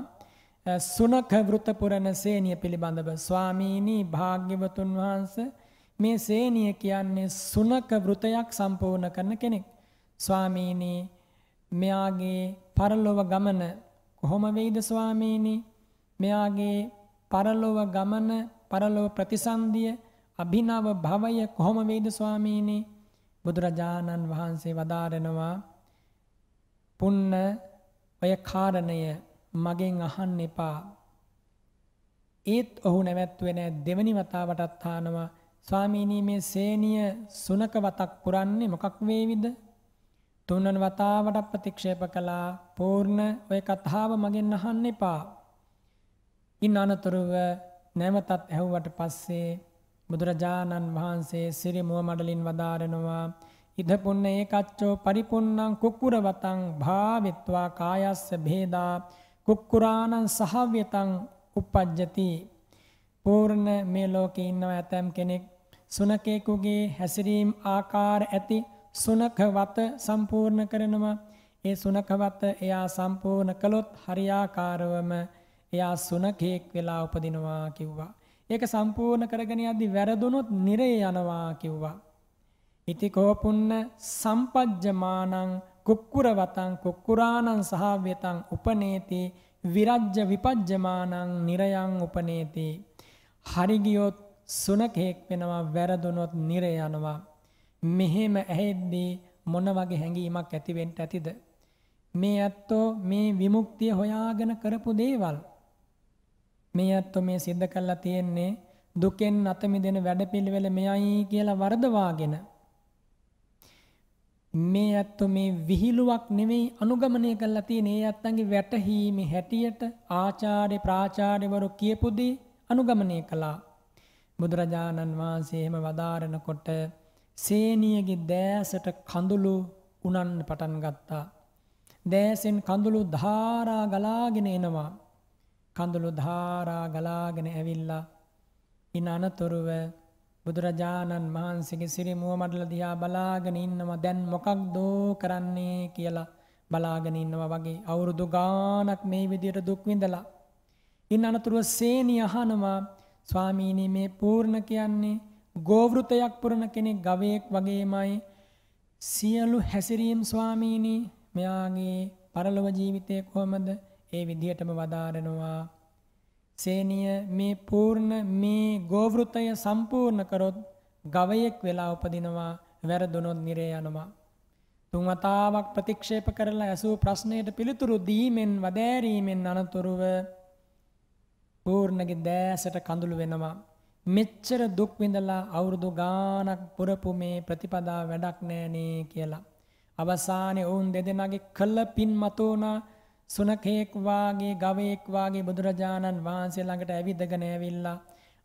සුනඛ වෘත පුරණ සේනිය පිළිබඳව ස්වාමීනි භාග්‍යවතුන් වහන්සේ මේ සේනිය කියන්නේ සුනඛ වෘතයක් සම්පූර්ණ කරන කෙනෙක්. ස්වාමීනි මෙයාගේ පරලොව ගමන කොහොම වෙයිද ස්වාමීනි? මෙයාගේ පරලොව ගමන පරලොව ප්‍රතිසන්දිය අභිනව භවය කොහොම වේද ස්වාමීනි බුදුරජාණන් වහන්සේ වදාරනවා පුන්න ඔය කාරණය මගෙන් අහන්න එපා ඒත් ඔහු නැවැත්වේ නෑ දෙවනි වතාවටත් අහනවා ස්වාමීනි මේ සේනිය සුනක වතක් පුරන්නේ මොකක් වේවිද තුන්වන වතාවට ප්‍රතික්ෂේප කළා පූර්ණ ඔය කතාව මගෙන් අහන්න එපා ඉන් අනතුරුව නැවතත් ඇහුවට පස්සේ බුදුරජාණන් වහන්සේ සිරිමුව මඩලින් වදාරනවා ඉද පුන්න ඒකච්චෝ පරිපුන්නං කුක්කුරවතං භාවිත්වා කායස්ස භේදා කුක්කුරාණං සහව්‍යතං උපජ්ජති පූර්ණ මේ ලෝකේ ඉන්නව ඇතම් කෙනෙක් සුනකේකුගේ හැසිරීම් ආකාර ඇති සුනකවත සම්පූර්ණ කරනවා ඒ සුනකවත එයා සම්පූර්ණ කළොත් හරියාකාරවම එයා සුනකේක් වෙලා උපදිනවා කිව්වා ඒක සම්පූර්ණ කරගෙන යද්දි වැරදුනොත් නිරේ යනවා කිව්වා. ඉති කෝපුන්න සම්පජ්ජමානං කුක්කුරවතං කුක්කුරාණං සහව්‍යතං උපනේති විරජ්‍ය විපජ්ජමානං නිරයන් උපනේති. හරි ගියොත් සුනකෙක් වෙනවා වැරදුනොත් නිරේ යනවා. මෙහෙම ඇහෙද්දී මොන වගේ හැඟීමක් ඇතිවෙන්න ඇතිද? මේ ඇත්තෝ මේ විමුක්තිය හොයාගෙන කරපු දේවල් මේ අත්තු මේ සිද්ධ කරලා තියෙන්නේ දුකෙන් අත මිදෙන වැඩපිළිවෙල මෙයයි කියලා වරදවාගෙන මේ අත්තු මේ විහිළුවක් නෙමෙයි අනුගමනය කරලා තියෙන ඒ අත්තන්ගේ වැටහීමේ හැටියට ආචාර්ය ප්‍රාචාර්යවරු කියපු දේ අනුගමනය කළා බුදුරජාණන් වහන්සේ එහෙම වදාරනකොට සේනියගේ දෑසට කඳුළු උනන්න පටන් ගත්තා දෑසෙන් කඳුළු ධාරා ගලාගෙන එනවා කඳුළු ධාරා ගලාගෙන ඇවිල්ලා ඉන් අනතුරුව බුදුරජාණන් වහන්සේගේ සිරි මුවමඩල දිහා බලාගෙන ඉන්නවා දැන් මොකක් දෝ කරන්නේ කියලා බලාගෙන ඉන්නවා වගේ අවුරුදු ගානක් මේ විදියට දුක් විඳලා ඉන් අනතුරුව සේනිය අහනවා ස්වාමීනි මේ පූර්ණ කියන්නේ ගෝවෘතයක් පුරන කෙනෙක් ගවයෙක් වගේමයි සියලු හැසිරීම් ස්වාමීනි මෙයාගේ පරලොව ජීවිතය කොහොමද ඒ විදිහටම වදාරනවා සේනිය මේ පූර්ණ මේ ගෝවෘතය සම්පූර්ණ කරොත් ගවයෙක් වෙලා උපදිනවා වැරදුනොත් නිරේ යනවා තුන්වතාවක් ප්‍රතික්ෂේප කරලා ඇසූ ප්‍රශ්නයට පිළිතුරු දීමෙන් වදෑරීමෙන් අනතුරුව පූර්ණගේ දෑසට කඳුළු වෙනවා. මෙච්චර දුක් විඳලා අවුරුදු ගාණක් පුරපු මේ ප්‍රතිපදා වැඩක් නෑනේ කියලා. අවසානයේ ඔවුන් දෙදෙනාගේ කළ පින් මතුණා සුනකයෙක් වාගේ ගවයෙක් වාගේ බුදුරජාණන් වහන්සේ ළඟට ඇවිදගෙන ඇවිල්ලා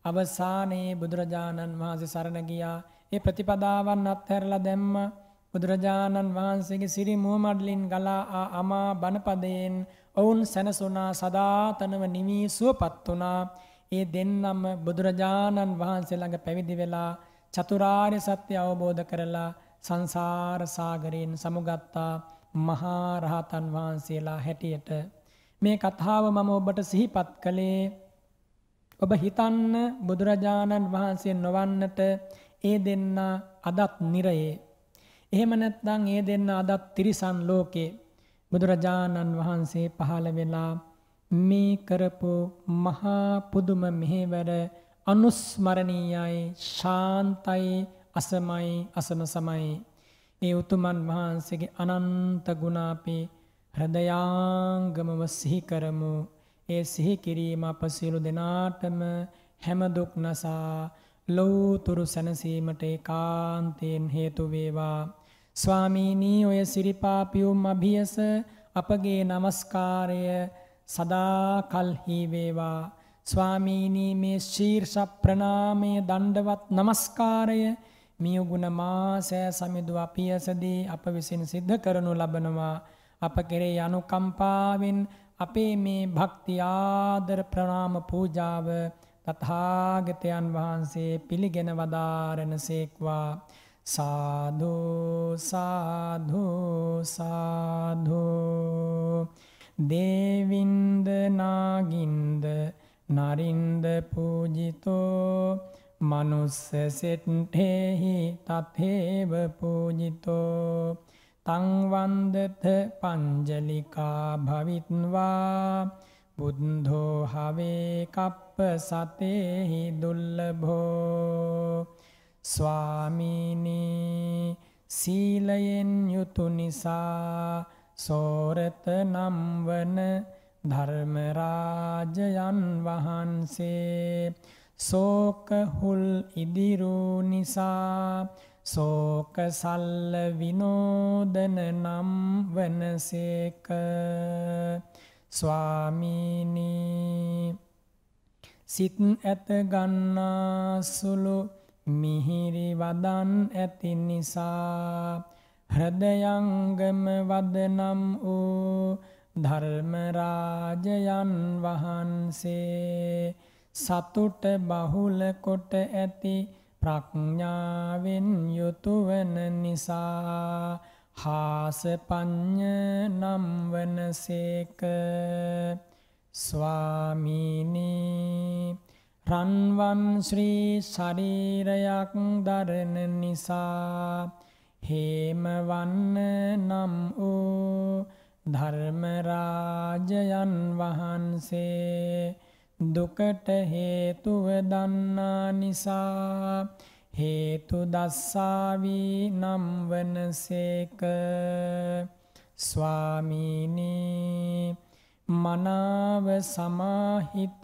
අවසානයේ බුදුරජාණන් වහන්සේ සරණ ගියා. ඒ ප්‍රතිපදාවන් අත්හැරලා දැම්මා. බුදුරජාණන් වහන්සේගේ සිරි මුවමඩලින් ගලා අමා බණපදයෙන් ඔවුන් සැනසුණා සදාතනව නිවී සුවපත් වුණා. ඒ දෙන්නම බුදුරජාණන් වහන්සේ ළඟ පැවිදි වෙලා චතුරාර්ය සත්‍ය අවබෝධ කරලා සංසාර සාගරයෙන් සමුගත්තා මහා රහතන් වහන්සේලා හැටියට මේ කතාව මම ඔබට සිහිපත් කළේ ඔබ හිතන්න බුදුරජාණන් වහන්සේ නොවන්නට ඒ දෙන්න අදත් නිරයේ එහෙම නැත්නම් ඒ දෙන්න අදත් තිරිසන් ලෝකේ බුදුරජාණන් වහන්සේ පහළ වෙලා මේ කරපු මහා පුදුම මෙහෙවර අනුස්මරණීයයි ශාන්තයි අසමයි අසම සමයි ඒ උතුමන් වහන්සේගේ අනන්ත ගුණ අපේ හෘදයාංගමව සිහි කරමු. ඒ සිහි කිරීම අප සියලු දෙනාටම හැම දුක් නසා ලෞතුරු සැනසීමට ඒකාන්තයෙන් හේතු වේවා. ස්වාමීනි ඔය සිරිපා පියුම් අභියස අපගේ নমස්කාරය සදා කල්හි වේවා. ස්වාමීනි මේ ශීර්ෂ ප්‍රණාමය දණ්ඩවත් নমස්කාරය මියුගුණ මාසය සමිඳු අපියසදී අප විසින් සිද්ධ කරනු ලබනවා අප කෙරේ අනුකම්පාවෙන් අපේ මේ භක්ති ආදර ප්‍රණාම පූජාව තථාගතයන් වහන්සේ පිළිගෙන වදාරණසේක්වා සාදු සාදු සාදු දේවින්ද නාගින්ද නරින්ද පූජිතෝ මනුස්ස සෙට්ටෙහි තත්හේව පූජිතෝ තංවන්දත පංජලිකා භවිත්වා බුද්ධෝ හවේ කප්ප සතේහි දුල්ලභෝ ස්වාමීනී සීලයෙන් යුතු නිසා සෝරත නම් වන ධර්මරාජයන් වහන්සේ සෝකහුල් ඉදිරු නිසා සෝක සල්ල විනෝදන නම් වනසේක ස්වාමීනී සිත් ඇත ගන්නා සුළු මිහිරි වදන් ඇති නිසා හෘදයංගම වදනම් වූ ධර්මරාජයන් වහන්සේ සතුට බහුල කොට ඇති ප්‍රඥාවෙන් යුතුයවන නිසා හාසපඤ්ඤ නම් වනසේක ස්වාමීනි රන්වන් ශ්‍රී ශරීරයක් දරන නිසා හේමවන්න නම් වූ ධර්මරාජයන් වහන්සේ දුකට හේතුව දන්නා නිසා හේතු දස්සාවී නම් වනසේක ස්වාමීනී මනාව සමාහිත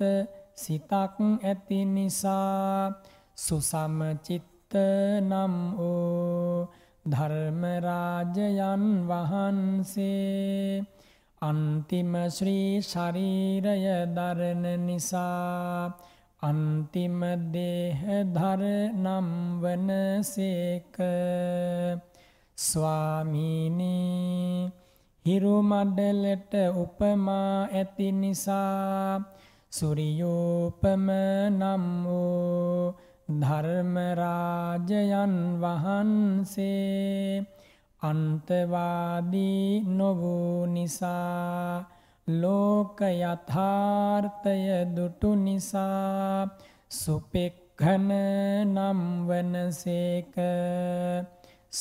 සිතක් ඇති නිසා සුසමචිත්ත නම් වූ ධර්මරාජයන් වහන්සේ අන්තිම ශ්‍රී ශරීරය දරන නිසා අන්තිම දේහධර නම් වනසේක ස්වාමීනී හිරු මඩලට උපමා ඇති නිසා සුරියෝපම නම් වූ ධර්මරාජයන් වහන්සේ අන්තවාදී නොවූ නිසා ලෝක යථාර්ථය දුටු නිසා සුපෙක්ඛන නම් වනසේක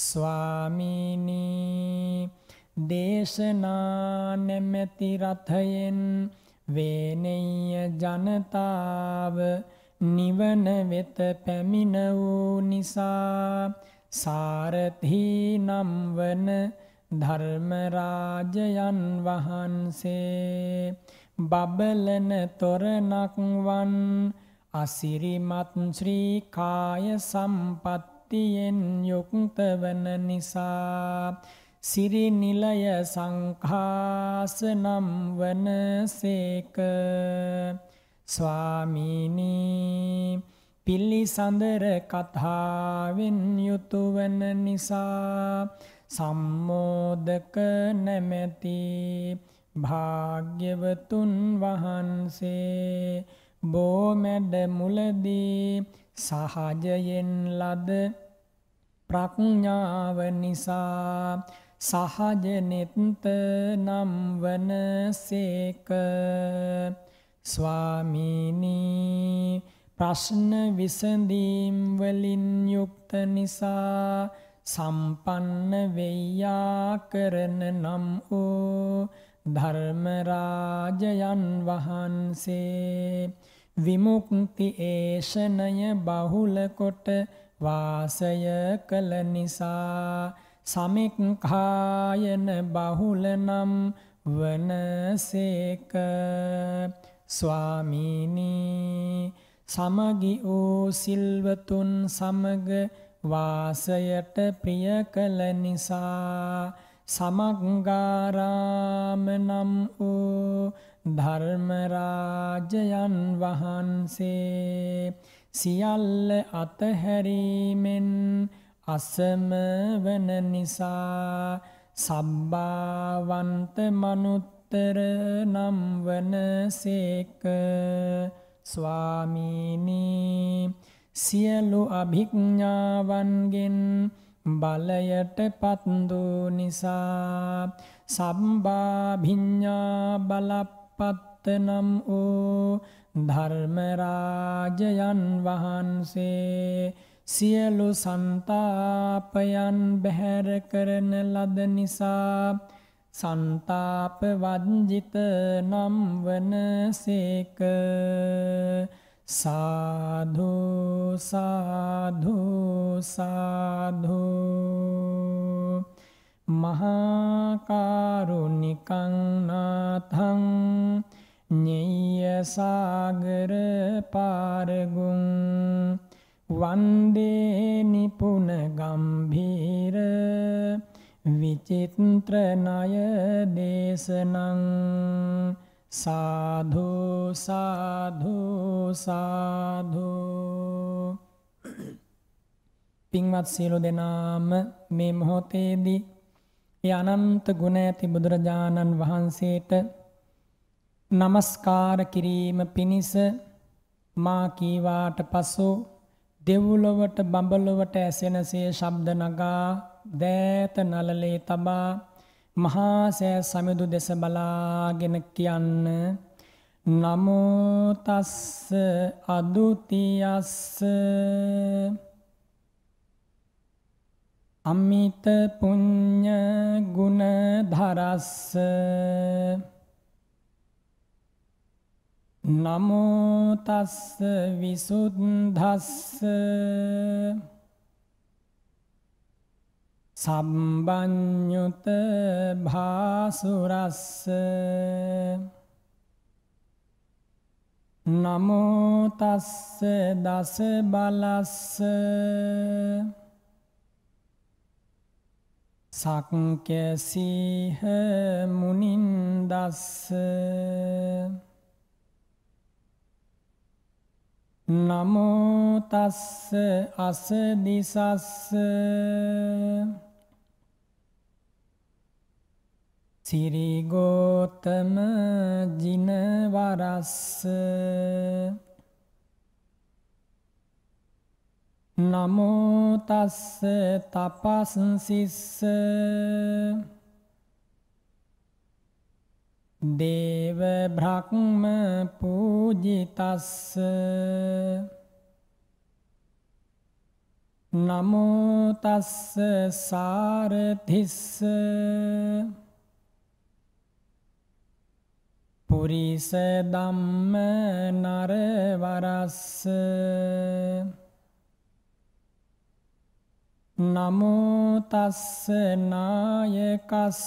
ස්වාමීනි දේශනා නැමැති රථයෙන් වේනෙය ජනතාව නිවන වෙත පැමිණ වූ නිසා සාරථී නම්වන ධර්මරාජයන් වහන්සේ බබලන තොරණක් වන් අසිරිමත් ශ්‍රී කාය සම්පත්තියෙන් යුක්ත වන නිසා සිරි නිලය සංඛාසනම් වනසේක ස්වාමීනී පිල්ලිසඳර කතාවෙන් යුතුවන නිසා සම්මෝදක නැමැති භාග්‍යවතුන් වහන්සේ බෝමැඩ මුලදී සහජයෙන් ලද ප්‍රඥාව නිසා සහජනෙත්ත නම් වනසේක ස්වාමීනී ප්‍රශ්න විසඳීම් වලින් යුක්ත නිසා සම්පන්න වෙයා කරන නම් වූ ධර්මරාජයන් වහන්සේ විමුක්ති ඒෂණය බහුලකොට වාසය කළ නිසා සමික්ඛායන බහුල නම් වනසේක ස්වාමීනී සමගි වූ සිල්වතුන් සමග වාසයට ප්‍රිය කළ නිසා සමග්ගාරාම නම් වූ ධර්මරාජයන් වහන්සේ සියල්ල අතහැරීමෙන් අසම වන නිසා සබ්බාවන්ත මනුත්තර නම් වන සේක ස්වාමීනී සියලු අභිඥ්ඥාවන්ගෙන් බලයට පත්දු නිසා සම්බාභිඤ්ඥා බලපත්තනම් වූ ධර්මරාජයන් වහන්සේ සියලු සන්තාපයන් බැහැර කරන ලද නිසා සන්තාප වජ්ජිත නම් වන සේක සාධු සාධු සාධු මහාකාරුණිකං නාථං ඤේය සාගර පාරගුං වන්දේ නිපුන ගම්භීර විචිත්‍රනය දේශනං සාධු සාධු සාධු පින්වත් සියලු දෙනාම මේ මොහොතේදී ඒ අනන්ත ගුණ ඇති බුදුරජාණන් වහන්සේට নমස්කාර කිරීම පිණිස මා කීවාට පසු දෙව්ලොවට බඹලොවට ඇසෙනසේ ශබ්ද නගා දෑත නලලේ තබා මහාසෑ සමිදු දෙස බලාගෙන කියන්න නමෝතස්ස අදුතියස්ස අමිත පුං්ඥ ගුණ ධරස්ස නමෝතස්ස විසුද්ධස්ස සම්බඥුත භාසුරස්ස නමෝතස්ස දස බලස්ස සක්කැසිහ මුනින්දස්ස නමෝතස්ස අසදිසස්ස සිරිගෝතම ජිනවරස්ස නමෝතස්ස තපස්සිස්ස දේව බ්‍රහ්ම පූජිතස්ස නමෝතස්ස සාරතිස්ස පුරිස ධම්ම නරවරස්ස නමෝ තස්ස නායකස්ස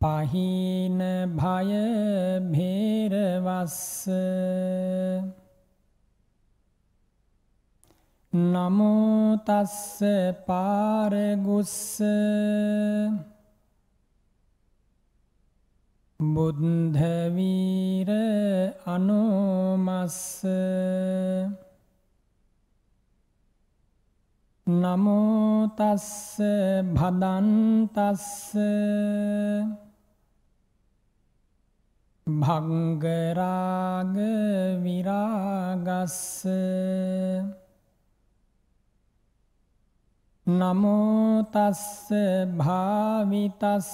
පහින භය භේරවස්ස නමෝ තස්ස පාරගුස්ස බුද්ධවීර අනෝමස්ස නමෝතස්ස භදන්තස්ස භංගරාග විරාගස්ස නමෝතස්ස භාවිතස්ස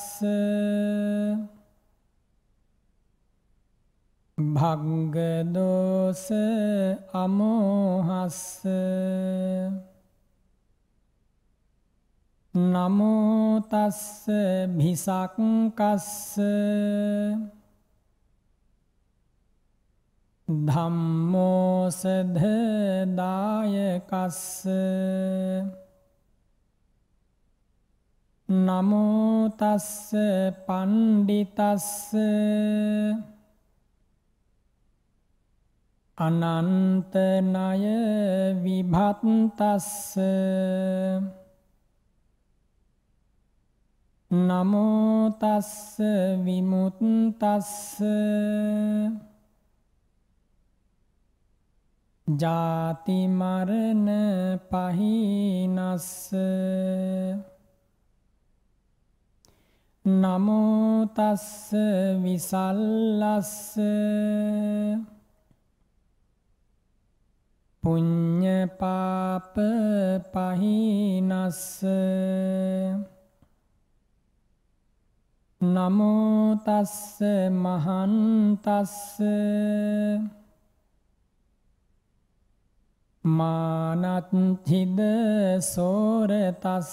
භග්ගදෝස අමෝහස්ස නමෝතස්ස බිසක්කස්ස ධම්මෝසධ දායකස්ස නමෝතස්ස පණ්ඩිතස්ස අනන්තනය විභත්තස්ස නමෝතස්ස විමුත්තස්ස ජාතිමරණ පහිනස්ස නමෝතස්ස විසල්ලස්ස පුඤ්ඤපාප පහිනස්ස නමෝ තස්ස මහන්තස්ස මානත්හිද සෝරතස්ස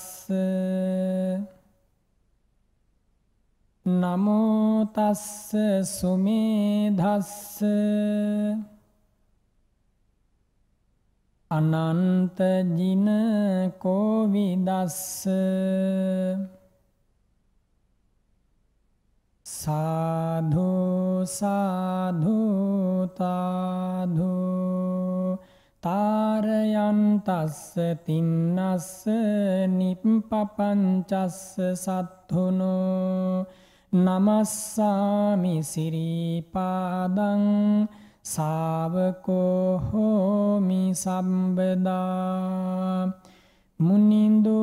නමෝ තස්ස සුමේධස්ස අනන්තජින කෝවිදස්ස සාධු සාධුතාධු තාරයන්තස්ස තින්නස්ස නිප්පපංචස්ස සත්හුනෝ නමස්සාමි සිරීපාදං සාවකෝ හෝමි සම්බදා මුනිඳු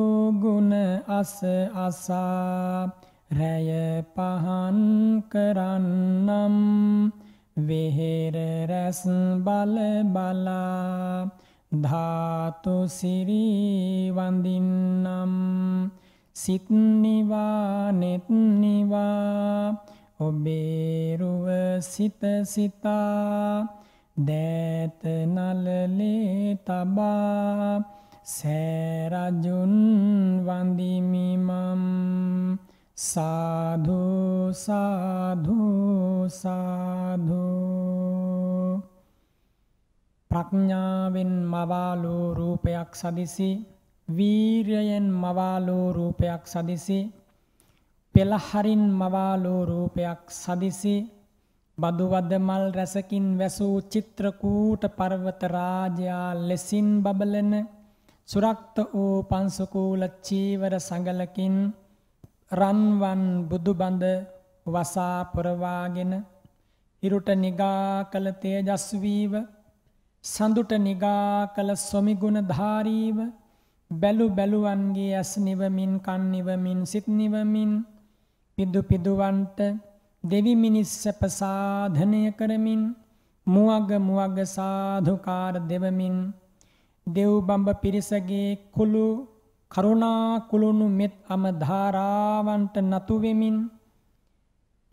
ගුණ අස අසා රැය පහන් කරන්නම් වෙහෙර රැස් බල බලා ධාතු සිරී වඳින්නම් සිත් නිවා නෙත් නිවා ඔබේරුව සිත සිතා දෑත නලලේ තබා සෑරජුන් වඳිමිමම් සාධු සාධු සාධු ප්‍රඥාවෙන් මවාලෝ රූපයක් සදිසි වීරයෙන් මවාලෝ රූපයක් සදිසි පෙළහරින් මවාලෝ රූපයක් සදිසි බදුවද මල් රැසකින් වැසූ චිත්‍රකූට පර්වත රාජයා ලෙසින් බබලන සුරක්ත වූ පංසකූල චීවර සඟලකින් රන්වන් බුදුබඳ වසා පුරවාගෙන ඉරුට නිගා කළ තේජස්වීව සඳුට නිගා කළ සොමිගුණ ධාරීව බැලු බැලුවන්ගේ ඇස් නිවමින් කන් නිවමින් සිත් නිවමින් පිදු පිදුවන්ට දෙවි මිනිස් සැපසාධනය කරමින් මුවග මුවග සාධකාර දෙවමින් දෙව් බඹ පිරිසගේ කුළු කරුණා කුළුණු මෙත් අම ධාරාවන්ට නතුවෙමින්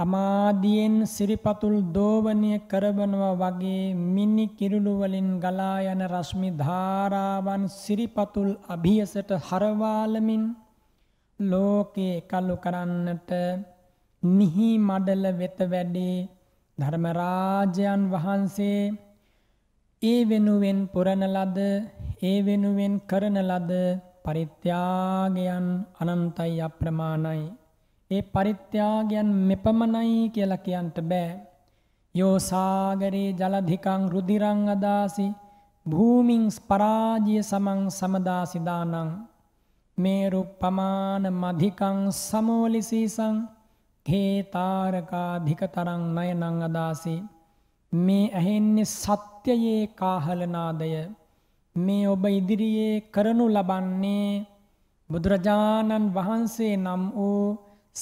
අමාදියෙන් සිරිපතුල් දෝවනය කරවනවා වගේ මිනි කිරුළු වලින් ගලා යන රශ්මි ධාරාවන් සිරිපතුල් අභියසට හරවාලමින් ලෝකයේ එකල්ලු කරන්නට මිහි මඩල වෙත වැඩේ ධර්මරාජයන් වහන්සේ ඒ වෙනුවෙන් පුරණ ලද ඒ වෙනුවෙන් කරන ලද පරිත්‍යාගයන් අනන්තයි අප්‍රමාණයි ඒ පරිත්‍යාගයන් මෙපමණයි කියලා කියන්ට බෑ යෝ සාගරේ ජලධිකං රුධිරං අදාසි භූමින් ස්පරාජිය සමං සමදාසිදානං මේරු පමාන මධිකං සමෝලිසීසං හේ තාරකා ධිකතරං නයනං අදාසි මේ ඇහෙන්නේ සත්‍යයේ කාහලනාදය මේ ඔබ ඉදිරියේ කරනු ලබන්නේ බුදුරජාණන් වහන්සේ නම් වූ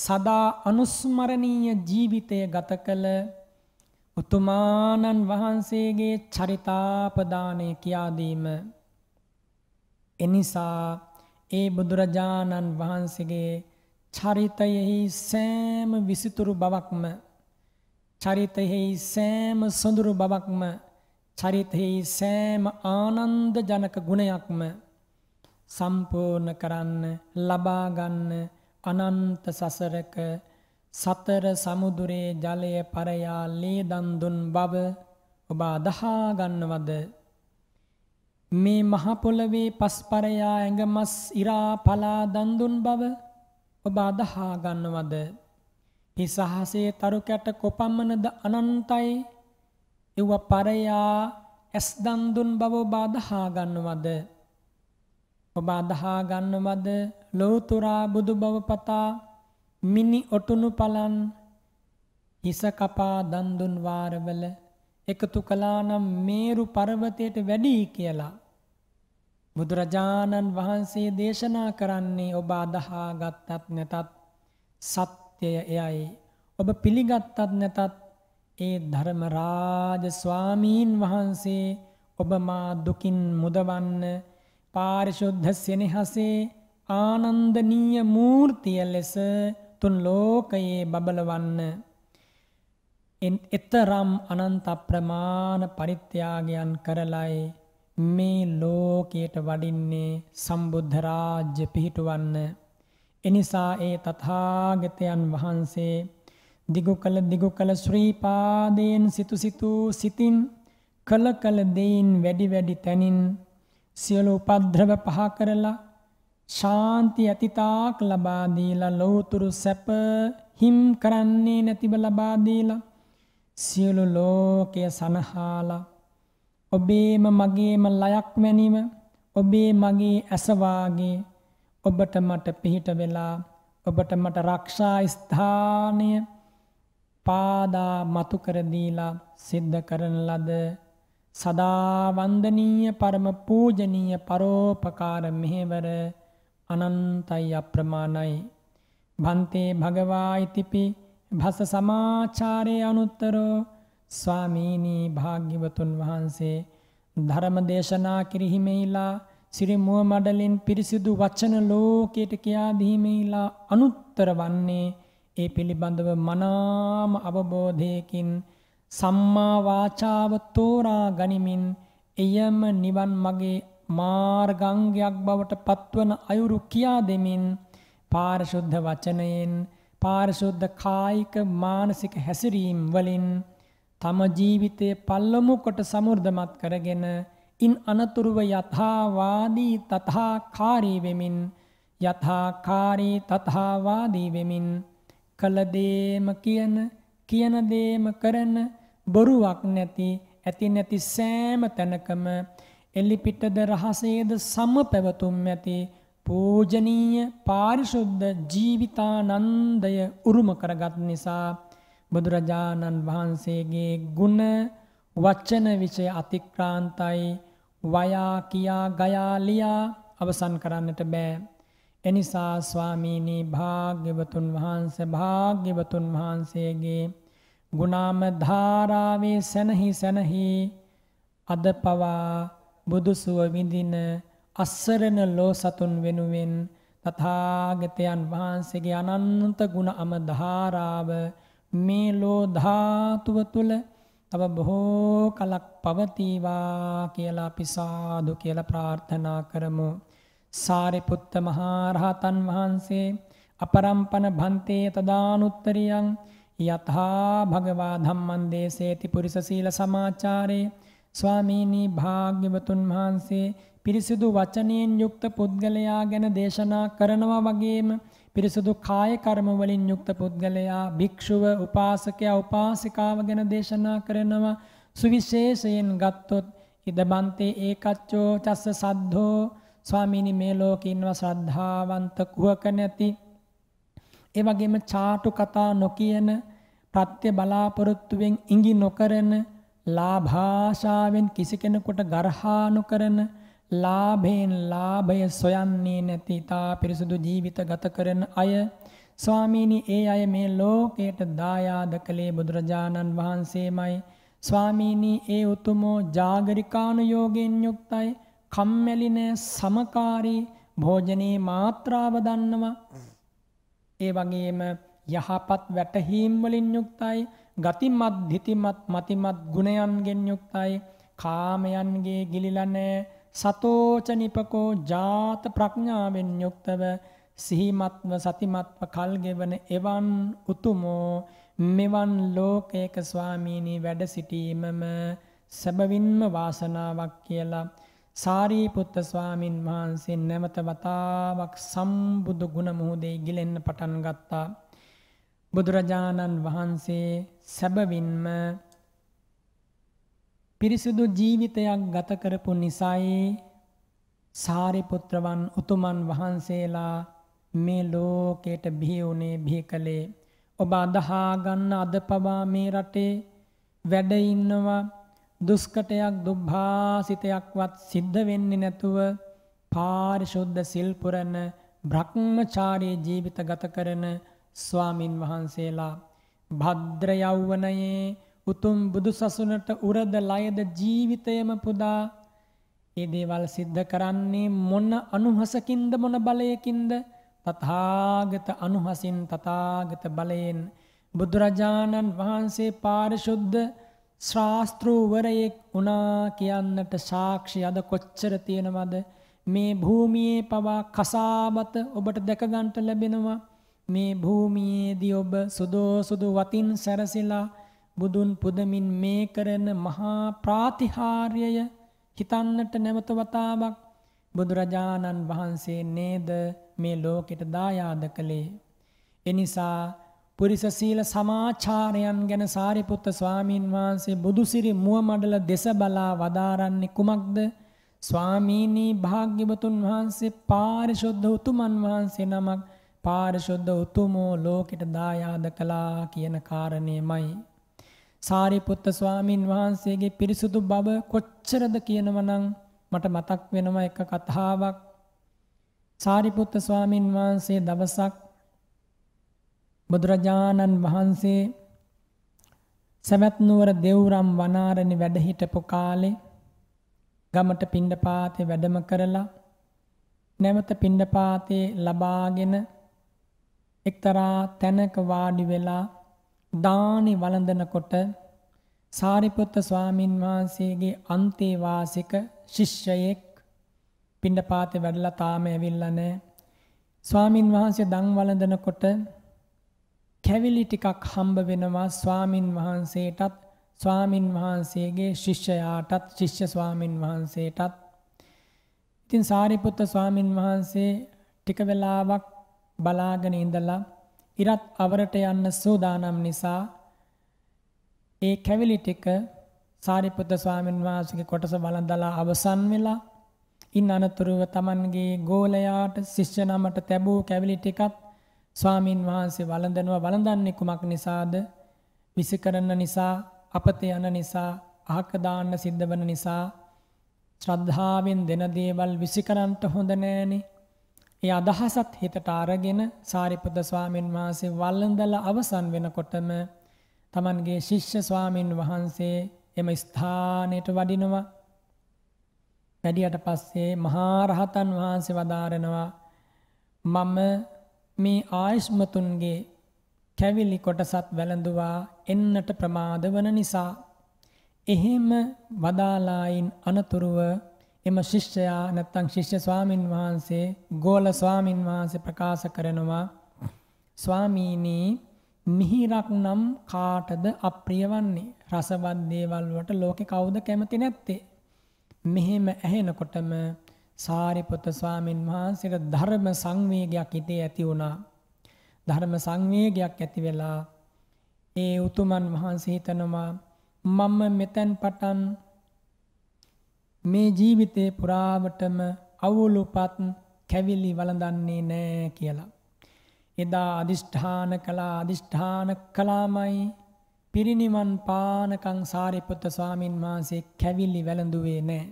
සදා අනුස්මරණීය ජීවිතය ගත කළ උතුමාණන් වහන්සේගේ චරිතාපදානය කියාදීම එනිසා ඒ බුදුරජාණන් වහන්සේගේ චරිතයෙහි සෑම විසිතුරු බවක්ම චරිතයෙහි සෑම සොඳුරු බවක්ම චරිතයෙහි සෑම ආනන්ද ජනක ගුණයක්ම සම්පූර්ණ කරන්න ලබා ගන්න අනන්ත සසරක සතර සමුදුරේ ජලය පරයා ලේ දන් දුන් බව ඔබ අදහා ගන්නවද මේ මහ පොළවේ පස්පරයා ඇඟමස් ඉරා පලා දන්දුන් බව ඔබ අදහා ගන්නවද? ඒ සහසේ තරු කැට කොපමණද අනන්තයි? එව පරයා ඇස් දන්දුන් බව ඔබ අදහා ගන්නවද? ඔබ අදහා ගන්නවද? ලෝතුරා බුදු බව පතා මිනි ඔටුනු පලන් හිස කපා දන්දුන් වාරවල එකතු කළා නම් මේරු පර්වතයට වැඩි කියලා. බුදුරජාණන් වහන්සේ දේශනා කරන්නේ ඔබ අදහා ගත්තත් නැතත් සත්‍යය එයයි. ඔබ පිළිගත්තත් නැතත් ඒ ධර්මරාජ ස්වාමීන් වහන්සේ ඔබ මා දුකින් මුදවන්න පාරිශුද්ධ සෙනෙහසේ ආනන්දනීය මූර්තිය ලෙස තුන් ලෝකයේ බබලවන්න එතරම් අනන්ත ප්‍රමාණ පරිත්‍යාගයන් කරලයි මේ ලෝකයට වඩින්නේ සම්බුද්ධ රාජ්‍ය පිහිටුවන්න. එනිසා ඒ තථාගතයන් වහන්සේ දිගු කළ දිගු කළ ශ්‍රී පාදයෙන් සිතු සිතූ සිතින් කළ කළ දෙයින් වැඩි වැඩි තැනින් සියලු උපද්‍රව පහ කරලා ශාන්ති අතිතාක් ලබා දීලා ලෞතුරු සැප හිම් කරන්නේ නැතිව ලබා දීලා සියලු ලෝකය සනහාලා ඔබේම මගේම ලයක් වැනීම ඔබේ මගේ ඇසවාගේ ඔබට මට පිහිට වෙලා ඔබට මට රක්ෂා ස්ථානය පාදා මතු කරදීලා සිද්ධ කරන ලද සදා වන්දනීය පරම පූජනීය පරෝපකාර මෙහෙවර අනන්තයි අප්‍රමාණයි භන්තේ භගවා ඉතිපි භස සමාචාරයේ අනුත්තරෝ ස්වාමීනී භාග්‍යවතුන් වහන්සේ ධර්ම දේශනා කිරිහිමෙහිලා සිරි මුව මඩලින් පිරිසිදු වචන ලෝකයට කියා දීමෙහිලා අනුත්තර වන්නේ ඒ පිළිබඳව මනාම අවබෝධයකින් සම්මා වාචාව තෝරා ගනිමින් එයම නිවන් මගේ මාර්ගංගයක් බවට පත්වන අයුරු කියා දෙමින් පාරිශුද්ධ වචනයෙන් පාරිශුද්ධ කායික මානසික හැසිරීම් වලින් තම ජීවිතයේ පල්ලමු කොට සමෘද්ධමත් කරගෙන ඉන් අනතුරුව යථාවාදී තථාකාරී වෙමින් යථාකාරී තථාවාදී වෙමින් කළ දේම කියන කියන දේම කරන බොරුවක් නැති ඇති නැති සෑම තැනකම එලිපිටද රහසේද සම පැවතුම් ඇති පූජනීය පාරිශුද්ධ ජීවිතානන්දය උරුම කරගත් නිසා බුදුරජාණන් වහන්සේගේ ගුණ වචන විෂය අතික්‍රාන්තයි වයා කියා ගයා ලියා අවසන් කරන්නට බෑ එනිසා ස්වාමීනි භාග්‍යවතුන් වහන්සේ භාග්‍යවතුන් වහන්සේගේ ගුණාම ධාරාවේ සැනහි සැනහි අද පවා බුදුසුව විඳින අස්සරණ ලෝ සතුන් වෙනුවෙන් තථාගතයන් වහන්සේගේ අනන්ත ගුණ අමධාරාව මේ ලෝ ධාතුව තුල තව බොහෝ කලක් පවතිවා කියලා අපි සාදු කියලා ප්‍රාර්ථනා කරමු. සාරිපුත්ත මහරහතන් වහන්සේ අපරම්පන භන්තේ තදානුත්තරියං යථා භගවා ධම්මං දේසේති පුරිස සීල සමාචාරේ ස්වාමීනි භාග්‍යවතුන් වහන්සේ පිරිසිදු වචනයෙන් යුක්ත පුද්ගලයා ගැන දේශනා කරනවා වගේම පිරිසිදු කාය කර්ම වලින් යුක්ත පුද්ගලයා භික්ෂුව උපාසකයා උපාසිකාව ගැන දේශනා කරනවා සුවිශේෂයෙන් ගත්තොත් ඉදබන්තේ ඒකච්චෝ චස්ස සද්ධෝ ස්වාමීනි මේ ලෝකේ ඉන්නව ශ්‍රද්ධාවන්ත කුහක නැති ඒ වගේම ചാටු කතා නොකියන ප්‍රත්‍ය බලාපොරොත්තුවෙන් ඉඟි නොකරන ලාභාශාවෙන් කිසි කෙනෙකුට ගරහා නොකරන ලාභයෙන් ලාභය සොයන්නේ නැති තා පිරිසුදු ජීවිත ගත කරන අය ස්වාමීනි ඒ අය මේ ලෝකයට දායාද කළේ බුදුරජාණන් වහන්සේමයි ස්වාමීනි ඒ උතුමෝ ජාගරිකානු යෝගයෙන් යුක්තයි කම්මැලි නැ සමකාරී භෝජනේ මාත්‍රාව දන්නවා ඒ වගේම යහපත් වැටහීම් වලින් යුක්තයි ගතිමත් ධිතිමත් මතිමත් ගුණයන්ගෙන් යුක්තයි කාමයන්ගේ ගිලිලා නැහැ සතෝච නිපකෝ ජාත ප්‍රඥාවෙන් යුක්තව සිහිමත්ව සතිමත්ව කල්ගෙවන එවන් උතුමෝ මෙවන් ලෝකයක ස්වාමීනී වැඩ සිටීමම සැබවින්ම වාසනාවක් කියලා සාරීපුත්ත ස්වාමින් වහන්සේ නැමත වතාවක් සම්බුදු ගුණ මුහුදේ ගිලෙන්න පටන් ගත්තා. බුදුරජාණන් වහන්සේ සැබවින්ම පිරිසුදු ජීවිතයක් ගත කරපු නිසයි සාරිපුත්‍රවන් උතුමන් වහන්සේලා මේ ලෝකයට බිහි වුණේ බිහි කළේ ඔබ අදහා ගන්න අද පවා මේ රටේ වැඩ ඉන්නවා දුෂ්කටයක් දුබ්භාසිතයක්වත් සිද්ධ වෙන්නේ නැතුව පාරිශුද්ධ සිල් පුරන භ්‍රමචාරී ජීවිත ගත කරන ස්වාමින් වහන්සේලා භද්‍ර යෞවනයේ උතුම් බුදු සසුනට උරද ලයද ජීවිතයම පුදා ඒ දේවල් සිද්ධ කරන්නේ මොන අනුහසකින්ද මොන බලයකින්ද තථාගත අනුහසින් තථාගත බලයෙන් බුදුරජාණන් වහන්සේ පාරිශුද්ධ ශාස්ත්‍රූවරයෙක් වුණා කියන්නට සාක්ෂි අද කොච්චර තියෙනවද මේ භූමියේ පවා කසාබත ඔබට දැකගන්ට ලැබෙනවා මේ භූමියේදී ඔබ සුදෝසුදු වතින් සැරසිලා බුදුන් පුදමින් මේ කරන මහා ප්‍රාතිහාර්යය හිතන්නට නැවත වතාවක් බුදුරජාණන් වහන්සේ නේද මේ ලෝකෙට දායාද කළේ. එනිසා පුරිස සීල සමාචාරයන් ගැන සාරිපුත්ත ස්වාමීන් වහන්සේ බුදුසිරි මුවමඩල දෙස බලා වදාරන්නේ කුමක්ද? ස්වාමීනි භාග්‍යවතුන් වහන්සේ පාරිශුද්ධ උතුමන් වහන්සේ නමක් පාරිශුද්ධ උතුමෝ ලෝකෙට දායාද කළා කියන කාරණේමයි. සාරිපුත්ත ස්වාමින් වහන්සේගේ පිරිසුදු බව කොච්චරද කියනවනම් මට මතක් වෙනවා එක කතාවක් සාරිපුත්ත ස්වාමින් වහන්සේ දවසක් බුදුරජාණන් වහන්සේ සමත් නුවර දේවරම් වනාරණේ වැඩ හිටපු කාලේ ගමට පිණ්ඩපාතේ වැඩම කරලා නැවත පිණ්ඩපාතේ ලබාගෙන එක්තරා තැනක වාඩි වෙලා දානි වළඳනකොට සාරිපුත්ත ස්වාමින් වහන්සේගේ අන්තේවාසික ශිෂ්‍යයෙක් පිණ්ඩපාතේ වැඩලා තාම ඇවිල්ලා නැහැ. ස්වාමින් වහන්සේ දන් වළඳනකොට කැවිලි ටිකක් හම්බ වෙනවා ස්වාමින් වහන්සේටත් ස්වාමින් වහන්සේගේ ශිෂ්‍යයාටත් ශිෂ්‍ය ස්වාමින් වහන්සේටත්. ඉතින් සාරිපුත්ත ස්වාමින් වහන්සේ ටික වෙලාවක් බලාගෙන ඉඳලා ඉරත් අවරට යන්න සූදානම් නිසා ඒ කැවිලි ටික සාරිපුත්ත ස්වාමීන් වහන්සේගේ කොටස වළඳලා අවසන් වෙලා ඉන් අනතුරුව Tamanගේ ගෝලයාට ශිෂ්‍ය නමට ලැබූ කැවිලි ටිකත් ස්වාමින් වහන්සේ වළඳනවා වළඳන්නේ කුමක් නිසාද? විසිකරන නිසා, අපත යන නිසා, අහක දාන්න සිද්ධ වෙන නිසා ශ්‍රද්ධාවෙන් දෙන දේවල් විසිකරන්නට හොඳ නෑනේ. ඒ අදහසත් හිතට අරගෙන සාරිපුත්‍ර ස්වාමීන් වහන්සේ වළඳලා අවසන් වෙනකොටම Tamanගේ ශිෂ්‍ය ස්වාමින් වහන්සේ එම ස්ථානයට වඩිනවා. වැඩියට පස්සේ මහා රහතන් වහන්සේ වදාරනවා මම මේ ආයෂ්මතුන්ගේ කැවිලි කොටසත් වැළඳුවා එන්නට ප්‍රමාද වන නිසා එහෙම වදාලායින් අනතුරුව එම ශිෂ්‍යයා නැත්තං ශිෂ්‍ය ස්වාමින් වහන්සේ ගෝල ස්වාමින් වහන්සේ ප්‍රකාශ කරනවා ස්වාමීනී මිහිරක් නම් කාටද අප්‍රිය වන්නේ රසවත් දේවල් වලට ලෝකේ කවුද කැමති නැත්තේ මෙහෙම ඇහෙනකොටම සාරිපුත ස්වාමින් වහන්සේට ධර්ම සංවේගයක් හිතේ ඇති වුණා ධර්ම සංවේගයක් ඇති වෙලා ඒ උතුමන් වහන්සේ හිතනවා මම මෙතෙන් පටන් මේ ජීවිතේ පුරාවටම අවුලුපත් කැවිලි වළඳන්නේ නෑ කියලා. එදා අදිෂ්ඨාන කළා අදිෂ්ඨාන කළාමයි පිරිනිවන් පානකං සාරිපුත්ත ස්වාමීන් වහන්සේ කැවිලි වැළඳුවේ නෑ.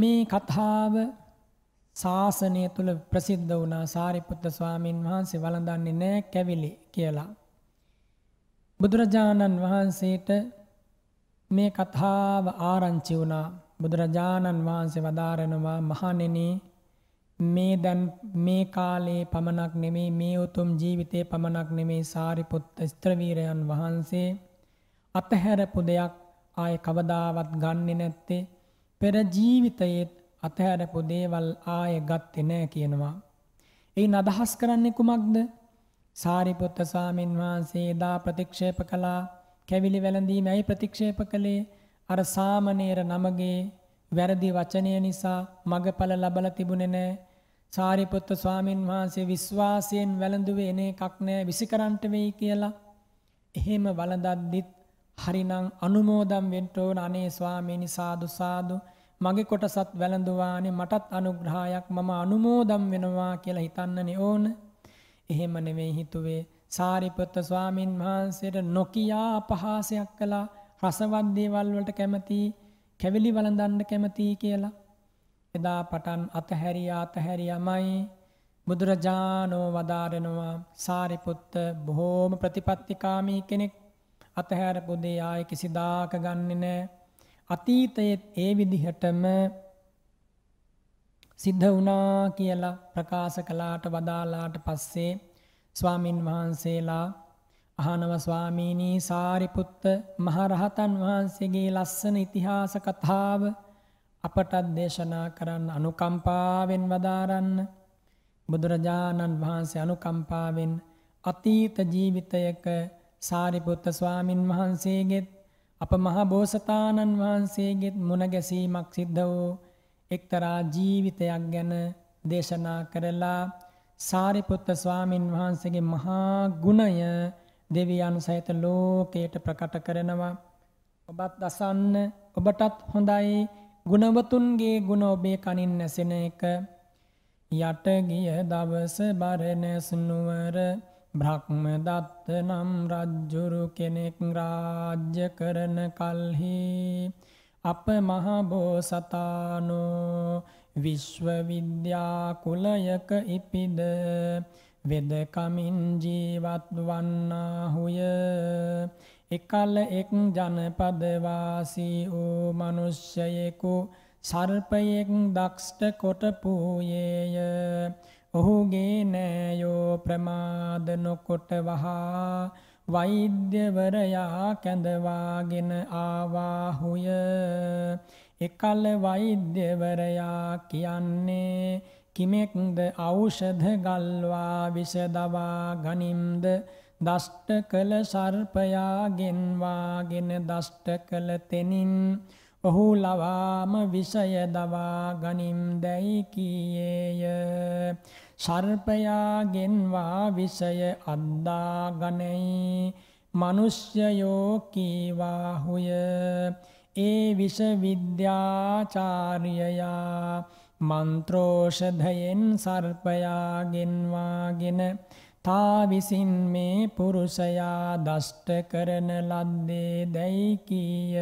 මේ කතාව ශාසනය තුළ ප්‍රසිද්ධ වුණා සාරිපුත්ත ස්වාමීන් වහන්සේ වළඳන්නේ නෑ කැවිලි කියලා. බුදුරජාණන් වහන්සේට මේ කතාව ආරංචි වුණා බුදුරජාණන් වහන්සේ වදාරනවා මහණෙන මේ දැන් මේ කාලේ පමණක් නෙමේ මේ උතුම් ජීවිතේ පමණක් නෙමේ සාරිපුත්ත ස්ත්‍රවීරයන් වහන්සේ අතහැරපු දෙයක් ආය කවදාවත් ගන්නෙ නැත්තේ පෙර ජීවිතයේත් අතහැරපු දේවල් ආය ගත්තේ නෑ කියනවා. එයින් අදහස් කරන්නේ කුමක්ද? සාරිපුත්ත සාමින් වහන්සේ දා ප්‍රතික්ෂේප කළා කැවිලි වැළඳීමයි ප්‍රතික්ෂේප කළේ අර සාමණේර නමගේ වැරදි වචනය නිසා මගඵල ලබලා තිබුණේ නැහැ. සාරිපුත්ත ස්වාමින් වහන්සේ විශ්වාසයෙන් වැළඳුවේ එන එකක් නෑ විසිකරන්ට වෙයි කියලා. එහෙම වළඳද්දිත් හරිනම් අනුමෝදම් වෙන්න ඕන අනේ ස්වාමීනි සාදු සාදු මගේ කොටසත් වැළඳුවානේ මටත් අනුග්‍රහයක් මම අනුමෝදම් වෙනවා කියලා හිතන්නනේ ඕන. එහෙම නෙමෙයි හිතුවේ සාරිපොත්ත ස්වාමීන් වහන්සේට නොකියා අපහාසයක් කළා රසවත් දේවල් වලට කැමති කැවිලි වළඳන්න කැමති කියලා එදා පටන් අතහැරියා අතහැරියාමයි බුදුරජාණෝ වදාරනවා සාරිපුත්ත බොහෝම ප්‍රතිපත්තිකාමී කෙනෙක් අතහැරපු දේ ආයේ කිසිදාක ගන්නෙ නෑ අතීතයේත් ඒ විදිහටම සිද්ධ වුණා කියලා ප්‍රකාශ කළාට වදාලාට පස්සේ ස්වාමින් වහන්සේලා අහනව ස්වාමීනී සාරිපුත්ත මහරහතන් වහන්සේගේ ලස්සන ඉතිහාස කතාව අපටත් දේශනා කරන්න අනුකම්පාවෙන් වදාරන්න බුදුරජාණන් වහන්සේ අනුකම්පාවෙන් අතීත ජීවිතයක සාරිපුත්ත ස්වාමින් වහන්සේගෙත් අප මහා බෝසතාණන් වහන්සේගෙත් මුණගැසීමක් සිද්ධ වූ එක්තරා ජීවිතයක් ගැන දේශනා කරලා සාරිපුත්ත ස්වාමින් වහන්සේගේ මහා ගුණය දෙවියන් සහිත ලෝකයට ප්‍රකට කරනවා. ඔබත් දසන්න ඔබටත් හොඳයි ගුණවතුන්ගේ ගුණ ඔබේ කනින් නැසෙන එක. යට ගිය දවස බරණැස් නුවර බ්‍රහ්මදත්ත නම් රජ්ජුරු කෙනෙක් රාජ්‍ය කරන කල්හි අප මහබෝසතානෝ විශ්වවිද්‍යා කුලයක ඉපිද වෙදකමින් ජීවත් වන්නාහුය එකල එක් ජනපදවාසී වූ මනුෂ්‍යයෙකු සර්පයෙක් දක්ෂ්ට කොට පූයේය ඔහුගේ නෑයෝ ප්‍රමාද නොකොට වහා වෛද්‍යවරයා කැඳවාගෙන ආවාහුය එකල්ල වෛද්‍යවරයා කියන්නේ කිමෙක්ද ඖෂධ ගල්වා විසදවා ගනිම්ද දෂ්ට කළ සර්පයාගෙන්වාගෙන දෂ්ට කළ තෙනින් ඔහු ලවාම විසය දවා ගනිම් දැයි කියේය සර්පයාගෙන්වා විසය අද්දා ගනයි මනුෂ්‍යයෝ කීවාහුය ඒ විෂ විද්‍යාචාරියයා මන්ත්‍රෝෂධයෙන් සර්පයාගෙන්වාගෙන තා විසින් මේ පුරුෂයා දෂ්ට කරන ලද්දේ දැයි කීය.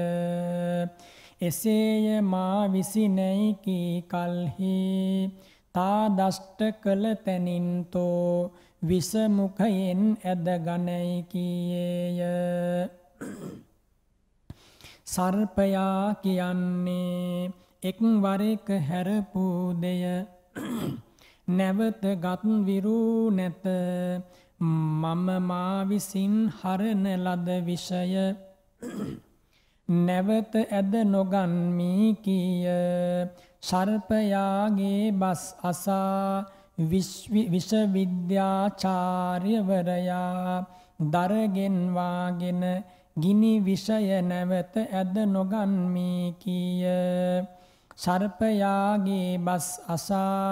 එසේය මා විසිනැයි කී කල්හි තා දෂ්ට කළ තැනින්තෝ විසමුඛයෙන් ඇදගනැයි කීයේය. සර්පයා කියන්නේ එක්වර එක හැරපු දෙය [clears throat] නැවත ගත් විරූ නැත මම මා විසින් හරන ලද විෂය [clears throat] නැවත ඇද නොගන්මි කීය සර්පයාගේ බස් අසා විශ්වවිද්‍යාචාර්යවරයා දරගෙන් වාගෙන ගිනි විෂය නැවත ඇද නොගන්මී කීය සර්පයාගේ බස් අසා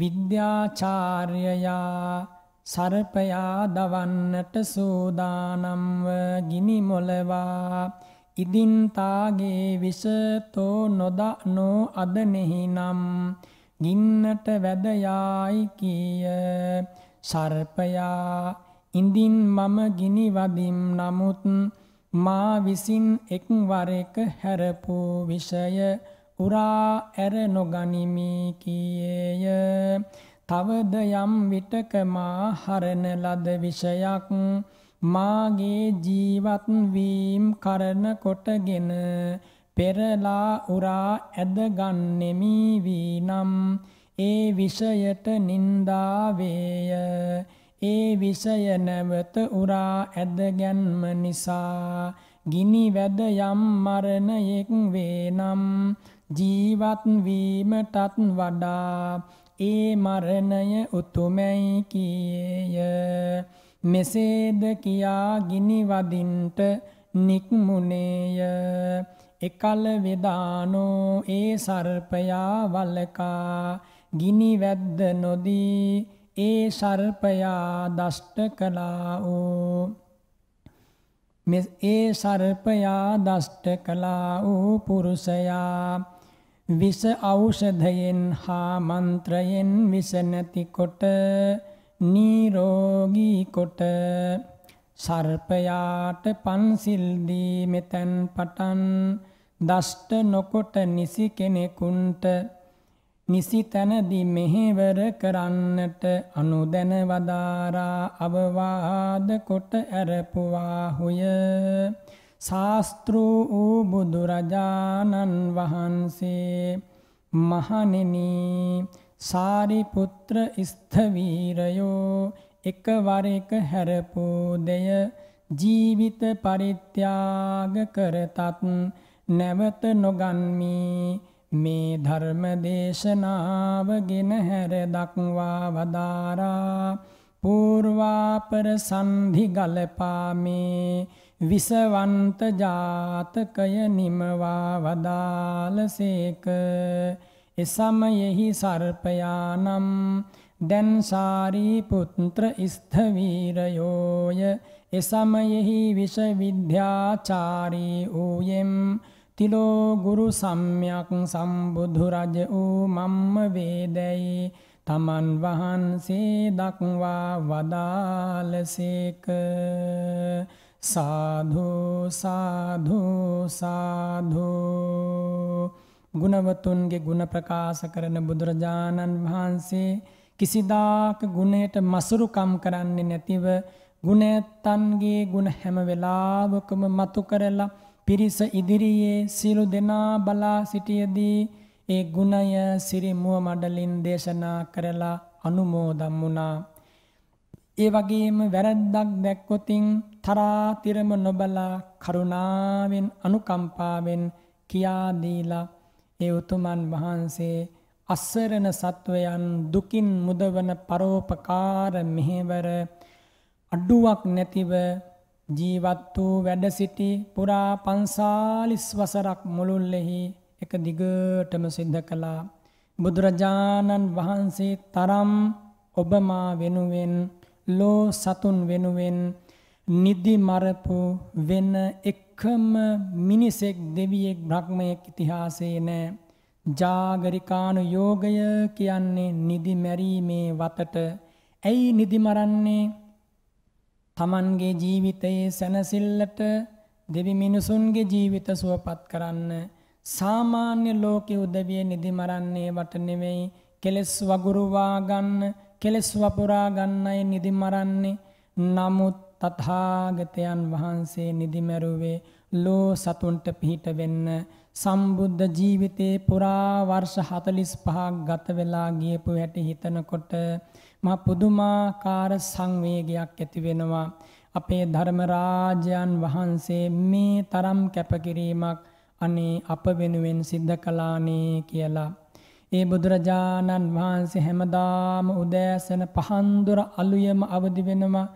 විද්‍යාචාර්යයා සරපයා දවන්නට සූදානම්ව ගිනි මොලවා ඉදින්තාගේ විෂතෝ නොදනෝ අදනෙහිනම් ගින්නට වැදයායි කියය සර්පයා ඉඳින් මම ගිනි වදිම් නමුත් මා විසින් එක්වර එක හැරපු විෂය උරා ඇර නොගනිමි කියේය තවද යම් විටක මා හරණ ලද විෂයක් මාගේ ජීවත් වීම කරන කොටගෙන පෙරලා උරා ඇදගන්නෙමි වී නම් ඒ විෂයට නින්දාවේය ඒ විෂය නැවත උරා ඇදගැන්ම නිසා ගිනි වැද යම් මරණයෙක් වේනම් ජීවත් වීමටත් වඩා ඒ මරණය උතුමැයි කියේය මෙසේද කියා ගිනි වදින්ට නික්මුණේය එකල වෙදානෝ ඒ සර්පයා වලකා ගිනි වැද්ද නොදී ඒ සර්පයා දෂ්ට කලා වූ ඒ සර්පයා දෂ්ට කලා වූ පුරුෂයා විස ඖෂධයෙන් හා මන්ත්‍රයෙන් විස නැතිකොට නීරෝගී කොට සර්පයාට පන්සිල් දී මෙතෙන් පටන් දෂ්ට නොකොට නිසි කෙනෙකුන්ට නිසි තැනදි මෙහෙවර කරන්නට අනුදැන වදාරා අවවාද කොට ඇරපුවාහුය ශාස්තෘ වූ බුදුරජාණන් වහන්සේ මහණෙනි සාරිපුත්‍ර ස්ථවීරයෝ එකවර එක හැරපූ දෙය ජීවිත පරිත්‍යාග කරතත් නැවත නොගන්මී मे धर्मदेशनाभगिनहरदक्ङ्वावदारा पूर्वापरसन्धिगल्पा मे विषवन्तजातकयनिमवावदालसेक इसमयि सर्पयानं दन्सारि पुत्रस्थवीरयोय इषमयि विषविद्याचारी ऊयम् තිලෝ ගුරු සම්්‍යක් සම්බුදු රජ වූ මම්ම වේදැයි තමන් වහන්සේ දක්වා වදාලසේක සාධු සාධු සාධු ගුණවතුන්ගේ ගුණ ප්‍රකාශ කරන බුදුරජාණන් වහන්සේ කිසිදාක ගුණයට මසුරුකම් කරන්නේ නැතිව ගුණයත්තන්ගේ ගුණ හැම වෙලාවකම මතු කරලා පිරිස ඉදිරියේ සියලු දෙනා බලා සිටියදී ඒ ගුණය සිරිමුව මඩලින් දේශනා කරලා අනුමෝදම් වුණා. ඒ වගේම වැරද්දක් දැක්කොතින් තරාතිරම නොබලා කරුණාවෙන් අනුකම්පාවෙන් කියා දීලා ඒ උතුමන් වහන්සේ අස්සරණ සත්වයන් දුකින් මුදවන පරෝපකාර මෙහෙවර අඩුවක් නැතිව ජීවත් වූ වැඩ සිටි පුරා පන්සාලිස් වසරක් මුළුල්ලෙහි එක දිගටම සිද්ධ කළා. බුදුරජාණන් වහන්සේ තරම් ඔබමා වෙනුවෙන් ලෝ සතුන් වෙනුවෙන් නිදි මරපු වෙන එකම මිනිසෙක් දෙවියෙක් බ්‍රහ්මයෙක් ඉතිහාසයේ නෑ. ජාගරිකානු යෝගය කියන්නේ නිදි මැරීමේ වතට ඇයි නිදි මරන්නේ තමන්ගේ ජීවිතයේ සැනසිල්ලට දෙවි මිනිසුන්ගේ ජීවිත සුවපත් කරන්න සාමාන්‍ය ලෝකෙ උදවිය නිදි මරන්නේ වට නෙවෙයි කෙලස් වගුරුවා ගන්න කෙලස් වපුරා ගන්නයි නිදි මරන්නේ නමුත් තථාගතයන් වහන්සේ නිදිමැරුවේ ලෝ සතුන්ට පිහිට වෙන්න සම්බුද්ධ ජීවිතේ පුරා වර්ෂ 45ක් ගත වෙලා ගියපු හැටි හිතනකොට මා පුදුමාකාර සංවේගයක් ඇති වෙනවා. අපේ ධර්මරාජයන් වහන්සේ මේ තරම් කැපකිරීමක් අනේ අප වෙනුවෙන් සිද්ධ කළානේ කියලා. ඒ බුදුරජාණන් වහන්සේ හැමදාම උදෑසන පහන්දුර අලුයම අවදි වෙනවා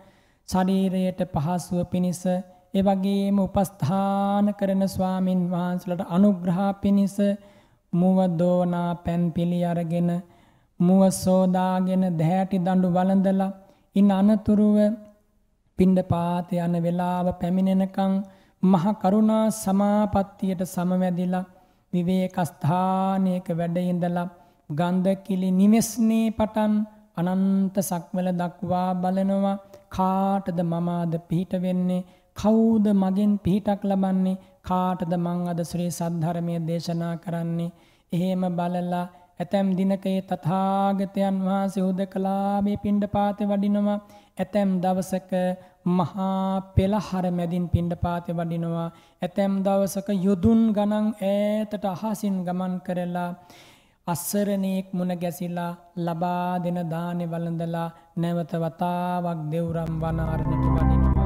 ශරීරයට පහසුව පිණිස ඒ වගේම උපස්ථාන කරන ස්වාමින් වහන්සලට අනුග්‍රහ පිණිස මුව දෝනා පැන් පිළි අරගෙන මුව සෝදාගෙන දැහැටි දඬු වළඳලා ඉන් අනතුරුව පින්ඩ පාත යන වෙලාව පැමිණෙනකං මහ කරුණා සමාපත්තියට සමවැදිලා විවේකස්ථානයක වැඩඉඳලා ගන්ධ කිලි නිවෙස්නේ පටන් අනන්ත සක්වල දක්වා බලනවා කාටද මමාද පිහිට වෙන්නේ කවුද මගෙන් පිහිටක් ලබන්නේ කාටද මං අද ශ්‍රී සද්ධර්මය දේශනා කරන්නේ එහෙම බලලා ඇතැම් දිනකයේ තථාගතයන් වහන්සේ උදකලා මේ පිණ්ඩපාතේ වඩිනවා. ඇතැම් දවසක මහා පෙළහර මැදින් පිණ්ඩපාතේ වඩිනවා. ඇතැම් දවසක යොදුන් ගණන් ඈතට අහසින් ගමන් කරලා අස්සරණේක් මුණ ගැසිලා ලබා දෙන දානේ වළඳලා නැවත වතාවක් දෙවුරම් වනාරණයට වඩිනවා.